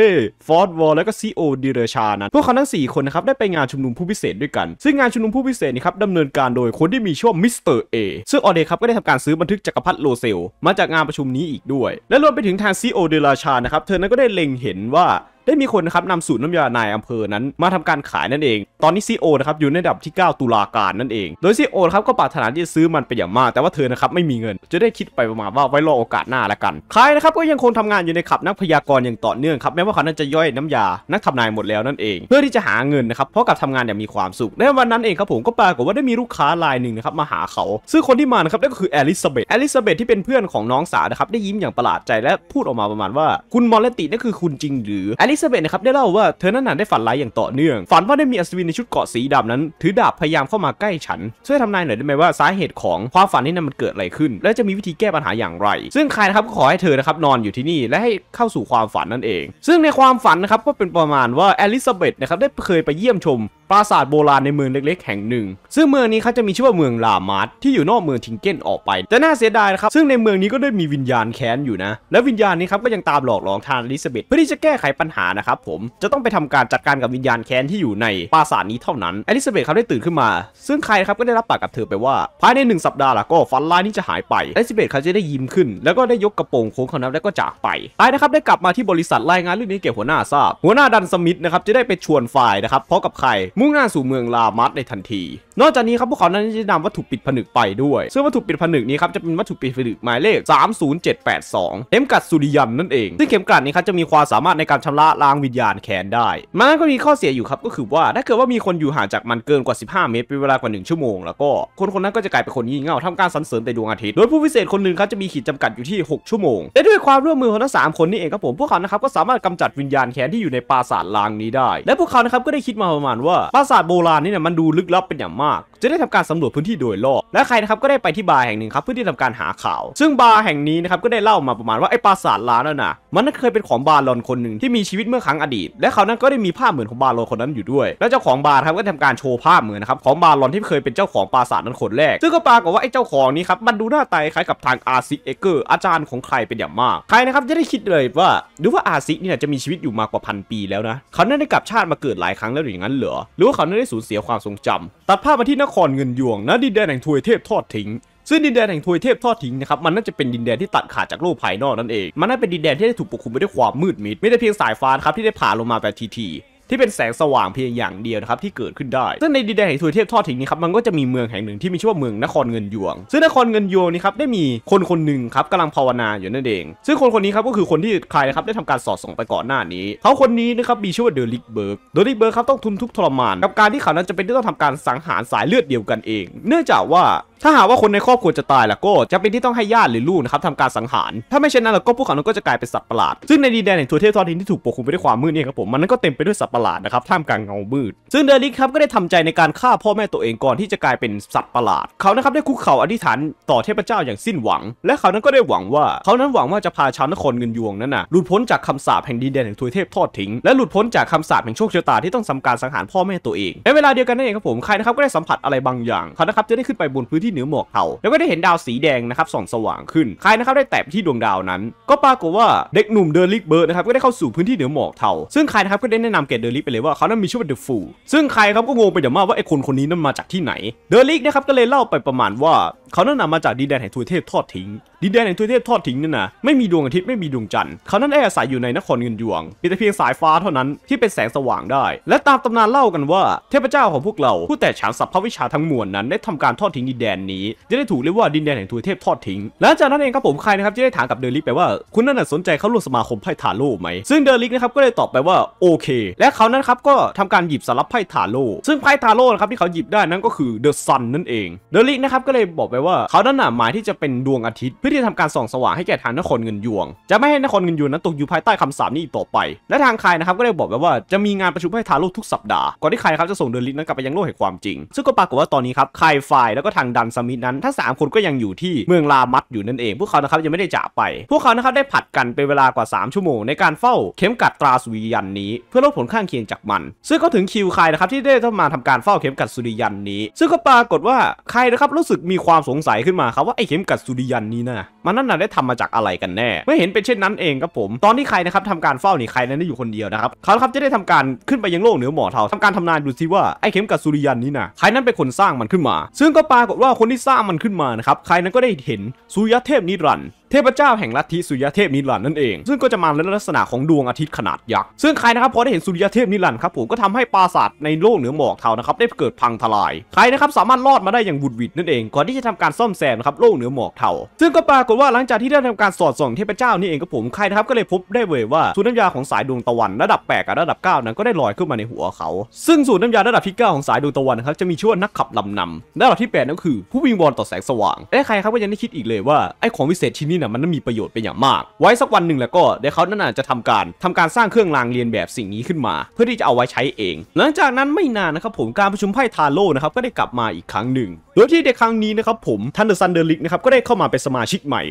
ฟอร์ดวอลและก็ซีโอดิเรชานั้นพวกเขาทั้ง4คนนะครับได้ไปงานชุมนุมผู้พิเศษด้วยกันซึ่งงานชุมนุมผู้พิเศษนี่ครับดำเนินการโดยคนที่มีชื่อมิสเตอร์เอซึ่งออเดครับก็ได้ทำการซื้อบันทึกจักรพรรดิโลเซลมาจากงานประชุมนี้อีกด้วย และรวมไปถึงทางซีโอเดลาชานะครับเธอนั้นก็ได้เล็งเห็นว่าได้มีคนนะครับนำสูตรน้ำยาในอำเภอนั้นมาทำการขายนั่นเอง ตอนนี้ซีโอนะครับอยู่ในดับที่ 9 ตุลาการนั่นเอง โดยซีโอครับก็ปรารถนาที่จะซื้อมันไปอย่างมาก แต่ว่าเธอนะครับไม่มีเงิน จะได้คิดไปประมาณว่าไว้รอโอกาสหน้าละกันคายนะครับก็ยังคงทำงานอยู่ในขับนักพยากรณ์อย่างต่อเนื่องครับแม้ว่าเขานั้นจะย่อยน้ำยา นักทานายหมดแล้วนั่นเอง เพื่อที่จะหาเงินนะครับเพราะกับทำงานอย่างมีความสุข ในวันนั้นเองครับผมก็ปรากฏว่าได้มีลูกค้ารายหนึ่งนะครับมาหาเขาซึ่งคนที่มานะครับนั่นก็คือแอลิซาเบธแอลิซาเบธที่เป็นเพื่อนของน้องสาวนะครับได้ยิ้มอย่างประหลาดใจและพูดออกมาประมาณว่า คุณมอลเลตินั่นคือคุณจริงหรือแอลลิซาเบธนะครับได้เล่าว่าเธอนั้นได้ฝันร้ายอย่างต่อเนื่องฝันว่าได้มีอัศวินในชุดเกาะสีดำนั้น ถือดาบพยายามเข้ามาใกล้ฉันช่วยทำนายหน่อยได้ไหมว่าสาเหตุของความฝันนี้นั้นมันเกิดอะไรขึ้น และจะมีวิธีแก้ปัญหาอย่างไร ซึ่งคายนะครับขอให้เธอนะครับนอนอยู่ที่นี่และให้เข้าสู่ความฝันนั่นเอง ซึ่งในความฝันนะครับก็เป็นประมาณว่าแอลิซาเบธนะครับได้เคยไปเยี่ยมชม ปราสาทโบราณในเมืองเล็กๆ แห่งหนึ่ง ซึ่งเมืองนี้เขาจะมีชื่อว่าเมืองลามาร์ทที่อยู่นอกเมืองทิงเก้นออกไป แต่น่าเสียดายนะครับซึ่งในเมืองนี้ก็ได้มีวิญญาณแค้นอยู่นะ และวิญญาณนี้ครับก็ยังตามหลอกหลอนทานลิซาเบธเพื่อที่จะแก้ไขปัญหาานะครับผมจะต้องไปทำการจัดการกับวิญญาณแค้นที่อยู่ในปราสาทนี้เท่านั้นอลิซาเบธครับได้ตื่นขึ้นมา ซึ่งใครครับก็ได้รับปากกับเธอไปว่า ภายใน 1 สัปดาห์ละก็ฟันลายนี้จะหายไปอลิซาเบธเขาจะได้ยิ้มขึ้นแล้วก็ได้ยกกระโปรงโค้งเขานับแล้วก็จากไปไอ้นะครับได้กลับมาที่บริษัทรายงานเรื่องนี้แก่หัวหน้าทราบ หัวหน้าดันสมิธนะครับจะได้ไปชวนฝ่ายนะครับพร้อมกับใครมุ่งหน้าสู่เมืองลามัสในทันที นอกจากนี้ครับพวกเขานั้นจะนำวัตถุปิดผนึกไปด้วยซึ่งวัตถุปิดผนึกนี้ครับจะเป็นวัตถุปิดผนึกหมายเลข30782เข็มกัดสุริยันนั่นเองซึ่งเข็มกัดนี้ครับจะมีความสามารถในการชำระล้างวิญญาณแค้นได้มันก็มีข้อเสียอยู่ครับก็คือว่าถ้าเกิดว่ามีคนอยู่ห่างจากมันเกินกว่า 15 เมตรเป็นเวลากว่า1ชั่วโมงแล้วก็ คนคนนั้นก็จะกลายเป็นคนยิ่เง่าทำการสรรเสริญแต่ดวงอาทิตย์ โดยผู้พิเศษคนหนึ่งครับจะมีขีดจำกัดอยู่ที่ 6 ชั่วโมง และด้วยความร่วมมือของทั้งสามคนนี่เองครับผมพวกเขานะครับก็สามารถกำจัดวิญญาณแค้นที่อยู่ในปราสาทล้างนี้ได้ และพวกเขานะครับก็ได้คิดมาประมาณว่าปราสาทโบราณนี่เนี่ยมันดูลึกลับเป็นอย่างมากจะได้ทำการสำรวจพื้นที่โดยรอบ และใครนะครับก็ได้ไปที่บาร์แห่งหนึ่งครับเพื่อที่ทำการหาข่าว ซึ่งบาร์แห่งนี้นะครับก็ได้เล่ามาประมาณว่าไอ้ปราสาทล้างนั่นน่ะมันเคยเป็นของบารอนคนหนึ่งที่มีชีววิตเมื่อครั้งอดีต และเขานั้นก็ได้มีภาพเหมือนของบาลอนคนนั้นอยู่ด้วย และเจ้าของบาร์ครับก็ทำการโชว์ภาพเหมือนนะครับของบาลอนที่เคยเป็นเจ้าของปราสาทนั้นคนแรก ซึ่งก็ปรากฏว่าไอ้เจ้าของนี้ครับมันดูหน้าตาคล้ายกับทางอาซิเอเกอร์ อาจารย์ของใครเป็นอย่างมาก ใครนะครับจะได้คิดเลยว่าหรือว่าอาซิเนี่ยจะมีชีวิตอยู่มากกว่าพันปีแล้วนะเขานั้นได้กลับชาติมาเกิดหลายครั้งแล้วหรืออย่างนั้นเหรอหรือว่าเขานั้นได้สูญเสียความทรงจำตัดภาพมาที่นครเงินยวงนะดินแดนแห่งทวยเทพทอดทิ้งซึ่งดินแดนแห่งทวยเทพทอดทิ้งนะครับ มันน่าจะเป็นดินแดนที่ตัดขาดจากโลกภายนอกนั่นเอง มันน่าเป็นดินแดนที่ได้ถูกปกคลุมไปด้วยความมืดมิด ไม่ได้เพียงสายฟ้าครับ ที่ได้ผ่าลงมาแบบทีทีที่เป็นแสงสว่างเพียงอย่างเดียวนะครับที่เกิดขึ้นได้ซึ่งในดินแดนแห่งทวยเทพทอดทิ้งนี้ครับมันก็จะมีเมืองแห่งหนึ่งที่มีชื่อว่าเมืองนครเงินยวง ซึ่งนครเงินยวงนี้ครับได้มีคนคนหนึ่งครับกำลังภาวนาอยู่นั่นเอง ซึ่งคนคนนี้ครับก็คือคนที่ใครนะครับได้ทำการสอดส่องไปก่อนหน้านี้เขาคนนี้นะครับมีชื่อว่าเดลิกเบิร์กเดลิกเบิร์กครับต้องทุนทุกทรมานกับการที่เขานั้นจะเป็นที่ต้องทำการสังหารสายเลือดเดียวกันเอง เนื่องจากว่าถ้าหากว่าคนในครอบครัวจะตายล่ะก็จะเป็นที่ต้องให้ญาติหรือลูกนะครับทำการสังหารถ้าไม่เช่นนั้นล่ะก็พวกเขาก็จะกลายเป็นสัตว์ประหลาดซึ่งในดินแดนแห่งทัวเทพทอดิงที่ถูกปกคลุมไปด้วยความมืดเนี่ยครับผมมันนั้นก็เต็มไปด้วยสัตว์ประหลาดนะครับท่ามกลางเงามืด ซึ่งเดลิกครับ ก็ได้ทำใจในการฆ่าพ่อแม่ตัวเองก่อน ที่จะกลายเป็นสัตว์ประหลาด เขานะครับได้คุกเข่าอธิษฐานต่อเทพเจ้าอย่างสิ้นหวัง และเขานั้นก็ได้หวังว่าเขานั้นหวังว่าจะพาชาวนครเงินยวงนั้นนะหลุดพ้นจากคำสาปแห่งดินแดนแห่งทวยเทพทอดทิ้งและหลุดพ้นจากคำสาปแห่งโชคชะตาที่ต้องสำการสังหารพ่อแม่ตัวเองในเวลาเดียวกันนั่นเองครับผมใครนะครับก็ได้สัมผัสอะไรบางอย่างเขานะครับจะได้ขึ้นไปบนพื้นที่เหนือหมอกเขาแล้วก็ได้เห็นดาวสีแดงนะครับส่องสว่างขึ้น ใครนะครับได้แตะที่ดวงดาวนั้น ก็ปรากฏว่าเด็กหนุ่มเดลิกเบิร์ดนะครับก็ได้เข้าสู่พื้นที่เหนือหมอกเทาซึ่งใครนะครับก็ได้แนะนำแก่เดลิกไปเลยว่าเขานั้นมีชื่อว่าเดอะฟูซึ่งใครครับก็งงไปเดี๋ยวมากว่าไอ้คนคนนี้นั้นมาจากที่ไหน เดอะลิกนะครับก็เลยเล่าไปประมาณว่าเขานั่นนำมาจากดินแดนแห่งทวยเทพทอดทิ้ง ดินแดนแห่งทวยเทพทอดทิ้งนั่นนะไม่มีดวงอาทิตย์ไม่มีดวงจันทร์ เขานั่นแอบอาศัยอยู่ในนครเงินยวงเป็นแต่เพียงสายฟ้าเท่านั้นที่เป็นแสงสว่างได้ และตามตำนานเล่ากันว่า เทพเจ้าของพวกเราผู้แต่ฉานสัพพวิชาทั้งมวลนั้น ได้ทำการทอดทิ้งดินแดนนี้จะได้ถูกเรียกว่าดินแดนแห่งทวยเทพทอดทิ้งและจากนั้นเองครับผมใครนะครับที่ได้ถามกับเดลิกไปว่า คุณนั่นสนใจเข้าร่วมสมาคมไพ่ทาโล่ไหม ซึ่งเดลิกนะครับก็ได้ตอบไปว่าโอเค และเขานั้นครับก็ทำการหยิบสารพัดไพ่ทาโล่ซึ่งไพ่ทาโล่นะครับที่เขาหยิบได้นั้นก็คือเดอะซันนั่นเองเดลิกนะครับก็เลยบอกไปว่าเขาด้านหน้าหมายที่จะเป็นดวงอาทิตย์ เพื่อที่จะทำการส่องสว่างให้แก่ทางนครเงินยวง จะไม่ให้นครเงินยวงนั้นตกอยู่ภายใต้คำสาปนี้อีกต่อไปและทางคายนะครับก็ได้บอกไว้ว่า จะมีงานประชุมให้ทาโลกทุกสัปดาห์ก่อนที่ใครครับจะส่งเดลิทนั้นกลับไปยังโลกแห่งความจริง ซึ่งก็ปรากฏว่าตอนนี้ครับคายฟแล้วก็ทางดันสมิธนั้นทั้งมคนก็ยังอยู่ที่เมืองลามัดอยู่นั่นเอง พวกเขานะครับยังไม่ได้จากไป พวกเขานะครับได้ผัดกันเป็นเวลากว่า 3 ชั่วโมง ในการเฝ้าเข็มกัดตราสุริยันนี้เพื่อลดผลข้างเคียงจากมัน ซึ่งก็ถึงคิวครนะครับที่ได้ต้องมาทำการเฝ้าเข็มกัดสุริยันนี้ ซึ่งก็ปรากฏว่าครนะครับรู้สึกมีความสงสัยขึ้นมาครับว่าไอ้เข็มกัดสุริยันนี้นะมันนั่นน่ะได้ทำมาจากอะไรกันแน่เมื่อเห็นเป็นเช่นนั้นเองครับผม ตอนที่ใครนะครับทำการเฝ้านี่ใครนั้นได้อยู่คนเดียวนะครับเขาครับจะได้ทำการขึ้นไปยังโลกเหนือหมอเทาทำการทำนายดูซิว่าไอ้เข็มกัดสุริยันนี้นะใครนั้นเป็นคนสร้างมันขึ้นมา ซึ่งก็ปรากฏว่าคนที่สร้างมันขึ้นมานะครับใครนั้นก็ได้เห็นสุริยเทพนิรันดเทพเจ้าแห่งลัทธิ สุยเทพนิลันนั่นเองซึ่งก็จะมาในลักษณะของดวงอาทิตย์ขนาด ยักษ์ซึ่งใครนะครับพอได้เห็นสุยเทพนิลันครับผมก็ทำให้ปราสาทในโลกเหนือหมอกเทานะครับได้เกิดพังทลาย ใครนะครับสามารถรอดมาได้อย่างบุดวิดนั่นเองก่อนที่จะทำการซ่อมแซมครับโลกเหนือหมอกเทาซึ่งก็ปรากฏว่าหลังจากที่ได้ทำการสอดส่องเทพเจ้านี่เองครับผมใครนะครับก็เลยพบได้เวยว่าสูตรน้ำยาของสายดวงตะวัน ระดับ8กับระดับ 9นั้นก็ได้ลอยขึ้นมาในหัวเขา ซึ่งสูตรน้ำยาระดับที่9ของสายดวงตะวันนะครับจะมีชื่อว่านักขับลำนำระดับที่8นั่นคือ ผู้วิงวอนต่อแสงสว่างและใครครับก็ยังได้คิดอีกเลยว่าไอ้ของวิเศษชิ้นนี้เน่ะมันมีประโยชน์เป็นอย่างมาก ไว้สักวันหนึ่งแล้วก็เดวเขานั่นอาจจะทำการ ทำการสร้างเครื่องรางเรียนแบบสิ่งนี้ขึ้นมา เพื่อที่จะเอาไว้ใช้เอง หลังจากนั้นไม่นานนะครับ ผมการประชุมไพ่ทาโร่นะครับก็ได้กลับมาอีกครั้งหนึ่ง โดยที่ในครั้งนี้นะครับผมทันเดอร์ซันเดอร์ลิกนะครับก็ได้เข้ามาเป็นสมาชิกใหม่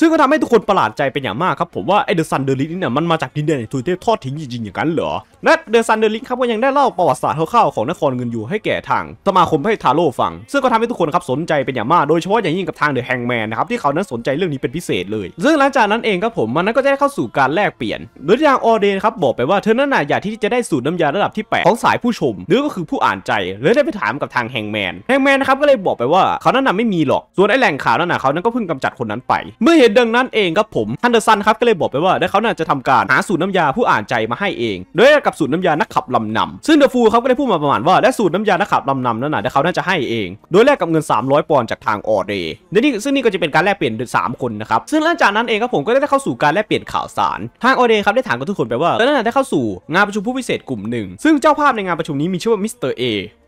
ซึ่งก็ทำให้ทุกคนประหลาดใจเป็นอย่างมากครับผมว่าไอเดอะซันเดอร์ลิงนี่เนี่ยมันมาจากดินแดนทูเทพทอดทิ้งจริงๆอย่างนั้นเหรอและเดอะซันเดอร์ลิงครับก็ยังได้เล่าประวัติศาสตร์คร่าวๆของนครเงินอยู่ให้แก่ทาง สมาคมให้ทาโร่ฟัง ซึ่งก็ทำให้ทุกคนครับสนใจเป็นอย่างมาก โดยเฉพาะอย่างยิ่งกับทางเดอะแฮงแมนนะครับที่เขานั้นสนใจเรื่องนี้เป็นพิเศษเลยซึ่งหลังจากนั้นเองครับผมมันนั้นก็ได้เข้าสู่การแลกเปลี่ยนโดยทางออเดนครับบอกไปว่าเธอนั้นน่ะอยากที่จะได้สูตรน้ำยาระดับที่8ของสายผู้ชมหรือก็คือผู้อ่านใจเลยได้ไปถามกับทางแฮงแมนแฮงแมนนะครับก็เลยบอกไปว่าเขานั้นน่ะไม่มีหรอกส่วนไอแหล่งข่าวนั้นน่ะเขานั้น ก็เพิ่งกาจัดคนนั้นไปเมื่อเหตุดังนั้นเองครับผมฮันเดอร์สันครับก็เลยบอกไปว่าได้เขาน่าจะทำการหาสูตรน้ำยาผู้อ่านใจมาให้เองโดยกับสูตรน้ำยานักขับลำนำ ซึ่งเดอะฟูเขาก็ได้พูดมาประมาณว่าและสูตรน้ำยานักขับลำนำนั่นนะได้เขาน่าจะให้เอง โดยแลกกับเงิน 300 ปอนด์จากทางออเดย์นี่ซึ่งนี่ก็จะเป็นการแลกเปลี่ยน3คนนะครับซึ่งหลังจากนั้นเองครับผมก็ได้เข้าสู่การแลกเปลี่ยนข่าวสารทางออเดย์ครับได้ถามกับทุกคนไปว่าตอนนั้นได้เข้าสู่งานประชุมผู้พิเศษกลุ่มหนึ่งซึ่งเจ้าภาพในงานประชุมนี้มีชื่อว่ามิสเตอร์เอ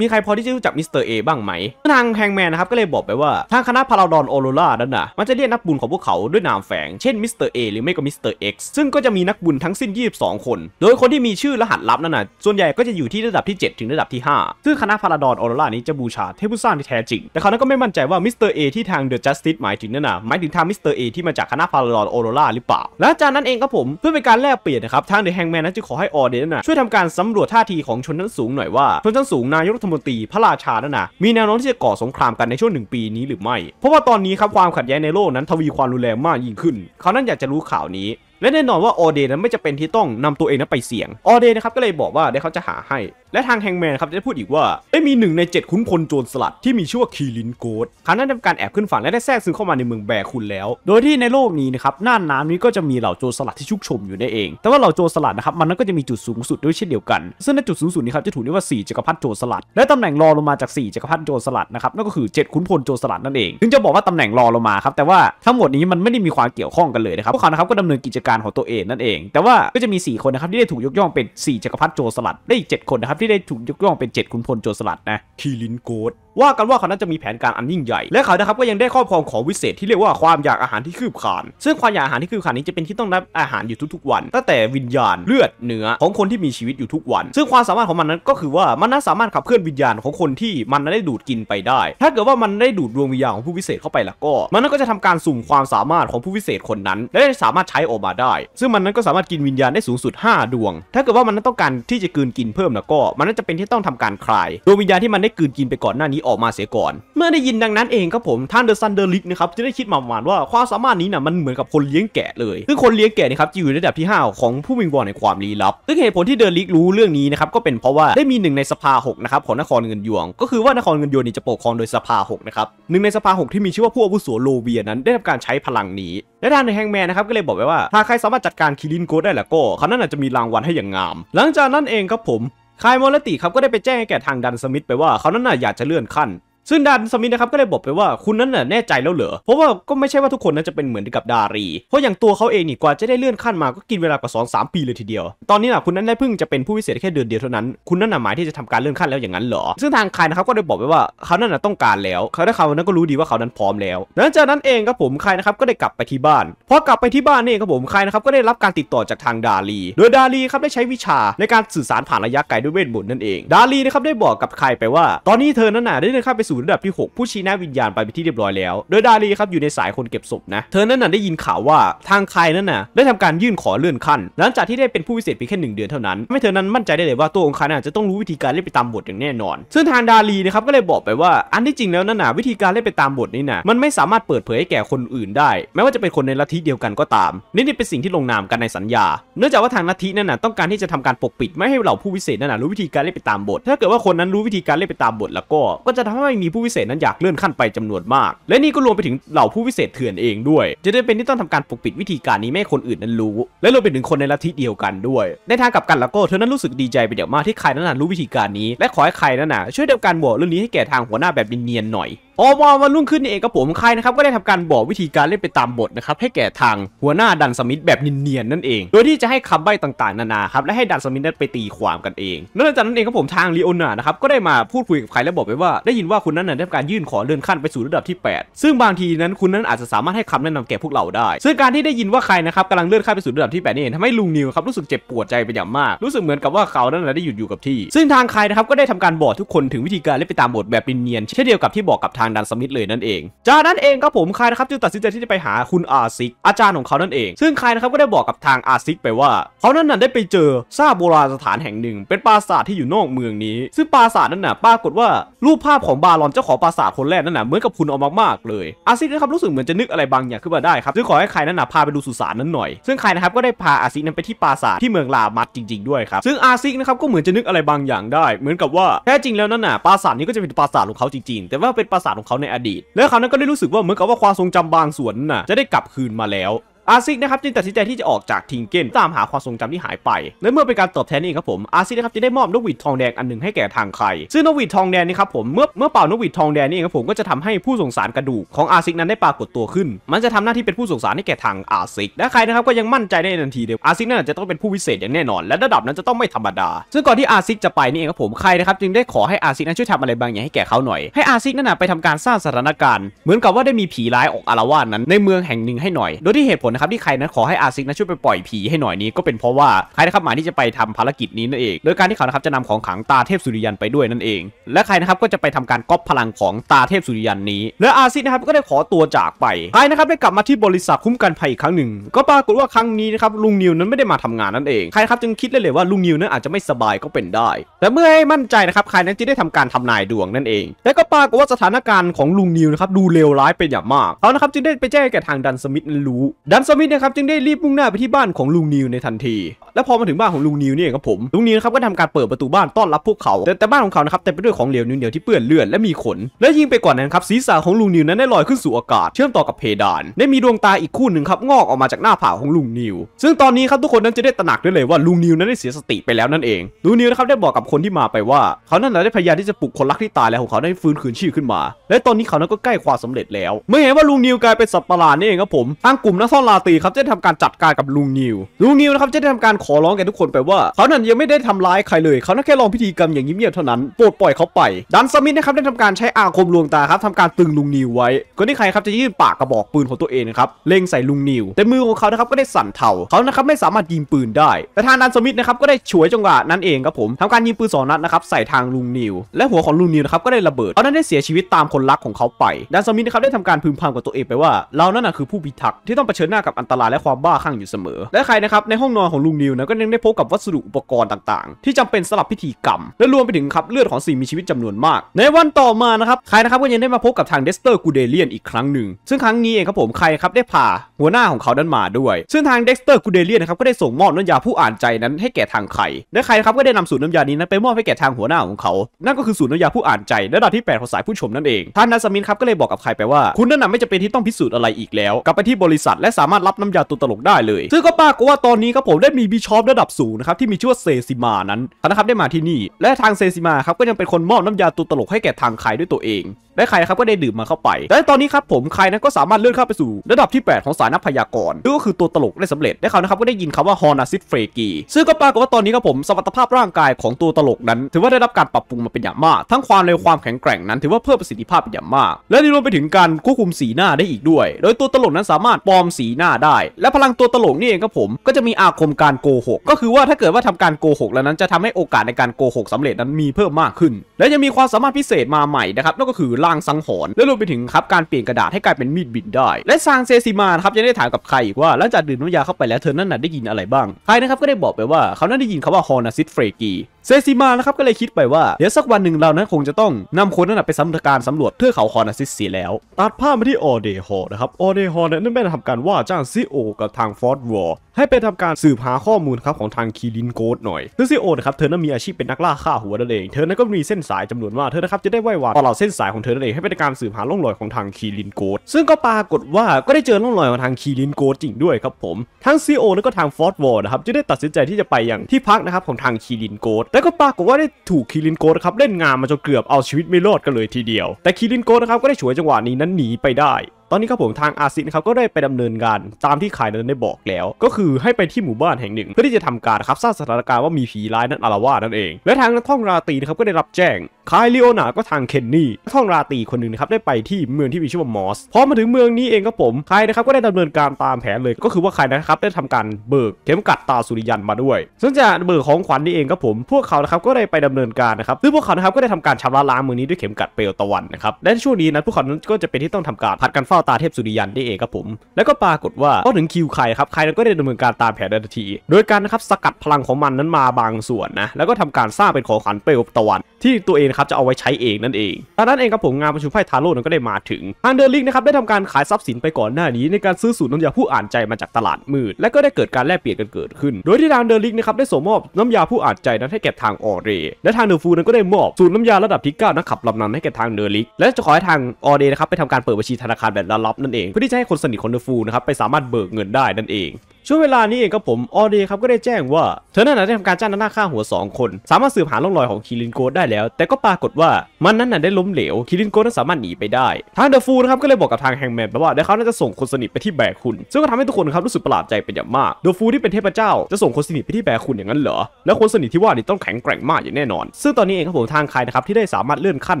มีใครพอที่จะรู้จักมิสเตอร์เอบ้างไหม ทางแฮงแมนนะครับก็เลยบอกไปว่า ทางคณะพาราดอนโอโรล่านั้นนะมันจะเรียกนักบุญของพวกเขาด้วยนามแฝง เช่นมิสเตอร์เอหรือไม่ก็มิสเตอร์เอ็กซ์ซึ่งก็จะมีนักบุญทั้งสิ้น 22 คน โดยคนที่มีชื่อรหัสลับนั้นนะส่วนใหญ่ก็จะอยู่ที่ระดับที่ 7 ถึงระดับที่ 5 ซึ่งคณะพาราดอนโอโรล่านี้จะบูชาเทพผู้สร้างที่แท้จริง แต่เขานั้นก็ไม่มั่นใจว่ามิสเตอร์เอที่ทางเดอะจัสติสหมายถึงนั่นนะหมายถึงทางมิสเตอร์เอที่มาจากคณะพาราดอนโอโรล่าหรือเปล่าและจากนั้นเองครับผมเพื่อเป็นการแลกเปลี่ยนนะครับทางเดอะแฮงแมนนั้นจึงขอให้ออเดนนะช่วยทำการสำรวจท่าทีของชนชั้นสูงหน่อยว่าชนชั้นสูงนายกรัฐมนตรีพระราชานั่นนะ มีแนวโน้มที่จะก่อสงครามกันในช่วงหนึ่งปีนี้หรือไม่ เพราะว่าตอนนี้ครับความขัดแย้งในโลกนั้นทวีความรุนแรงมากยิ่งขึ้น เขานั้นอยากจะรู้ข่าวนี้ และแน่นอนว่าออเดนนั้นไม่จะเป็นที่ต้องนำตัวเองนั้นไปเสี่ยงออเดนะครับก็เลยบอกว่าเดี๋ยวเขาจะหาให้และทางแฮงแมนครับจะพูดอีกว่าได้มีหนึ่งใน7ขุนพลโจรสลัดที่มีชื่อว่าคีรินโกดเขานั้นทำการแอบขึ้นฝั่งและได้แทรกซึมเข้ามาในเมืองแบคุณแล้ว โดยที่ในโลกนี้นะครับน่านน้ำนี้ก็จะมีเหล่าโจรสลัดที่ชุกชมอยู่ในเอง แต่ว่าเหล่าโจรสลัดนะครับ มันนั้นก็จะมีจุดสูงสุดด้วยเช่นเดียวกันซึ่งในจุดสูงสุดนี้ครับจะถูกเรียกว่า4จักรพรรดิโจรสลัดและตำแหน่งรองลงมาจาก4จักรพรรดิโจรสลัดนะครับนั่นก็คือ7ขุนพลโจรสลัดนั่นเอง ถึงจะบอกว่าตำแหน่งรองลงมาครับแต่ว่าทั้งหมดนี้มันไม่ได้มีความเกี่ยวข้องกันเลยนะครับพวกเขาครับก็ดำเนินกิจการของตัวเองนั่นเอง แต่ว่าก็จะมี4คนนะครับที่ได้ถูกยกย่องเป็น4จักรพรรดิโจรสลัดได้อีก7คนนะครับที่ได้ถูกยกย่องเป็น7ขุนพลโจรสลัดนะคีรินโกด ว่ากันว่าเขานั้นจะมีแผนการอันยิ่งใหญ่ และเขานะครับก็ยังได้ครอบครองของวิเศษที่เรียกว่าความอยากอาหารที่คืบขาน ซึ่งความอยากอาหารที่คืบขานนี้จะเป็นที่ต้องรับอาหารอยู่ทุกๆ วัน ตั้งแต่วิญญาณ เลือด เนื้อของคนที่มีชีวิตอยู่ทุกวัน ซึ่งความสามารถของมันนั้นก็คือว่ามันนั้นสามารถขับเคลื่อนวิญญาณของคนที่มันได้ดูดกินไปได้ ถ้าเกิดว่ามันได้ดูดดวงวิญญาณของผู้วิเศษเข้าไปแล้วก็ มันนั้นก็จะทำการสุ่มความสามารถของผู้วิเศษคนนั้นและสามารถใช้ออกมาได้ ซึ่งมันนั้นก็สามารถกินวิญญาณได้สูงสุด 5 ดวง ถ้าเกิดว่ามันนั้นต้องการที่จะกืนกินเพิ่มแล้วก็มันน่าจะเป็นที่ต้องทำการคลายดวงวิญญาณที่มันได้กืนกินไปก่อนหน้านี้ออกมาเสียก่อน เมื่อได้ยินดังนั้นเองครับผมท่านเดอะซันเดอร์ลิกนะครับจะได้คิดมาประมาณว่า ความสามารถนี้นะ่ะมันเหมือนกับคนเลี้ยงแกะเลยซึ่งคนเลี้ยงแกะนะครับจะอยู่ในระดับที่ 5 ของผู้วิงวอนในความลี้ลับ ซึ่งเหตุผลที่เดอร์ลิกรู้เรื่องนี้นะครับก็เป็นเพราะว่าได้มีหนึ่งในสภา6นะครับของนครเงินยวง ก็คือว่านครเงินยวงนี่จะปกครองโดยสภา6นะครับหนึ่งในสภา6ที่มีชื่อว่าผู้อาวุโสโลเวียนั้นได้ทำการใช้พลังนี้และด้านในแฮงแมนนะครับก็เลยบอกไว้ว่าถ้าใครสามารถจัดการคิรินโกได้แล้วก็เขาน่าจะมีรางวัลให้อย่างงาม หลังจากนั้นเองครับผมคายมอลติครับก็ได้ไปแจ้งให้แก่ทางดันสมิธไปว่าเขานั้นน่ะอยากจะเลื่อนขั้นซึ่งดานสมิธนะครับก็ได้บอกไปว่าคุณนั้นน่ะแน่ใจแล้วเหรอ เพราะว่าก็ไม่ใช่ว่าทุกคนนั้นจะเป็นเหมือนกับดารี เพราะอย่างตัวเขาเองนี่กว่าจะได้เลื่อนขั้นมา ก็กินเวลากว่าสองสามปีเลยทีเดียว ตอนนี้น่ะคุณนั้นได้เพิ่งจะเป็นผู้พิเศษแค่เดือนเดียวเท่านั้น คุณนั่นน่ะหมายที่จะทำการเลื่อนขั้นแล้วอย่างนั้นเหรอ ซึ่งทางคายนะครับก็ได้บอกไปว่าเขานั่นน่ะต้องการแล้วเขาได้เขานั้นก็รู้ดีว่าเขานั้นพร้อมแล้ว หลังจากนั้นเองครับผมคายนะครับก็ได้กลับไปที่บ้าน พอกลับไปที่บ้านนี่ครับผมคายนะครับก็ได้รับการติดต่อจากทางดารีโดยดารีครับได้ใช้วิชาในการสื่อสารผ่านระยะไกลด้วยเวทมนต์นั่นเองดารีนะครับได้บอกกับคายไปว่า ตอนนี้เธอนั้นน่ะได้เดินข้าไปสูู่่ระดับที่ 6 ผู้ชี้หน้าวิญญาณไปไปที่เรียบร้อยแล้ว โดยดารีครับอยู่ในสายคนเก็บศพนะเธอนั้นน่ะได้ยินข่าวว่าทางใครนั้นน่ะได้ทำการยื่นขอเลื่อนขั้น หลังจากที่ได้เป็นผู้พิเศษเพียงแค่หนึ่งเดือนเท่านั้นไม่เธอนั้นมั่นใจได้เลยว่าตัวองค์ครน่ะจะต้องรู้วิธีการเล่นไปตามบทอย่างแน่นอน ซึ่งทางดารีนะครับก็เลยบอกไปว่าอันที่จริงแล้วนั่นน่ะวิธีการเล่นไปตามบทนี้น่ะมันไม่สามารถเปิดเผยให้แก่คนอื่นได้แม้ว่าจะเป็นคนในลัทธิเดียวกันก็ตามนี่เป็นสิ่งที่ลงนามกันในสัญญา เนื่องจากว่าทางลัทธินั่นน่ะต้องการที่จะทำการปกปิดไม่ให้เหล่าผู้พิเศษนั่นน่ะรู้วิธีการเล่นไปตามบท ถ้าเกิดว่าคนนั้นรู้วิธีการเล่นไปตามบทแล้วก็ก็จะทำให้มีีผู้วิเศษนั้นอยากเลื่อนขั้นไปจำนวนมาก และนี่ก็รวมไปถึงเหล่าผู้วิเศษเถื่อนเองด้วย จะได้เป็นที่ต้องทำการปกปิดวิธีการนี้ไม่คนอื่นนั้นรู้ และรวมไปถึงคนในลัทธิเดียวกันด้วย ในทางกลับกันแล้วก็เธอนั้นรู้สึกดีใจไปเดี๋ยวมากที่ใครนั้นรู้วิธีการนี้ และขอให้ใครนั้นน่ะช่วยเดาการบอกเรื่องนี้ให้แก่ทางหัวหน้าแบบเนียนๆหน่อยออมาวันรุ่งขึ้นเองกับผม ใครนะครับก็ได้ทำการบอกวิธีการเล่นไปตามบทนะครับให้แก่ทางหัวหน้าดันสมิธแบบเนียนๆนั่นเอง โดยที่จะให้คำใบ้ต่าง ๆ นานาครับ และให้ดันสมิธนั้นไปตีความกันเองนอกจากนั้นเองกับผมทางลีโอนานะครับก็ได้มาพูดคุยกับใครและบอกไปว่าได้ยินว่าคุณนั้นได้ทำการยื่นขอเลื่อนขั้นไปสู่ระดับที่ 8 ซึ่งบางทีนั้นคุณนั้นอาจจะสามารถให้คำแนะนำแก่พวกเราได้ ซึ่งการที่ได้ยินว่าใครนะครับกำลังเลื่อนขั้นไปสู่ระดับที่8นี่ทำให้ลุงนิวครับรู้สึกเจ็บปวดใจเป็นอย่างมาก รู้สึกเหมือนกับว่าเขานั้นได้หยุดอยู่กับที่ ซึ่งทางใครนะครับก็ได้ทำการบอกทุกคนถึงวิธีการเล่นไปตามบทแบบเนียนๆเช่นเดียวกับที่บอกกับทางางดันสมิธเลยนั่นเอง จากนั้นเองครับผมคายนะครับจึงตัดสินใจที่จะไปหาคุณอาซิก อาจารย์ของเขานั่นเอง ซึ่งคายนะครับก็ได้บอกกับทางอาซิกไปว่า เขานั้นน่ะได้ไปเจอซากโบราณสถานแห่งหนึ่ง เป็นปราสาทที่อยู่นอกเมืองนี้ซึ่งปราสาทนั้นน่ะปรากฏว่า รูปภาพของบารอนเจ้าของปราสาทคนแรกนั่นน่ะเหมือนกับคุณออามากๆเลยอาซิกนะครับรู้สึกเหมือนจะนึกอะไรบางอย่างขึ้นมาได้ครับจึงขอให้คายนั้นน่ะพาไปดูสุสานนั้นหน่อย ซึ่งคายนะครับก็ได้พาอาซิกนั้นไปที่ปราสาทที่เมืองลามัดจริง ๆด้วยครับซึ่งอาซิกนะครับก็เหมือนจะนึกอะไรบางอย่างได้ เหมือนกับว่าแท้จริงแล้วนั่นน่ะปราสาทนี้ก็จะเป็นปราสาทของเขาจริงๆ แต่ว่าเป็นปราสาทของเขาในอดีต และเขานั้นก็ได้รู้สึกว่าเหมือนกับว่าความทรงจำบางส่วนน่ะจะได้กลับคืนมาแล้วอาซิกนะครับจึงตัดสินใจที่จะออกจากทิงเกนตามหาความทรงจำที่หายไปและเมื่อเป็นการตอบแทนนี่ครับผมอาซิกนะครับจะได้มอบนกหวีดทองแดงอันหนึ่งให้แก่ทางใครซึ่งนกหวีดทองแดงนี่ครับผมเมื่อเมื่อเป่านกหวีดทองแดงนี่ครับผมก็จะทำให้ผู้ส่งสารกระดูก ของอาซิกนั้นได้ปรากฏตัวขึ้น มันจะทำหน้าที่เป็นผู้ส่งสารให้แก่ทางอาซิก และใครนะครับก็ยังมั่นใจได้ในทันทีเดียวอาซิกนั่นจะต้องเป็นผู้วิเศษอย่างแน่นอน และระดับนั้นจะต้องไม่ธรรมดา ซึ่งก่อนที่อาซิกจะไปนี่เองครับผมใครนะครับจึงได้ขอให้อาซิกนั้นช่วยทำอะไรบางอย่างให้แก่เขาหน่อยให้อาซิกนั่นไปทำการสร้างสถานการณ์เหมือนกับว่าได้มีผีร้ายออกอารวาสนั้นในเมืองแห่งหนึ่งให้หน่อย โดยที่เหตุผลนะครับที่ใครนั้นขอให้อาซิกนะช่วยไปปล่อยผีให้หน่อยนี้ก็เป็นเพราะว่าใครนะครับมาที่จะไปทำภารกิจนี้นั่นเอง โดยการที่เขานะครับจะนำของขังตาเทพสุริยันไปด้วยนั่นเอง และใครนะครับก็จะไปทำการก๊อปพลังของตาเทพสุริยันนี้และอาซิกนะครับก็ได้ขอตัวจากไปใครนะครับได้กลับมาที่บริษัทคุ้มกันภัยอีกครั้งหนึ่ง ก็ปรากฏว่าครั้งนี้นะครับลุงนิวนั้นไม่ได้มาทำงานนั่นเองใครครับจึงคิดเลยเลยว่าลุงนิวนั้นอาจจะไม่สบายก็เป็นได้แต่เมื่อให้มั่นใจนะครับใครนั้นจึงได้ทำการทำนายดวงนั่นเองและก็ปรากฏว่าสถานการณ์ของลุงนิวนะครับดูเลวร้ายเป็นอย่างมากเขานะครับจึงได้ไปแจ้งแก่ทางดันสมิธรู้ดันสมิธนะครับจึงได้รีบมุ่งหน้าไปที่บ้านของลุงนิวในทันที และพอมาถึงบ้านของลุงนิวเนี่ยครับผม ลุงนิวนะครับก็ทำการเปิดประตูบ้านต้อนรับพวกเขา แต่แต่บ้านของเขานะครับเต็มไปด้วยของเหลวนิวเดียวที่เปื้อนเลือดและมีขน และยิ่งไปกว่านั้นครับ ศีรษะของลุงนิวนั้นได้ลอยขึ้นสู่อากาศเชื่อมต่อกับเพดานได้มีดวงตาอีกคู่หนึ่งครับงอกออกมาจากหน้าผาของลุงนิว ซึ่งตอนนี้ครับทุกคนนั้นจะได้ตระหนักด้วยเลยว่าลุงนิวนั้นได้เสียสติไปแล้วนั่นเอง ลุงนิวนะครับได้บอกกับคนที่มาไปว่า เขานั้นได้พยายามที่จะปลุกคนรักที่ตายแล้วของเขาได้ฟื้นคืนชีพขึ้นมา และตอนนี้เขานั้นก็ใกล้ความสำเร็จแล้วไม่เห็นว่าลุงนิวกลายเป็นสัตว์ประหลาดนี่เองครับผมทางกลุ่มนักท่อนลาตีครับจะทำการจัดการกับลุงนิว ลุงนิวนะครับจะทำทำการขอร้องแก่ทุกคนไปว่าเขานั้นยังไม่ได้ทำร้ายใครเลยเขาแค่ลองพิธีกรรมอย่างเงียบๆเท่านั้นโปรดปล่อยเขาไปดันสมิธนะครับได้ทำการใช้อาคมลวงตาครับทำการตึงลุงนิวไว้็นที่ใครครับจะยื่นปากกระบอกปืนของตัวเองครับเล็งใส่ลุงนิว แต่มือของเขานะครับก็ได้สั่นเทา เขานะครับไม่สามารถยิงปืนได้ แต่ทางดันสมิธนะครับก็ได้ฉวยจังหวะนั้นเองครับผมทำการยิงปืนสองนัดนะครับใส่ทางลุงนิวและหัวของลุงนิวนะครับก็ได้ระเบิดเขานั้นได้เสียชีวิตตามคนรักของเขาไปดันสมิธนะครับได้ทำการพึมพำกับตัวเองไปว่า เรานั่นน่ะคือผู้พิทักษ์ที่ต้องเผชิญหน้าน้ากับอันตรายและความบ้าคลั่งอยู่เสมอ และใครนะครับ ในห้องนอนของลุงนิวนะ ก็ยังได้พบกับวัสดุอุปกรณ์ต่างๆ ที่จำเป็นสำหรับพิธีกรรม และรวมไปถึงครับ เลือดของสิ่งมีชีวิตจำนวนมาก ในวันต่อมานะครับ ใครนะครับก็ยังได้มาพบกับทางเดสเตอร์กูเดเลียนอีกครั้งหนึ่ง ซึ่งครั้งนี้เองครับผมใครครับได้พาหัวหน้าของเขาดันมาด้วย ซึ่งทางเดสเตอร์กูเดเลียนนะครับก็ได้ส่งมอบน้ำยาผู้อ่านใจนั้นให้แก่ทางใครและใครครับก็ได้นำสูตรน้ำยานี้นั้นไปมอบให้แก่ทางหัวหน้าของเขานั่นก็คือสูตรน้ำยาผู้อ่านใจระดับที่8ของสายผู้ชมนั่นเองท่านนัสมินครับก็เลยบอกกับใครไปว่าคุณนั่นน่ะไม่จำเป็นที่ต้องพิสูจน์อะไรอีกแล้วกลับไปที่บริษัทและสาามารถรับน้ำยาตัวตลกได้เลยซึ่งก็ปรากฏว่าตอนนี้ครับผมได้มีบิชอประดับสูงนะครับ ที่มีชื่อว่าเซซิมานั้นนะครับได้มาที่นี่ และทางเซซิมาครับก็ยังเป็นคนมอบน้ำยาตัวตลกให้แก่ทางใครด้วยตัวเองและใครครับก็ได้ดื่มมาเข้าไป แต่ตอนนี้ครับผมใครนะก็สามารถเลื่อนเข้าไปสู่ ระดับที่ 8 ของสายนักพยากรณ์ก็คือตัวตลกได้สำเร็จและเขานะครับ ก็ได้ยินคำว่าฮอนาซิตเฟรกีซึ่งก็ปรากฏว่าตอนนี้ครับผมสมรรถภาพร่างกายของตัวตลกนั้น ถือว่าได้รับการปรับปรุงมาเป็นอย่างมาก ทั้งความเร็วความแข็งแกร่งนั้น ถือว่าเพิ่มประสิทธิภาพเป็นอย่างมาก และรวมไปถึงการควบคุมสีหน้าได้อีกด้วย โดยตัวตลกนั้นสามารถปลอมสีหน้าได้ และพลังตัวตลกนี่เองครับผมก็จะมีอาคมการโกหก ก็คือว่าถ้าเกิดว่าทำการโกหกแล้วนั้นจะทำให้โอกาสในการโกหกสำเร็จนั้นมีเพิ่มมากขึ้น และยังมีความสามารถพิเศษมาใหม่นะครับนั่นก็คือางสังหรณ์และรวมไปถึงครับการเปลี่ยนกระดาษให้กลายเป็นมีดบิดได้ และซางเซซิมาครับยังได้ถามกับใครอีกว่าหลังจากดื่มน้ำยาเข้าไปแล้วเธอนั้นน่ะได้ยินอะไรบ้าง ใครนะครับก็ได้บอกไปว่าเขานั้นได้ยินคาว่าฮอนาซิตเฟรกีเซซิมานะครับก็เลยคิดไปว่า เดี๋ยวสักวันหนึ่งเรานั้นคงจะต้องนำคนนั้นไปสำนักการสำรวจเทือกเขาคอนาซิสสีแล้ว ตัดภาพมาที่ออเดฮอนะครับออเดฮอนั้นได้ทำการว่าจ้างซีโอกับทางฟอร์ดวอร์ให้ไปทำการสืบหาข้อมูลครับของทางคีรินโกดหน่อยซึ่งซีโอนะครับเธอนั้นมีอาชีพเป็นนักล่าฆ่าหัวนั่นเองเธอนั้นก็มีเส้นสายจำนวนมากเธอนะครับจะได้ไหววาต่อเหล่าเส้นสายของเธอนั่นเองให้ไปในการสืบหาล่องรอยของทางคีรินโกดซึ่งก็ปรากฏว่าก็ได้เจอล่องรอยของทางคีรินโกดจริงด้วยครับผมทั้งซีโอแล้วก็ทางฟอร์ดวอนะครับจะได้ตัดสินใจที่จะไปอย่างที่พักนะครับของทางคีรินโกดแล้วก็ปรากฏว่าได้ถูกคีรินโกนะครับเล่นงานมาจนเกือบเอาชีวิตไม่รอดกันเลยทีเดียวแต่คีรินโกนะครับก็ได้ฉวยจังหวะนี้นั้นหนีไปได้ตอนนี้ครับผมทางอาซินะครับก็ได้ไปดำเนินการตามที่ขายนั้นได้บอกแล้ว ก็คือให้ไปที่หมู่บ้านแห่งหนึ่ง เพื่อที่จะทำการครับสร้างสถานการณ์ว่ามีผีร้ายนั้นอารวาสนั่นเอง และทางนักท่องราตรีนะครับก็ได้รับแจ้งคายลิโอนาก็ทางเคนนี่ท่องราตรีคนหนึ่งนะครับได้ไปที่เมืองที่มีชื่อว่ามอสพอมาถึงเมืองนี้เองครับผมคายนะครับก็ได้ดำเนินการตามแผนเลย ก็คือว่าคายนะครับได้ทำการเบิกเข็มกัดตาสุริยันมาด้วยซึ่งจากเบิกของขวัญนี่เองครับผม พวกเขานะครับก็ได้ไปดำเนินการนะครับซึ่งพวกเขานะครับก็ได้ทำการชำระล้างเมืองนี้ด้วยเข็มกัดเปลวตะวันนะครับและช่วงนี้นั้นพวกเขาก็จะเป็นที่ต้องทำการผัดกันเฝ้าาตาเทพสุริยันได้เองครับผม แล้วก็ปรากฏว่าก็ถึงคิวใครครับ ใครนั้นก็ได้ดำเนินการตามแผนทันที โดยการนะครับสกัดพลังของมันนั้นมาบางส่วนนะ แล้วก็ทำการสร้างเป็นของขันเปลวตะวันที่ตัวเองครับจะเอาไว้ใช้เองนั่นเอง ตอนนั้นเองครับผมงานประชุมไพ่ทาโร่นั้นก็ได้มาถึง ทางเดอร์ลิงนะครับได้ทำการขายทรัพย์สินไปก่อนหน้านี้ ในการซื้อสูตรน้ำยาผู้อ่านใจมาจากตลาดมืด และก็ได้เกิดการแลกเปลี่ยนกันเกิดขึ้น โดยที่ทางเดอร์ลิงนะครับได้ส่งมอบน้ำยาผู้อ่านใจนั้นให้แก่ทางออเร และทางเดอร์ฟูนั้นก็ได้มอบสูตรน้ำยาระดับที่9นักขับลำนำให้แก่ทางเดอร์ลิงและจะขอให้ทางออเรนะครับไปทำการเปิดบัญชีธนาคารแบบลับนั่นเอง เพื่อที่จะให้คนสนิทของเดอร์ฟูนะครับไปสามารถเบิกเงินได้นั่นเองช่วงเวลานี้เองครับผมออเดยครับก็ได้แจ้งว่าเธอนั้นได้ทำการจ้างหน้าฆ่าหัว 2 คน สามารถสืบหาร่องรอยของคิรินโกได้แล้ว แต่ก็ปรากฏว่ามันนั้นนได้ล้มเหลวคิรินโกนั้นสามารถหนีไปได้ ทางเดอะฟูนะครับก็เลยบอกกับทางแฮงแมนไปว่าเดี๋ยวเขาน่าจะส่งคนสนิทไปที่แบกคุณ ซึ่งก็ทำให้ทุกคนครับรู้สึกประหลาดใจเป็นอย่างมากเดอะฟูที่เป็นเทพเจ้าจะส่งคนสนิทไปที่แบกคุณอย่างนั้นเหรอแล้วคนสนิทที่ว่านี่ต้องแข็งแกร่งมากอย่างแน่นอนซึ่งตอนนี้เองครับผมทางคายนะครับที่ได้สามารถเลื่อนขั้น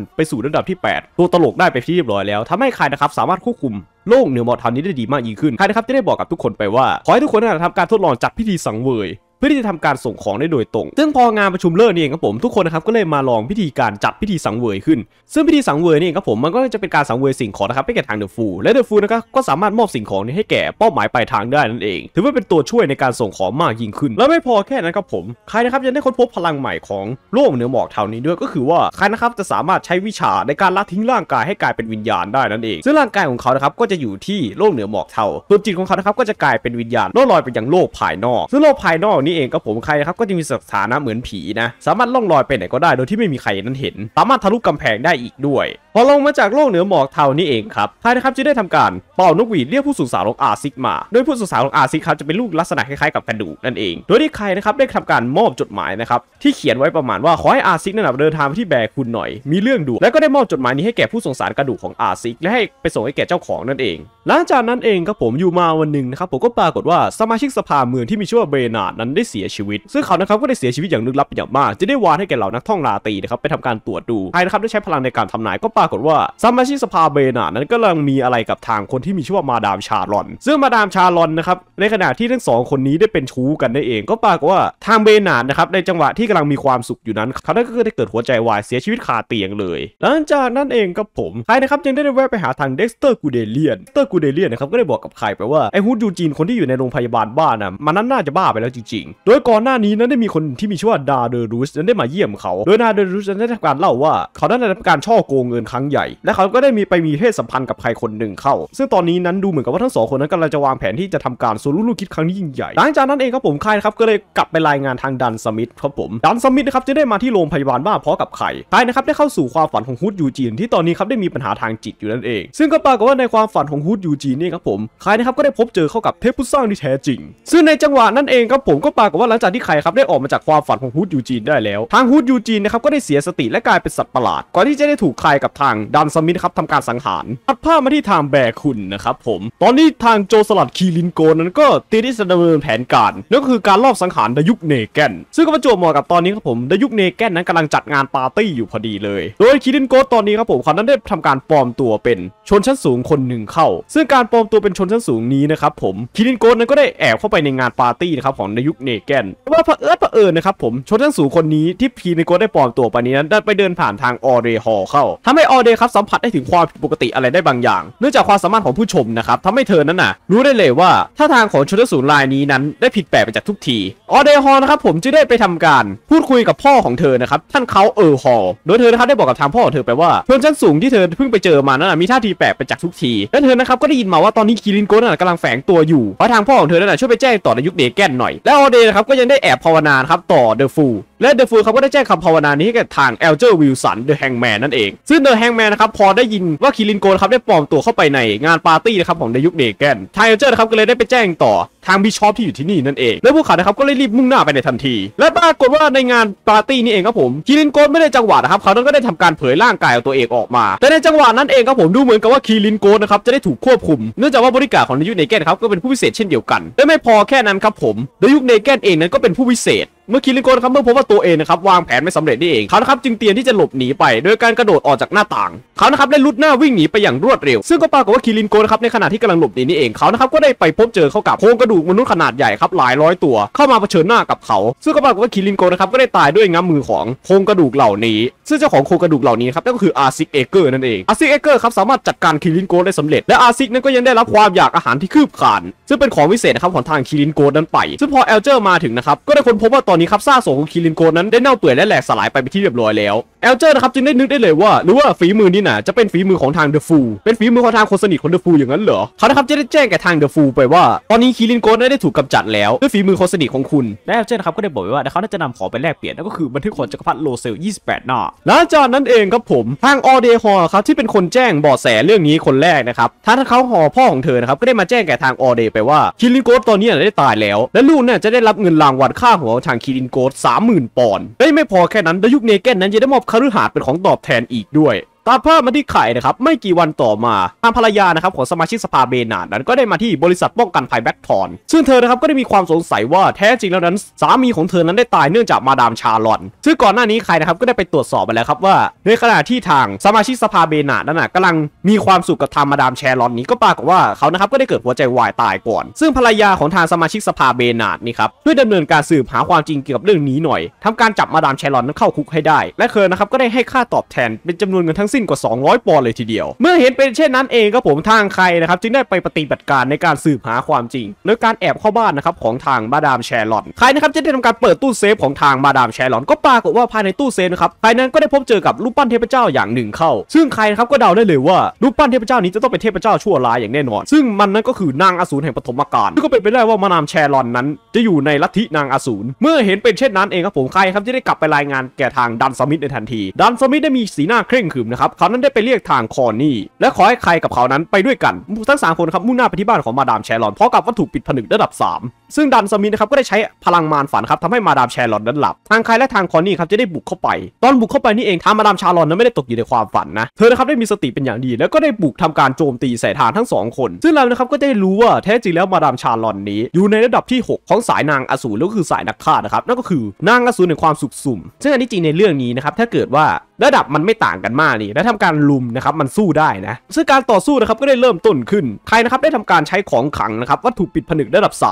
ไปสู่ระดับที่ 8 ตัวตลกได้ไปที่เรียบร้อยแล้วทำให้ครนะครับสามารถควบคุมโลกเหนือหมอกทานี้ได้ดีมากยิ่งขึ้นใครนะครับ จะได้บอกกับทุกคนไปว่า ขอให้ทุกคนนะทำการทดลองจัดพิธีสังเวยเพื่อที่จะทำการส่งของได้โดยตรง ซึ่งพองานประชุมเลิกนี่เองครับผมทุกคนนะครับก็เลยมาลอง พิธีการจัดพิธีสังเวยขึ้น ซึ่งพิธีสังเวยนี่เองครับผมมันก็จะเป็นการสังเวยสิ่งของนะครับให้แก่ทางเดอะฟูและเดอะฟูนะครับก็สามารถมอบสิ่งของนี้ให้แก่เป้าหมายปลายทางได้นั่นเอง ถือว่าเป็นตัวช่วยในการส่งของมากยิ่งขึ้น และไม่พอแค่นั้นครับผม ใครนะครับยังได้ค้นพบพลังใหม่ของโลกเหนือหมอกเท่านี้ด้วยก็คือว่าใครนะครับจะสามารถใช้วิชาในการละทิ้งร่างกายให้กลายเป็นวิญญาณได้นั่นเองซึ่งร่างกายของเขานะครับก็จะอยู่ที่โลกเหนือหมอกเท่าส่วจิตของเขานะครับก็จะกลายเป็นวิญญาณล่อลอยไปยังโลกภายนอกซึ่งโลกภายนอกนี้เองก็ผมใครนะครับก็จะมีสถานะเหมือนผีนะ สามารถล่องลอยไปไหนก็ได้โดยที่ไม่มีใครนั้นเห็น สามารถทะลุกำแพงได้อีกด้วยพอลงมาจากโลกเหนือหมอกเทานี้เองครับไายนะครับจะได้ทำการเป่านกหวีดเรียกผู้สูงสาวองอาซิกมาโดยผู้สูงสาวองอาซิกครับจะเป็นลูกลักษณะคล้ายๆกับกระดูกนั่นเอง โดยที่ใครนะครับได้ทำการมอบจดหมายนะครับที่เขียนไว้ประมาณว่า ขอให้อาซิกนั่นะเดินทางไปที่แบกคุณหน่อย มีเรื่องด่วนและก็ได้มอบจดหมายนี้ให้แก่ผู้สงสารกระดูกของอาซิกและให้ไปส่งให้แก่เจ้าของนั่นเองหลังจากนั้นเองครับผมอยู่มาวันหนึ่งนะครับผมก็ปรากฏว่าสมาชิกสภาเมืองที่มีชื่อว่าเบนาดนั้นได้เสียชีวิตซึ่งเขานะครับก็ได้เสียชีวิตอย่างลึกลับเป็นอย่างมากจะได้วานให้แก่เหล่านักท่องราตรีนะครับไปทำการตรวจดูใครนะครับได้ใช้พลังในการทำนายก็ปราากฏว่าสมาชิกสภาเบนานั้นก็กำลังมีอะไรกับทางคนที่มีชื่อว่ามาดามชาลอน ซึ่งมาดามชาลอนนะครับในขณะที่ทั้งสองคนนี้ได้เป็นชู้กันได้เองก็ปรากฏว่าทางเบนานะครับในจังหวะที่กำลังมีความสุขอยู่นั้น เขาได้ก็ได้เกิดหัวใจวายเสียชีวิตคาเตียงเลย หลังจากนั้นเองกับผม ใครนะครับยังได้แวะไปหาทางเด็กสเตอร์กูเดเลียนเตอร์กูเดเลียนนะครับก็ได้บอกกับใครไปว่าไอ้ฮูดยูจีนคนที่อยู่ในโรงพยาบาลบ้านนะมันนั้นน่าจะบ้าไปแล้วจริง ๆ โดยก่อนหน้านี้นั้นได้มีคนที่มีชื่อว่าดาเดอรูสนั้นได้มาเยี่ยมเขาโดยดาเดอรูสนั้นได้ทำการเล่าว่า เขาได้ทำการช่อโกงเงินครั้งใหญ่ และเขาก็ได้มีไปมีเพศสัมพันธ์กับใครคนหนึ่งเข้า ซึ่งตอนนี้นั้นดูเหมือนกับว่าทั้งสองคนนั้นกำลังจะวางแผนที่จะทำการรุ่นลูกคิดครั้งนี้ยิ่งใหญ่ หลังจากนั้นเองครับผมค่ายครับก็เลยกลับไปรายงานทางดันสมิธครับผม ดันสมิธนะครับจะได้มาที่โรงพยาบาลบ้าเพราะกับใคร ใครนะครับได้เข้าสู่ความฝันของฮุดยูจีนที่ตอนนี้ครับได้มีปัญหาทางจิตอยู่นั่นเอง ซึ่งก็ปรากฏว่าในความฝันของฮุดยูจีนนี่ครับผม ใครนะครับก็ได้พบเจอเข้ากับเทพผู้สร้างที่แท้จริง ซึ่งในจังหวะนั้นเองครับผมก็ปรากฏว่าหลังจากที่ใครครับได้ออกมาจากความฝันของฮุดยูจีนได้แล้วทางฮุดยูจีนนะครับก็ได้เสียสติและกลายเป็นสัตว์ประหลาดก่อนที่จะได้ถูกใครกับทางดันสมิธครับทำการสังหารตัดภาพมาที่ทางแบคุนนะครับผมตอนนี้ทางโจสลัดคีรินโกนั้นก็เตรียมที่จะดำเนินแผนการ นั่นก็คือการลอบสังหารดยุกเนแกนซึ่งก็ประจวบเหมาะกับตอนนี้ครับผมดยุกเนแกนนั้นกำลังจัดงานปาร์ตี้อยู่พอดีเลย โดยคีรินโกตอนนี้ครับผมเขานั้นได้ทำการปลอมตัวเป็น ชนชั้นสูงคนหนึ่งเข้า ซึ่งการปลอมตัวเป็นชนชั้นสูงนี้นะครับผมคีรินโกนั้นก็ได้แอบเข้าไปในงานปาร์ตี้นะครับของดยุกเนแกนว่าเผอิญเอิญนะครับผมชนชั้นสูงคนนี้ที่คีรินโกได้ปลอมตัวไปนี้นั้นได้ไปเดินผ่านทางออเรฮอเข้า ทำใออเดย์ครับสัมผัสได้ถึงความผิดปกติอะไรได้บางอย่าง เนื่องจากความสามารถของผู้ชมนะครับทำให้เธอนั้นน่ะรู้ได้เลยว่าท่าทางของชนศูนร์ลายนี้นั้น ได้ผิดแปลกไปจากทุกที ออเดย์ฮอนะครับ ผมจึงได้ไปทำการพูดคุยกับพ่อของเธอนะครับท่านเขาเออฮอลโดยเธอนะครับได้บอกกับทางพ่อของเธอไปว่าเพื่อนชั้นสูงที่เธอเพิ่งไปเจอมานั้นมีท่าทีแปลกไปจากทุกทีและเธอนะครับก็ได้ยินมาว่าตอนนี้คีรินโกนั้นกำลังแฝงตัวอยู่เพราะทางพ่อของเธอนั้นช่วยไปแจ้งต่อในยุคเดแกนหน่อยและออเดนะครับก็ยังได้แอบภาวนาครับต่อเดอะฟูและเดอะฟูลเขาก็ได้แจ้งคำภาวนานี้ให้กับทางเอลเจอร์วิลสันเดอะแฮงแมนนั่นเองซึ่งเดอะแฮงแมนนะครับพอได้ยินว่าคิรินโกนะครับได้ปลอมตัวเข้าไปในงานปาร์ตี้นะครับของเดยุกเดแกนทางเอลเจอร์นะครับก็เลยได้ไปแจ้งต่อทางบิชอปที่อยู่ที่นี่นั่นเอง และพวกเขานะครับก็เลยรีบมุ่งหน้าไปในทันที และปรากฏว่าในงานปาร์ตี้นี่เองครับผมคิรินโกนไม่ได้จังหวะนะครับเขาก็ได้ทำการเผยร่างกายของตัวเองออกมา แต่ในจังหวะนั้นเองครับผมดูเหมือนกับว่าคิรินโกนนะครับจะได้ถูกควบคุมเนื่องจากว่าบริการของเดยุเกนครับก็เป็นผู้พิเศษเช่นเดียวกันและไม่พอแค่นั้นครับผมเดยุเกนเองนั้นก็เป็นผู้พิเศษเมื่อคิริโกะครับเมื่อพบว่าตัวเองนะครับวางแผนไม่สำเร็จนี่เองเขานะครับจึงเตรียมที่จะหลบหนีไป โดยการกระโดดออกจากหน้าต่างเขานะครับได้ลุดหน้าวิ่งหนีไปอย่างรวดเร็ว ซึ่งก็ปรากฏว่าคิริโกนะครับในขณะที่กำลังหลบหนีนี่เองเขานะครับก็ได้ไปพบเจอเข้ากับโครงกระดูก มนุษย์ขนาดใหญ่ครับหลายร้อยตัว เข้ามาเผชิญหน้ากับเขา ซึ่งก็ปรากฏว่าคิริโกนะครับก็ได้ตายด้วยง้ำมือของโครงกระดูกเหล่านี้ ซึ่งเจ้าของโครงกระดูกเหล่านี้ครับนั่นก็คืออาซิกเอเกอร์นั่นเองอาซิกเอเกอร์ครับสามารถจัดการคิริโกะได้สำเร็จและอาซิกนั้นก็ยังได้รับความอยากอาหารที่คืบคาน ซึ่งเป็นของวิเศษนะครับของทางคิริโกะนั้นไป ซึ่งพอเอลเจอร์มาถึงนะครับก็ได้ค้นพบว่าตอนอนนี้ครับซากศพของคิรินโกนั้น ได้เน่าเปื่อยและแหลกสลายไปเป็นที่เรียบร้อยแล้วเอลเจอร์นะครับจึงได้นึกได้เลยว่าหรือว่าฝีมือนี่นะจะเป็นฝีมือของทางเดอะฟูเป็นฝีมือของทางคนสนิทของเดอะฟูอย่างนั้นเหรอเขานะครับจะได้แจ้งแก่ทางเดอะฟูไปว่าตอนนี้คีรินโกนได้ถูกกำจัดแล้วด้วยฝีมือคนสนิทของคุณและเอลเจอร์นะครับก็ได้บอกไว้ว่าเขาจะนำของไปแลกเปลี่ยนนั่นก็คือบันทึกของจักรพรรดิโลเซล 28หน้าหลังจากนั้นเองครับผมทางออเดฮอครับที่เป็นคนแจ้งบาะแสเรื่องนี้คนแรกนะครับท่านเขาหอพ่อของเธอนะครับก็ได้มาแจ้งแก่ทางออเดไปว่าคิรินโกนตอนนี้ได้ตายแล้ว และลูกเนี่ยจะได้รับเงินรางวัลค่าหัวทางคีรินโกสหมื่นปอนด์ได้ไม่พอแค่นั้นดยุกเนเกนนั้นังได้มอบคฤหาสน์เป็นของตอบแทนอีกด้วยตามภาพมาที่ไข่นะครับไม่กี่วันต่อมา ทางภรรยานะครับของสมาชิกสภาเบนาดนั้นก็ได้มาที่บริษัทป้องกันภัยแบ็กทอนซึ่งเธอนะครับก็ได้มีความสงสัยว่าแท้จริงแล้วนั้น สามีของเธอนั้นได้ตายเนื่องจากมาดามชาลอนซึ่งก่อนหน้านี้ไข่นะครับก็ได้ไปตรวจสอบมาแล้วครับว่า ในขณะที่ทางสมาชิกสภาเบนาดนั้นกำลังมีความสุขกับทางมาดามแชลอน นี้ก็ปรากฏว่าเขานะครับก็ได้เกิดหัวใจวายตายก่อน ซึ่งภรรยาของทางสมาชิกสภาเบนาดนี่ครับด้วยดำเนินการสืบหาความจริงเกี่ยวกับเรื่องนี้หน่อย ทำการจับมาดามแชลอนนั้นเข้าคุกให้ได้ และเธอนะครับก็ได้ให้ค่าตอบแทนเป็นจำนวนเงินทั้งสิิ้นกว่า 200 ปอนด์เลยทีเดียว เมื่อเห็นเป็นเช่นนั้นเองก็ผมทางใครนะครับจึงได้ไปปฏิบัติการในการสืบหาความจริงโดยการแอบเข้าบ้านนะครับของทางมาดามแชร์ลอนใครนะครับจะได้ทำการเปิดตู้เซฟของทางมาดามแชร์ลอนก็ปรากฏว่าภายในตู้เซฟนะครับใครนั้นก็ได้พบเจอกับรูปปั้นเทพเจ้าอย่างหนึ่งเข้า ซึ่งใครนะครับก็เดาได้เลยว่ารูปปั้นเทพเจ้านี้จะต้องเป็นเทพเจ้าชั่วร้ายอย่างแน่นอน ซึ่งมันนั้นก็คือนางอสูรแห่งปฐมกาลซึ่งก็เป็นไปได้ว่ามาดามแชร์ลอนนั้นจะอยู่ในลัทธินางอสูรเมื่อเห็นเป็นเช่นนั้นเองครับผมใครครับจะได้กลับไปรายงานแก่ทางดันสมิธในทันทีดันสมิธได้มีสีหน้าเคร่งขรึมนะครัับเขานั้นได้ไปเรียกทางคอนนี่ และขอให้ใครกับเขานั้นไปด้วยกันทั้ง3คนครับ มุ่งหน้าไปที่บ้านของมาดามแชรอนพร้อมกับวัตถุปิดผนึกระดับ 3ซึ่งดันสมินนะครับก็ได้ใช้พลังมารฝันครับทำให้มาดามแชร์ลอนนั้นหลับ ทางใคร และทางคอนนี่ครับจะได้บุกเข้าไปตอนบุกเข้าไปนี่เองทางมาดามชาลอนนั้นไม่ได้ตกอยู่ในความฝันนะ เธอนะครับได้มีสติเป็นอย่างดีแล้วก็ได้บุกทำการโจมตีใส่ทางทั้ง2คน ซึ่งเรานะครับก็ได้รู้ว่าแท้จริงแล้วมาดามชาลอนนี้ อยู่ในระดับที่ 6 ของสายนางอสูรแล้วก็คือสายนักฆ่านะครับนั่นก็คือนางอสูรในความสุขสุ่มซึ่งอันนี้จริงในเรื่องนี้นะครับถ้าเกิดว่าระดับมันไม่ต่างกันมากนี่และทำการลุมนะครับมันสู้ได้นะซึ่งการต่อสู้นะครับก็ได้เริ่มต้นขึ้น ใครนะครับได้ทำการใช้ของขังนะครับวัตถุปิดผนึกระดับ 3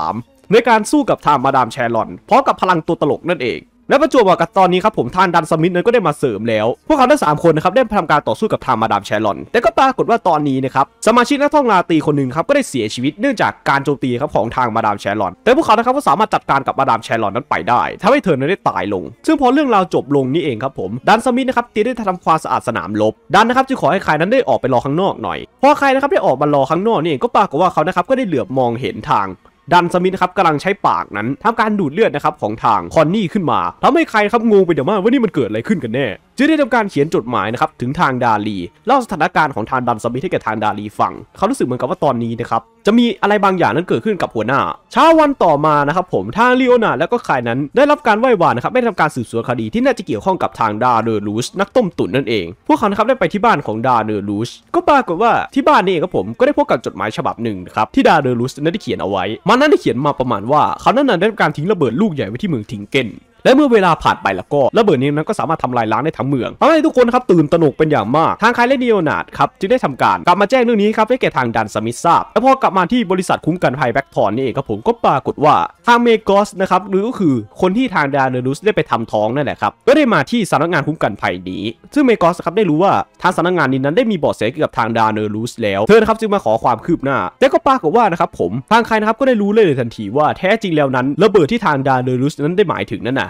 ในการสู้กับทางมาดามแชรลอนพร้อมกับพลังตัวตลกนั่นเองและประจวบกับตอนนี้ครับผมท่านดันสมิธนั้นก็ได้มาเสริมแล้ว พวกเขาทั้งสามคนนะครับได้ทำการต่อสู้กับทางมาดามแชรลอนแต่ก็ปรากฏว่าตอนนี้นะครับสมาชิกนักท่องราตีคนหนึ่งครับก็ได้เสียชีวิตเนื่องจากการโจมตีครับของทางมาดามแชรลอน แต่พวกเขานะครับก็สามารถจัดการกับมาดามแชรลอนนั้นไปได้ทำให้เธอนั้นได้ตายลง ซึ่งพอเรื่องราวจบลงนี่เองครับผมดันสมิธนะครับตีได้ทาความสะอาดสนามลบดันนะครับจึงขอให้ใครนั้นได้ออกไปรอข้างนอกหน่อยพอใครนะครับได้ออกมารอข้างนอกนี่เองก็ปรากฏว่าเขานะครับก็ได้เหลือบมองเห็นทางดันสมิธครับกำลังใช้ปากนั้น ทำการดูดเลือดนะครับของทางคอนนี่ขึ้นมา ทำให้ใครครับงงไปเดี๋ยวมากว่านี่มันเกิดอะไรขึ้นกันแน่จึงได้ทำการเขียนจดหมายนะครับถึงทางดาลีเล่าสถานการณ์ของทางดันสมิธให้แก่ทางดาลีฟัง เขารู้สึกเหมือนกับว่าตอนนี้นะครับจะมีอะไรบางอย่างนั้นเกิดขึ้นกับหัวหน้า เช้าวันต่อมานะครับผมทางลีโอนาและก็คายนั้นได้รับการไหว้วานนะครับไม่ทาการสืบสวนคดี ที่น่าจะเกี่ยวข้องกับทางดาเดอร์ลูสนักต้มตุ๋นนั่นเอง พวกเขาครับได้ไปที่บ้านของดาเดอร์ลูสก็ปรากฏว่าที่บ้านนี่ครับผมก็ได้พบกับจดหมายฉบับหนึ่งครับที่ดาเดอร์ลูสนั้นได้เขียนเอาไว้มันนั้นได้เขียนมาประมาณว่าเขานั้นได้ทำการทิ้งระเบิดลูกใหญ่ไว้ที่เมืองทิงเกนและเมื่อเวลาผ่านไปแล้วก็ ระเบิดนี้นั้นก็สามารถทำลายล้างได้ทั้งเมืองทำให้ทุกคนครับ ตื่นตระหนกเป็นอย่างมาก ทางคายและเนียนาดครับ จึงได้ทำการกลับมาแจ้งเรื่องนี้ครับให้แก่ทางดันสมิธทราบและพอกลับมาที่บริษัทคุ้มกันภัยแบ็กทอนนี่เองครับผมก็ปรากฏว่าทางเมกอสนะครับ หรือก็คือคนที่ทางดานเนรุสได้ไปทำท้องนั่นแหละครับก็ได้มาที่สำนักงานคุ้มกันภัยนี้ ซึ่งเมกอสครับได้รู้ว่าทางสำนักงานนี้นั้นได้มีบอดเสเกกับทางดานเนรุสแล้วเธอครับจึงมาขอความคืบหน้าแต่ก็ปรากฏว่านะครับผมทางใครนะครับก็ได้รู้เลยทันทีว่าแท้จริงแล้วนั้น ระเบิดที่ทางดานเนรุสนั้นได้หมายถึงนั่นน่ะ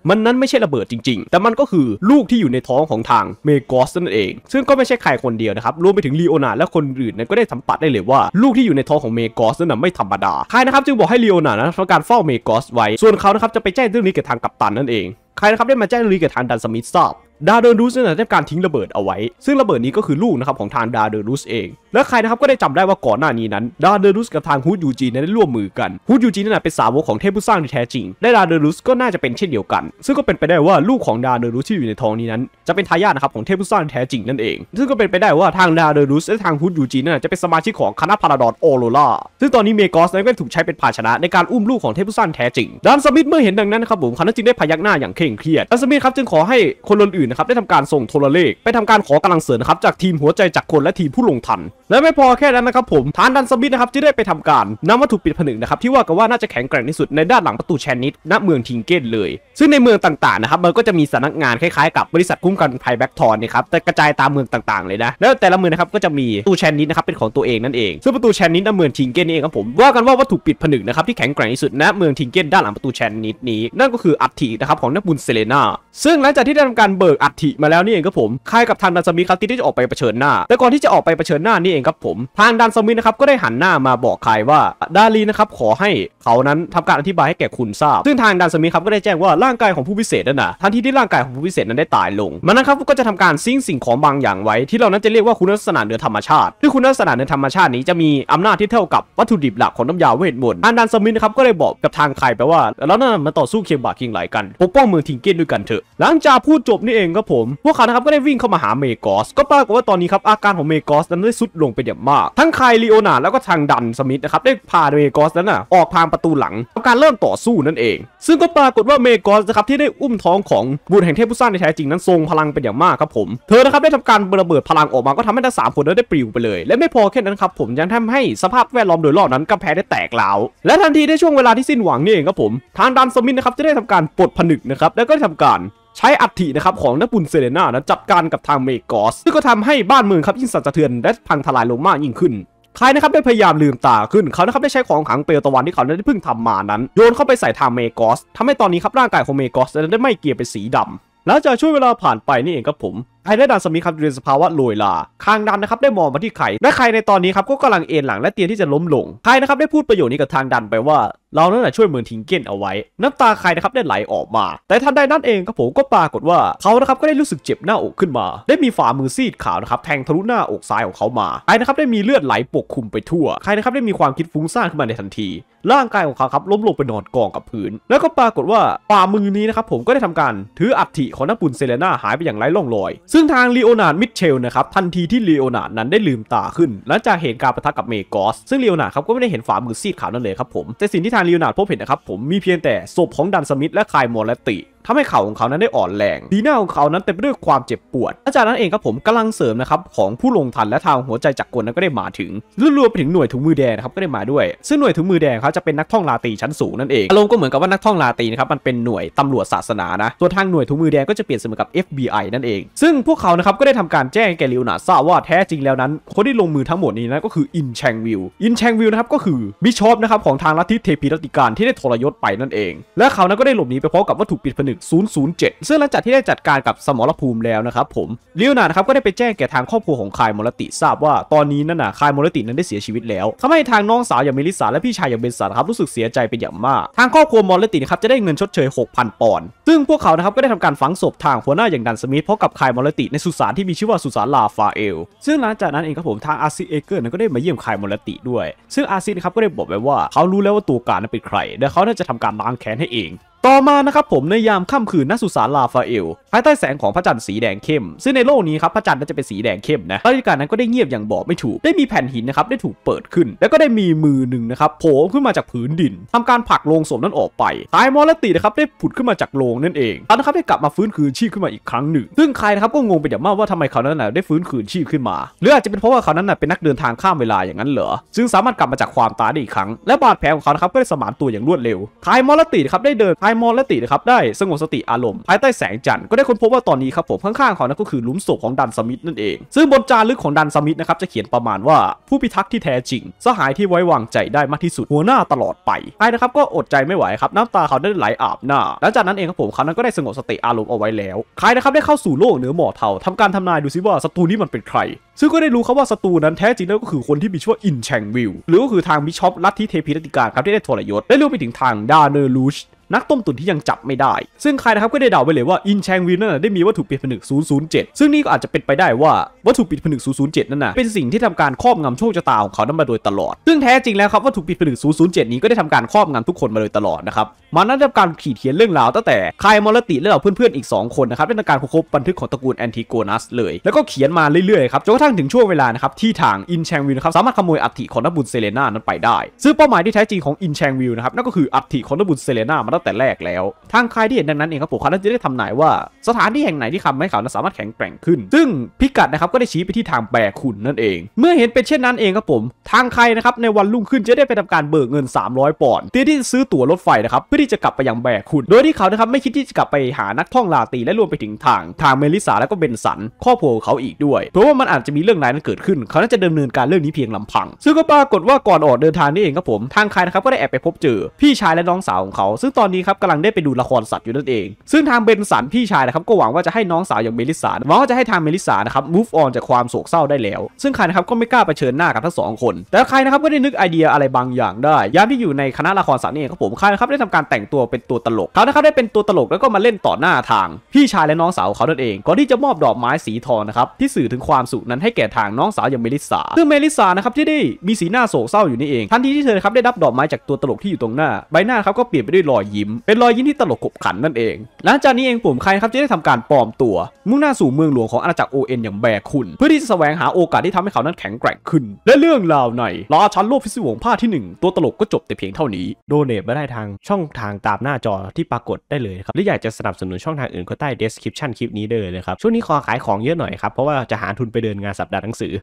มันนั้นไม่ใช่ระเบิดจริงๆ แต่มันก็คือลูกที่อยู่ในท้องของทางเมกอสนั่นเอง ซึ่งก็ไม่ใช่ใครคนเดียวนะครับ รวมไปถึงลีโอนาและคนอื่นนั้นก็ได้สัมผัสได้เลยว่า ลูกที่อยู่ในท้องของเมกอสนั้นไม่ธรรมดา ใครนะครับจึงบอกให้ลีโอนานะทำการเฝ้าเมกอสไว้ ส่วนเขานะครับจะไปแจ้งเรื่องนี้ กับทางกัปตันนั่นเองใครนะครับได้มาแจ้งลรีกับทางดันสมิธทราบดาเดอร์รูสเนี่ยได้การทิ้งระเบิดเอาไว้ ซึ่งระเบิดนี้ก็คือลูกนะครับของทางดาเดอร์ูสเอง และใครนะครับก็ได้จำได้ว่าก่อนหน้านี้นั้นดาเดอร์ูสกับทางฮูดยูจีนั้นได้ร่วมมือกันฮูดยูจีนั่นเป็นสาวกของเทพผู้สร้างที่แท้จริงและดาเดอร์ูสก็น่าจะเป็นเช่นเดียวกันซึ่งก็เป็นไปได้ว่าลูกของดาเดอรุสที่อยู่ในท้องนี้นั้น จะเป็นทายาทนะครับของเทพผู้ส้านแท้จริงนั่นเองซึ่งก็เป็นไปได้ว่าทางดาเดอรุสและทางฮุดยูจีนั่นจะเป็นสมาชิกของคณะพาราดอนโอโรล่าซึ่งตอนนี้เมกอสนั้นก็ถูกใช้เป็นภาชนะในการอุ้มลูกของเทพผู้ส้านแท้จริงดานสมิธเมื่อเห็นดังนั้นครับผมเขาจึงได้พยักหน้าอย่างเคร่งเครียดดานสมิธครับ จึงขอให้คนอื่นนะครับได้ทำการส่งโทรเลข ไปทำการขอกำลังเสริมนะครับจากทีมหัวใจจากคนและทีมผู้ลงทันและไม่พอแค่นั้นนะครับผม ทานดันสมิธนะครับ ที่ได้ไปทำการนำวัตถุปิดผนึกนะครับ ที่ว่ากันว่าน่าจะแข็งแกร่งที่สุดในด้านหลังประตูแชนนิดณเมืองทิงเกตเลย ซึ่งในเมืองต่างๆนะครับ มันก็จะมีสำนักงานคล้ายๆ กับบริษัท คุ้มกันภัยแบ็กทอนนะครับ แต่กระจายตามเมืองต่างๆเลยนะ แล้วแต่ละเมืองนะครับก็จะมีประตูแชนนิดนะครับเป็นของตัวเองนั่นเอง ซึ่งประตูแชนนิดณเมืองทิงเกตนี่เองครับผมว่ากันว่าวัตถุปิดผนึกนะครับที่แข็งแกร่งที่สุดณเมืองทิงเกตด้านหลังประตูแชนนิดนี้นั่นก็คืออัฐินะครับของนักบุญเซเลนาซึ่งหลังจากที่ได้ทำการเบิกอัฐิมาแล้วนี่เองครับผมค้ายกับทางดันสมิธครับที่ได้จะออกไปเผชิญหน้า แต่ก่อนที่จะออกไปเผชิญหน้านี่เองครับผมทางดันสมิธนะครับก็ได้หันหน้ามาบอกคายว่าดารีนะครับขอให้เขานั้นทำการอธิบายให้แก่คุณทราบ ซึ่งทางดันสมิธครับก็ได้แจ้งว่าร่างกายของผู้พิเศษนั้นนะทันทีที่ร่างกายของผู้พิเศษนั้นได้ตายลงมันนะครับก็จะทำการซิ่งสิ่งของบางอย่างไว้ ที่เรานั้นจะเรียกว่าคุณลักษณะเหนือธรรมชาติซึ่งคุณลักษณะเหนือธรรมชาตินี้จะมีอำนาจที่เท่ากับวัตถุดิบหลักของน้ำยาเวทมนต์ทางดันสมิธนะครับก็ได้บอกกับทางคายไปว่า แล้วนั้นมาต่อสู้เคียงบ่าเคียงไหลกันปกป้องเมืองทิงเก้นด้วยกันเถอะหลังจากพูดจบนี่เองครับผม พวกเขานะครับก็ได้วิ่งเข้ามาหาเมกอสก็ปรากฏว่าตอนนี้ครับอาการของเมกอสนั้นได้สุดลงเป็นอย่างมากทั้งคายลีโอนาแล้วก็ทางดันสมิธนะครับ ได้พาเมกอสนั้นนะออกทางประตูหลังทำการเริ่มต่อสู้นั่นเอง ซึ่งก็ปรากฏว่าเมกอสนะครับที่ได้อุ้มท้องของบุตรแห่งเทพผู้สร้างในแท้จริงนั้นทรงพลังเป็นอย่างมากครับผม เธอนะครับได้ทำการระเบิดพลังออกมาก็ทำให้ทั้งสามคนนั้นได้ปลิวไปเลย และไม่พอแค่นั้นครับผมยังทำให้สภาพแวดล้อมโดยรอบนั้นกระแพงได้แตกเลลาและทันทีในช่วงเวลาที่สิ้นหวังนี่เองครับผมทางดันสมิธนะครับจะได้ทำการปลดผนึกนะครับแล้วก็ทำการใช้อัฐินะครับของนักบุญเซเลน่านะจัดการกับทางเมกอสซึ่งก็ทำให้บ้านเมืองครับยิ่งสั่นสะเทือน และพังทลายลงมากยิ่งขึ้นคลายนะครับได้พยายามลืมตาขึ้นเขานะครับได้ใช้ของขังเปลวตะวันที่เขาได้เพิ่งทำมานั้น โยนเข้าไปใส่ทางเมกอสทำให้ตอนนี้ครับร่างกายของเมกอสได้ไม่เกลี่ยเป็นสีดำแล้วจะช่วยเวลาผ่านไปนี่เองครับผมไอ้ได้ดันสมีครับอยู่ในสภาวะลอยลาคางดันนะครับ ได้มองมาที่ไข่และไข่ในตอนนี้ครับก็กำลังเอ็นหลังและเตียมที่จะล้มลงไข่นะครับได้พูดประโยคนี้กับทางดันไปว่า เราเนี่ยแหละช่วยเมืองทิงเก้นเอาไว้ น้ำตาใครนะครับได้ไหลออกมา แต่ทันใดนั้นเองครับผมก็ปรากฏว่าเขานะครับก็ได้รู้สึกเจ็บหน้าอกขึ้นมา ได้มีฝ่ามือซีดขาวนะครับแทงทะลุหน้าอกซ้ายของเขามา ใครนะครับได้มีเลือดไหลปกคลุมไปทั่ว ใครนะครับได้มีความคิดฟุ้งซ่านขึ้นมาในทันที ร่างกายของเขาครับล้มลงไปนอนกองกับพื้น แล้วก็ปรากฏว่าฝ่ามือนี้นะครับผมก็ได้ทำการถืออัฐิของนักบุญเซเลน่าหายไปอย่างไร้ร่องรอยซึ่งทางลีโอนาร์ดมิเชลนะครับ ทันทีที่ลีโอนาร์ดนั้นได้ลืมตาขึ้นหลังจากเหตุการณ์ปะทะกับเมกอสซึ่งลีโอนาร์ดครับ ก็ไม่ได้เห็นฝ่ามือซีดขาวนั่นเลยครับผม แต่สิ่งที่ทางลีโอนาร์ดพบเห็นนะครับผมมีเพียงแต่ศพของดันสมิธและคายมอร์และติทำให้เข่าของเขานั้นได้อ่อนแรงดีหน้าของเขา นั้นเต็มไปด้วยความเจ็บปวด อาจารย์นั้นเองครับผมกำลังเสริมนะครับ ของผู้ลงทันและทางหัวใจจักรกลนั้นก็ได้มาถึงรวมไปถึงหน่วยถุงมือแดงนะครับก็ได้มาด้วย ซึ่งหน่วยถุงมือแดงเขาจะเป็นนักท่องลาตีชั้นสูงนั่นเอง อารมณ์ก็เหมือนกับว่านักท่องลาตีนะครับมันเป็นหน่วยตำรวจศาสนา นะตัวทางหน่วยถุงมือแดงก็จะเปลี่ยนเสมือนกับ FBI นั่นเอง ซึ่งพวกเขา นะครับ ก็ได้ทำการแจ้งแกลิวนาซาว่าแท้จริงแล้วนั้น คนที่ลงมือทั้งหมดนี้นะก็คืออินแชงวิลอินแชงวิลนะครับก็คือบิชอปนะครับของทางลัทธิเทพีรติการที่ได้ทรยศไปนั่นเอง และเขานั้นก็ได้หลบหนีไปพร้อมกับวัตถุปิดผน1007 ซึ่งหลังจากที่ได้จัดการกับสมรภูมิแล้วนะครับผมลิโอนานะครับก็ได้ไปแจ้งแก่ทางครอบครัวของคายมรติ ทราบว่าตอนนี้นั่นน่ะคายมรตินั้นได้เสียชีวิตแล้วทำให้ทางน้องสาวอย่างเมลิสาและพี่ชายอย่างเบนสันครับรู้สึกเสียใจเป็นอย่างมาก ทางครอบครัวมอลตินครับจะได้เงินชดเชย 6,000ปอนด์ซึ่งพวกเขานะครับก็ได้ทำการฝังศพทางหัวหน้าอย่างดันสมิธพร้อมกับคายมอลติในสุสานที่มีชื่อว่าสุสานลาฟาเอลซึ่งหลังจากนั้นเองครับผมทางอาซิเอเกอร์นั้นก็ได้มาเยี่ยมคายมรติด้วย ซึ่งอาซิครับก็ได้บอกไว้ว่า เขารู้แล้วว่าตัวการนั้นเป็นใครและเขาน่าจะทำการล้างแค้นให้เอง ต่อมานะครับผมในยาามค่ำคืนณสุสานลาฟาเอลภายใต้แสงของพระจันทร์สีแดงเข้ม ซึ่งในโลกนี้ครับพระจันทร์น่าจะเป็นสีแดงเข้มนะบรรยากาศนั้นก็ได้เงียบอย่างบอกไม่ถูก ได้มีแผ่นหินนะครับได้ถูกเปิดขึ้น แล้วก็ได้มีมือหนึ่งนะครับโผล่ขึ้นมาจากผืนดิน ทำการผลักโลงศพนั้นออกไปคายมอลตินะครับได้ผุดขึ้นมาจากโลงนั่นเองเขานะครับได้กลับมาฟื้นคืนชีพขึ้นมาอีกครั้งหนึ่ง ซึ่งคายนะครับก็งงไปอย่างมากว่าทำไมเขานั้นนะได้ฟื้นคืนชีพขึ้นมา หรืออาจจะเป็นเพราะว่าเขานั้นนะเป็นนักเดินทางข้ามเวลาอย่างนั้นเหรอซึ่งสามารถกลับมาจากความตายได้อีกครั้งและบาดแผลของเขานะครับก็ได้สมานตัวอย่างรวดเร็วคายมอลติครับได้เดินคายมอลตินะครับได้สงงบสติอารมณ์ ภายใต้แสงจันทร์ก็ได้ค้นพบว่าตอนนี้ครับผม ข้างๆเขานั้นก็คือหลุมศพของดันสมิธนั่นเอง ซึ่งบนจารึกของดันสมิธนะครับ จะเขียนประมาณว่าผู้พิทักษ์ที่แท้จริง สหายที่ไว้วางใจได้มากที่สุดหัวหน้าตลอดไปไอ้นะครับก็อดใจไม่ไหวครับ น้ำตาเขาได้ไหลอาบหน้าหลังจากนั้นเองครับผมเขานั้นก็ได้สงบสติอารมณ์เอาไว้แล้วใครนะครับได้เข้าสู่โลกเหนือหมอเทาทำการทำนายดูซิว่าศัตรูนี้มันเป็นใคร ซึ่งก็ได้รู้ครับว่าศัตรูนั้นแท้จริงแล้วก็คือคนที่มีชื่อว่าอินแชงวิลหรือก็คือทางมิชอปลัทธิเทพีรติการครับที่ได้ทรยศได้รู้ไปถึงทางดาเนอร์ลูชนักต้มตุ๋นที่ยังจับไม่ได้ ซึ่งใครนะครับก็ได้เดาไว้เลยว่าอินแชงวินนั่นได้มีวัตถุปิดผนึก 007 ซึ่งนี่ก็อาจจะเป็นไปได้ว่าวัตถุปิดผนึก 007 นั่นนะเป็นสิ่งที่ทำการครอบงำโชคชะตาของเขานั้นมาโดยตลอด ซึ่งแท้จริงแล้วครับวัตถุปิดผนึก 007 นี้ก็ได้ทำการครอบงำทุกคนมาโดยตลอดนะครับมันนั้นได้ทำการขีดเขียนเรื่องราวตั้งแต่คามอลติและเหล่าเพื่อนๆ อีก2คนนะครับเป็นการค้นพบบันทึกของตระกูลแอนติโกนัสเลย แล้วก็เขียนมาเรื่อยๆครับจนกระทั่งถึงช่วงเวลานะครับที่ทางอินแชงวิลครับสามารถขโมยอัฐิของนักบุญเซเลน่านั้นไปได้ซึ่งเป้าหมายที่แท้จริงของอินแชงวิลนะครับนั่นก็คืออัฐิของนักบุญเซเลน่ามาตแต่แรกแล้วทางใครที่เห็นดังนั้นเองครับผมเขาจะได้ทำนายว่าสถานที่แห่งไหนที่ทำให้เขาสามารถแข็งแกร่งขึ้น ซึ่งพิกัดนะครับก็ได้ชี้ไปที่ทางแบกขุนนั่นเอง เมื่อเห็นเป็นเช่นนั้นเองครับผม ทางใครนะครับในวันรุ่งขึ้นจะได้ไปทำการเบิกเงิน 300 ปอนด์เพื่อที่จะซื้อตั๋วรถไฟนะครับเพื่อที่จะกลับไปยังแบกขุนโดยที่เขานะครับไม่คิดที่จะกลับไปหานักท่องลาตีและรวมไปถึงทาง ทางเมลิสาและก็เบนสันครอบครัวเขาอีกด้วย เพราะว่ามันอาจจะมีเรื่องร้ายนั้นเกิดขึ้น เขาน่าจะดำเนินการเรื่องนี้เพียงลำพังซึ่งก็ปรากฏว่าก่อนออกเดินทางนี่เองครับผม ทางครนะครับก็ได้แอบไปพบเจอพี่ชายและน้องสาวของเขา ซึ่งตอนนี้ครับกำลังได้ไปดูละครสัตว์อยู่นั่นเองซึ่งทางเบนสันพี่ชายนะครับก็หวังว่าจะให้น้องสาวอย่างเมลิสาหวังว่าจะให้ทางเมลิสานะครับ move on จากความโศกเศร้าได้แล้วซึ่งใครนะครับก็ไม่กล้าไปเชิญหน้ากับทั้งสองคน แต่ใครนะครับก็ได้นึกไอเดียอะไรบางอย่างได้ ยามที่อยู่ในคณะละครสัตว์นี่เอครับผมใครนะครับได้ทำการแต่งตัวเป็นตัวตลกเขานะครับได้เป็นตัวตลกแล้วก็มาเล่นต่อหน้าทาง พี่ชายและน้องสาวเขานั่นเองก่อนที่จะมอบดอกไม้สีทองนะครับที่สื่อถึงความสุขนั้นให้แก่ทางน้องสาวอย่างเมลิสาซึ่งเมลิสานะครับที่ได้มีสีหน้าโศกเศร้าอยู่นี่เองทันทีที่เธอครับได้รับดอกไม้จากตัวตลกที่อยู่ตรงหน้าใบหน้าครับก็เปลี่ยนไปด้วยรอยยิ้มเป็นรอยยิ้มที่ตลกขบขันนั่นเอง หลังจากนี้เอง ผมใครครับจะได้ทำการปลอมตัว มุ่งหน้าสู่เมืองหลวงของอาณาจักรโอเอ็นอย่างแบกคุณ เพื่อที่จะแสวงหาโอกาสที่ทำให้เขานั้นแข็งแกร่งขึ้น และเรื่องราวในราชันโลกฟิสิวงภาคที่ 1 ตัวตลกก็จบแต่เพียงเท่านี้ โดเนทมาได้ทางช่องทางตามหน้าจอที่ปรากฏได้เลยครับ หรืออยากจะสนับสนุนช่องทางอื่นก็ใต้ description คลิปนี้ได้เลยครับ ช่วงนี้ขอขายของเยอะหน่อยครับ เพราะว่าจะหาทุนไปเดินงานสัปดาห์หนังสือ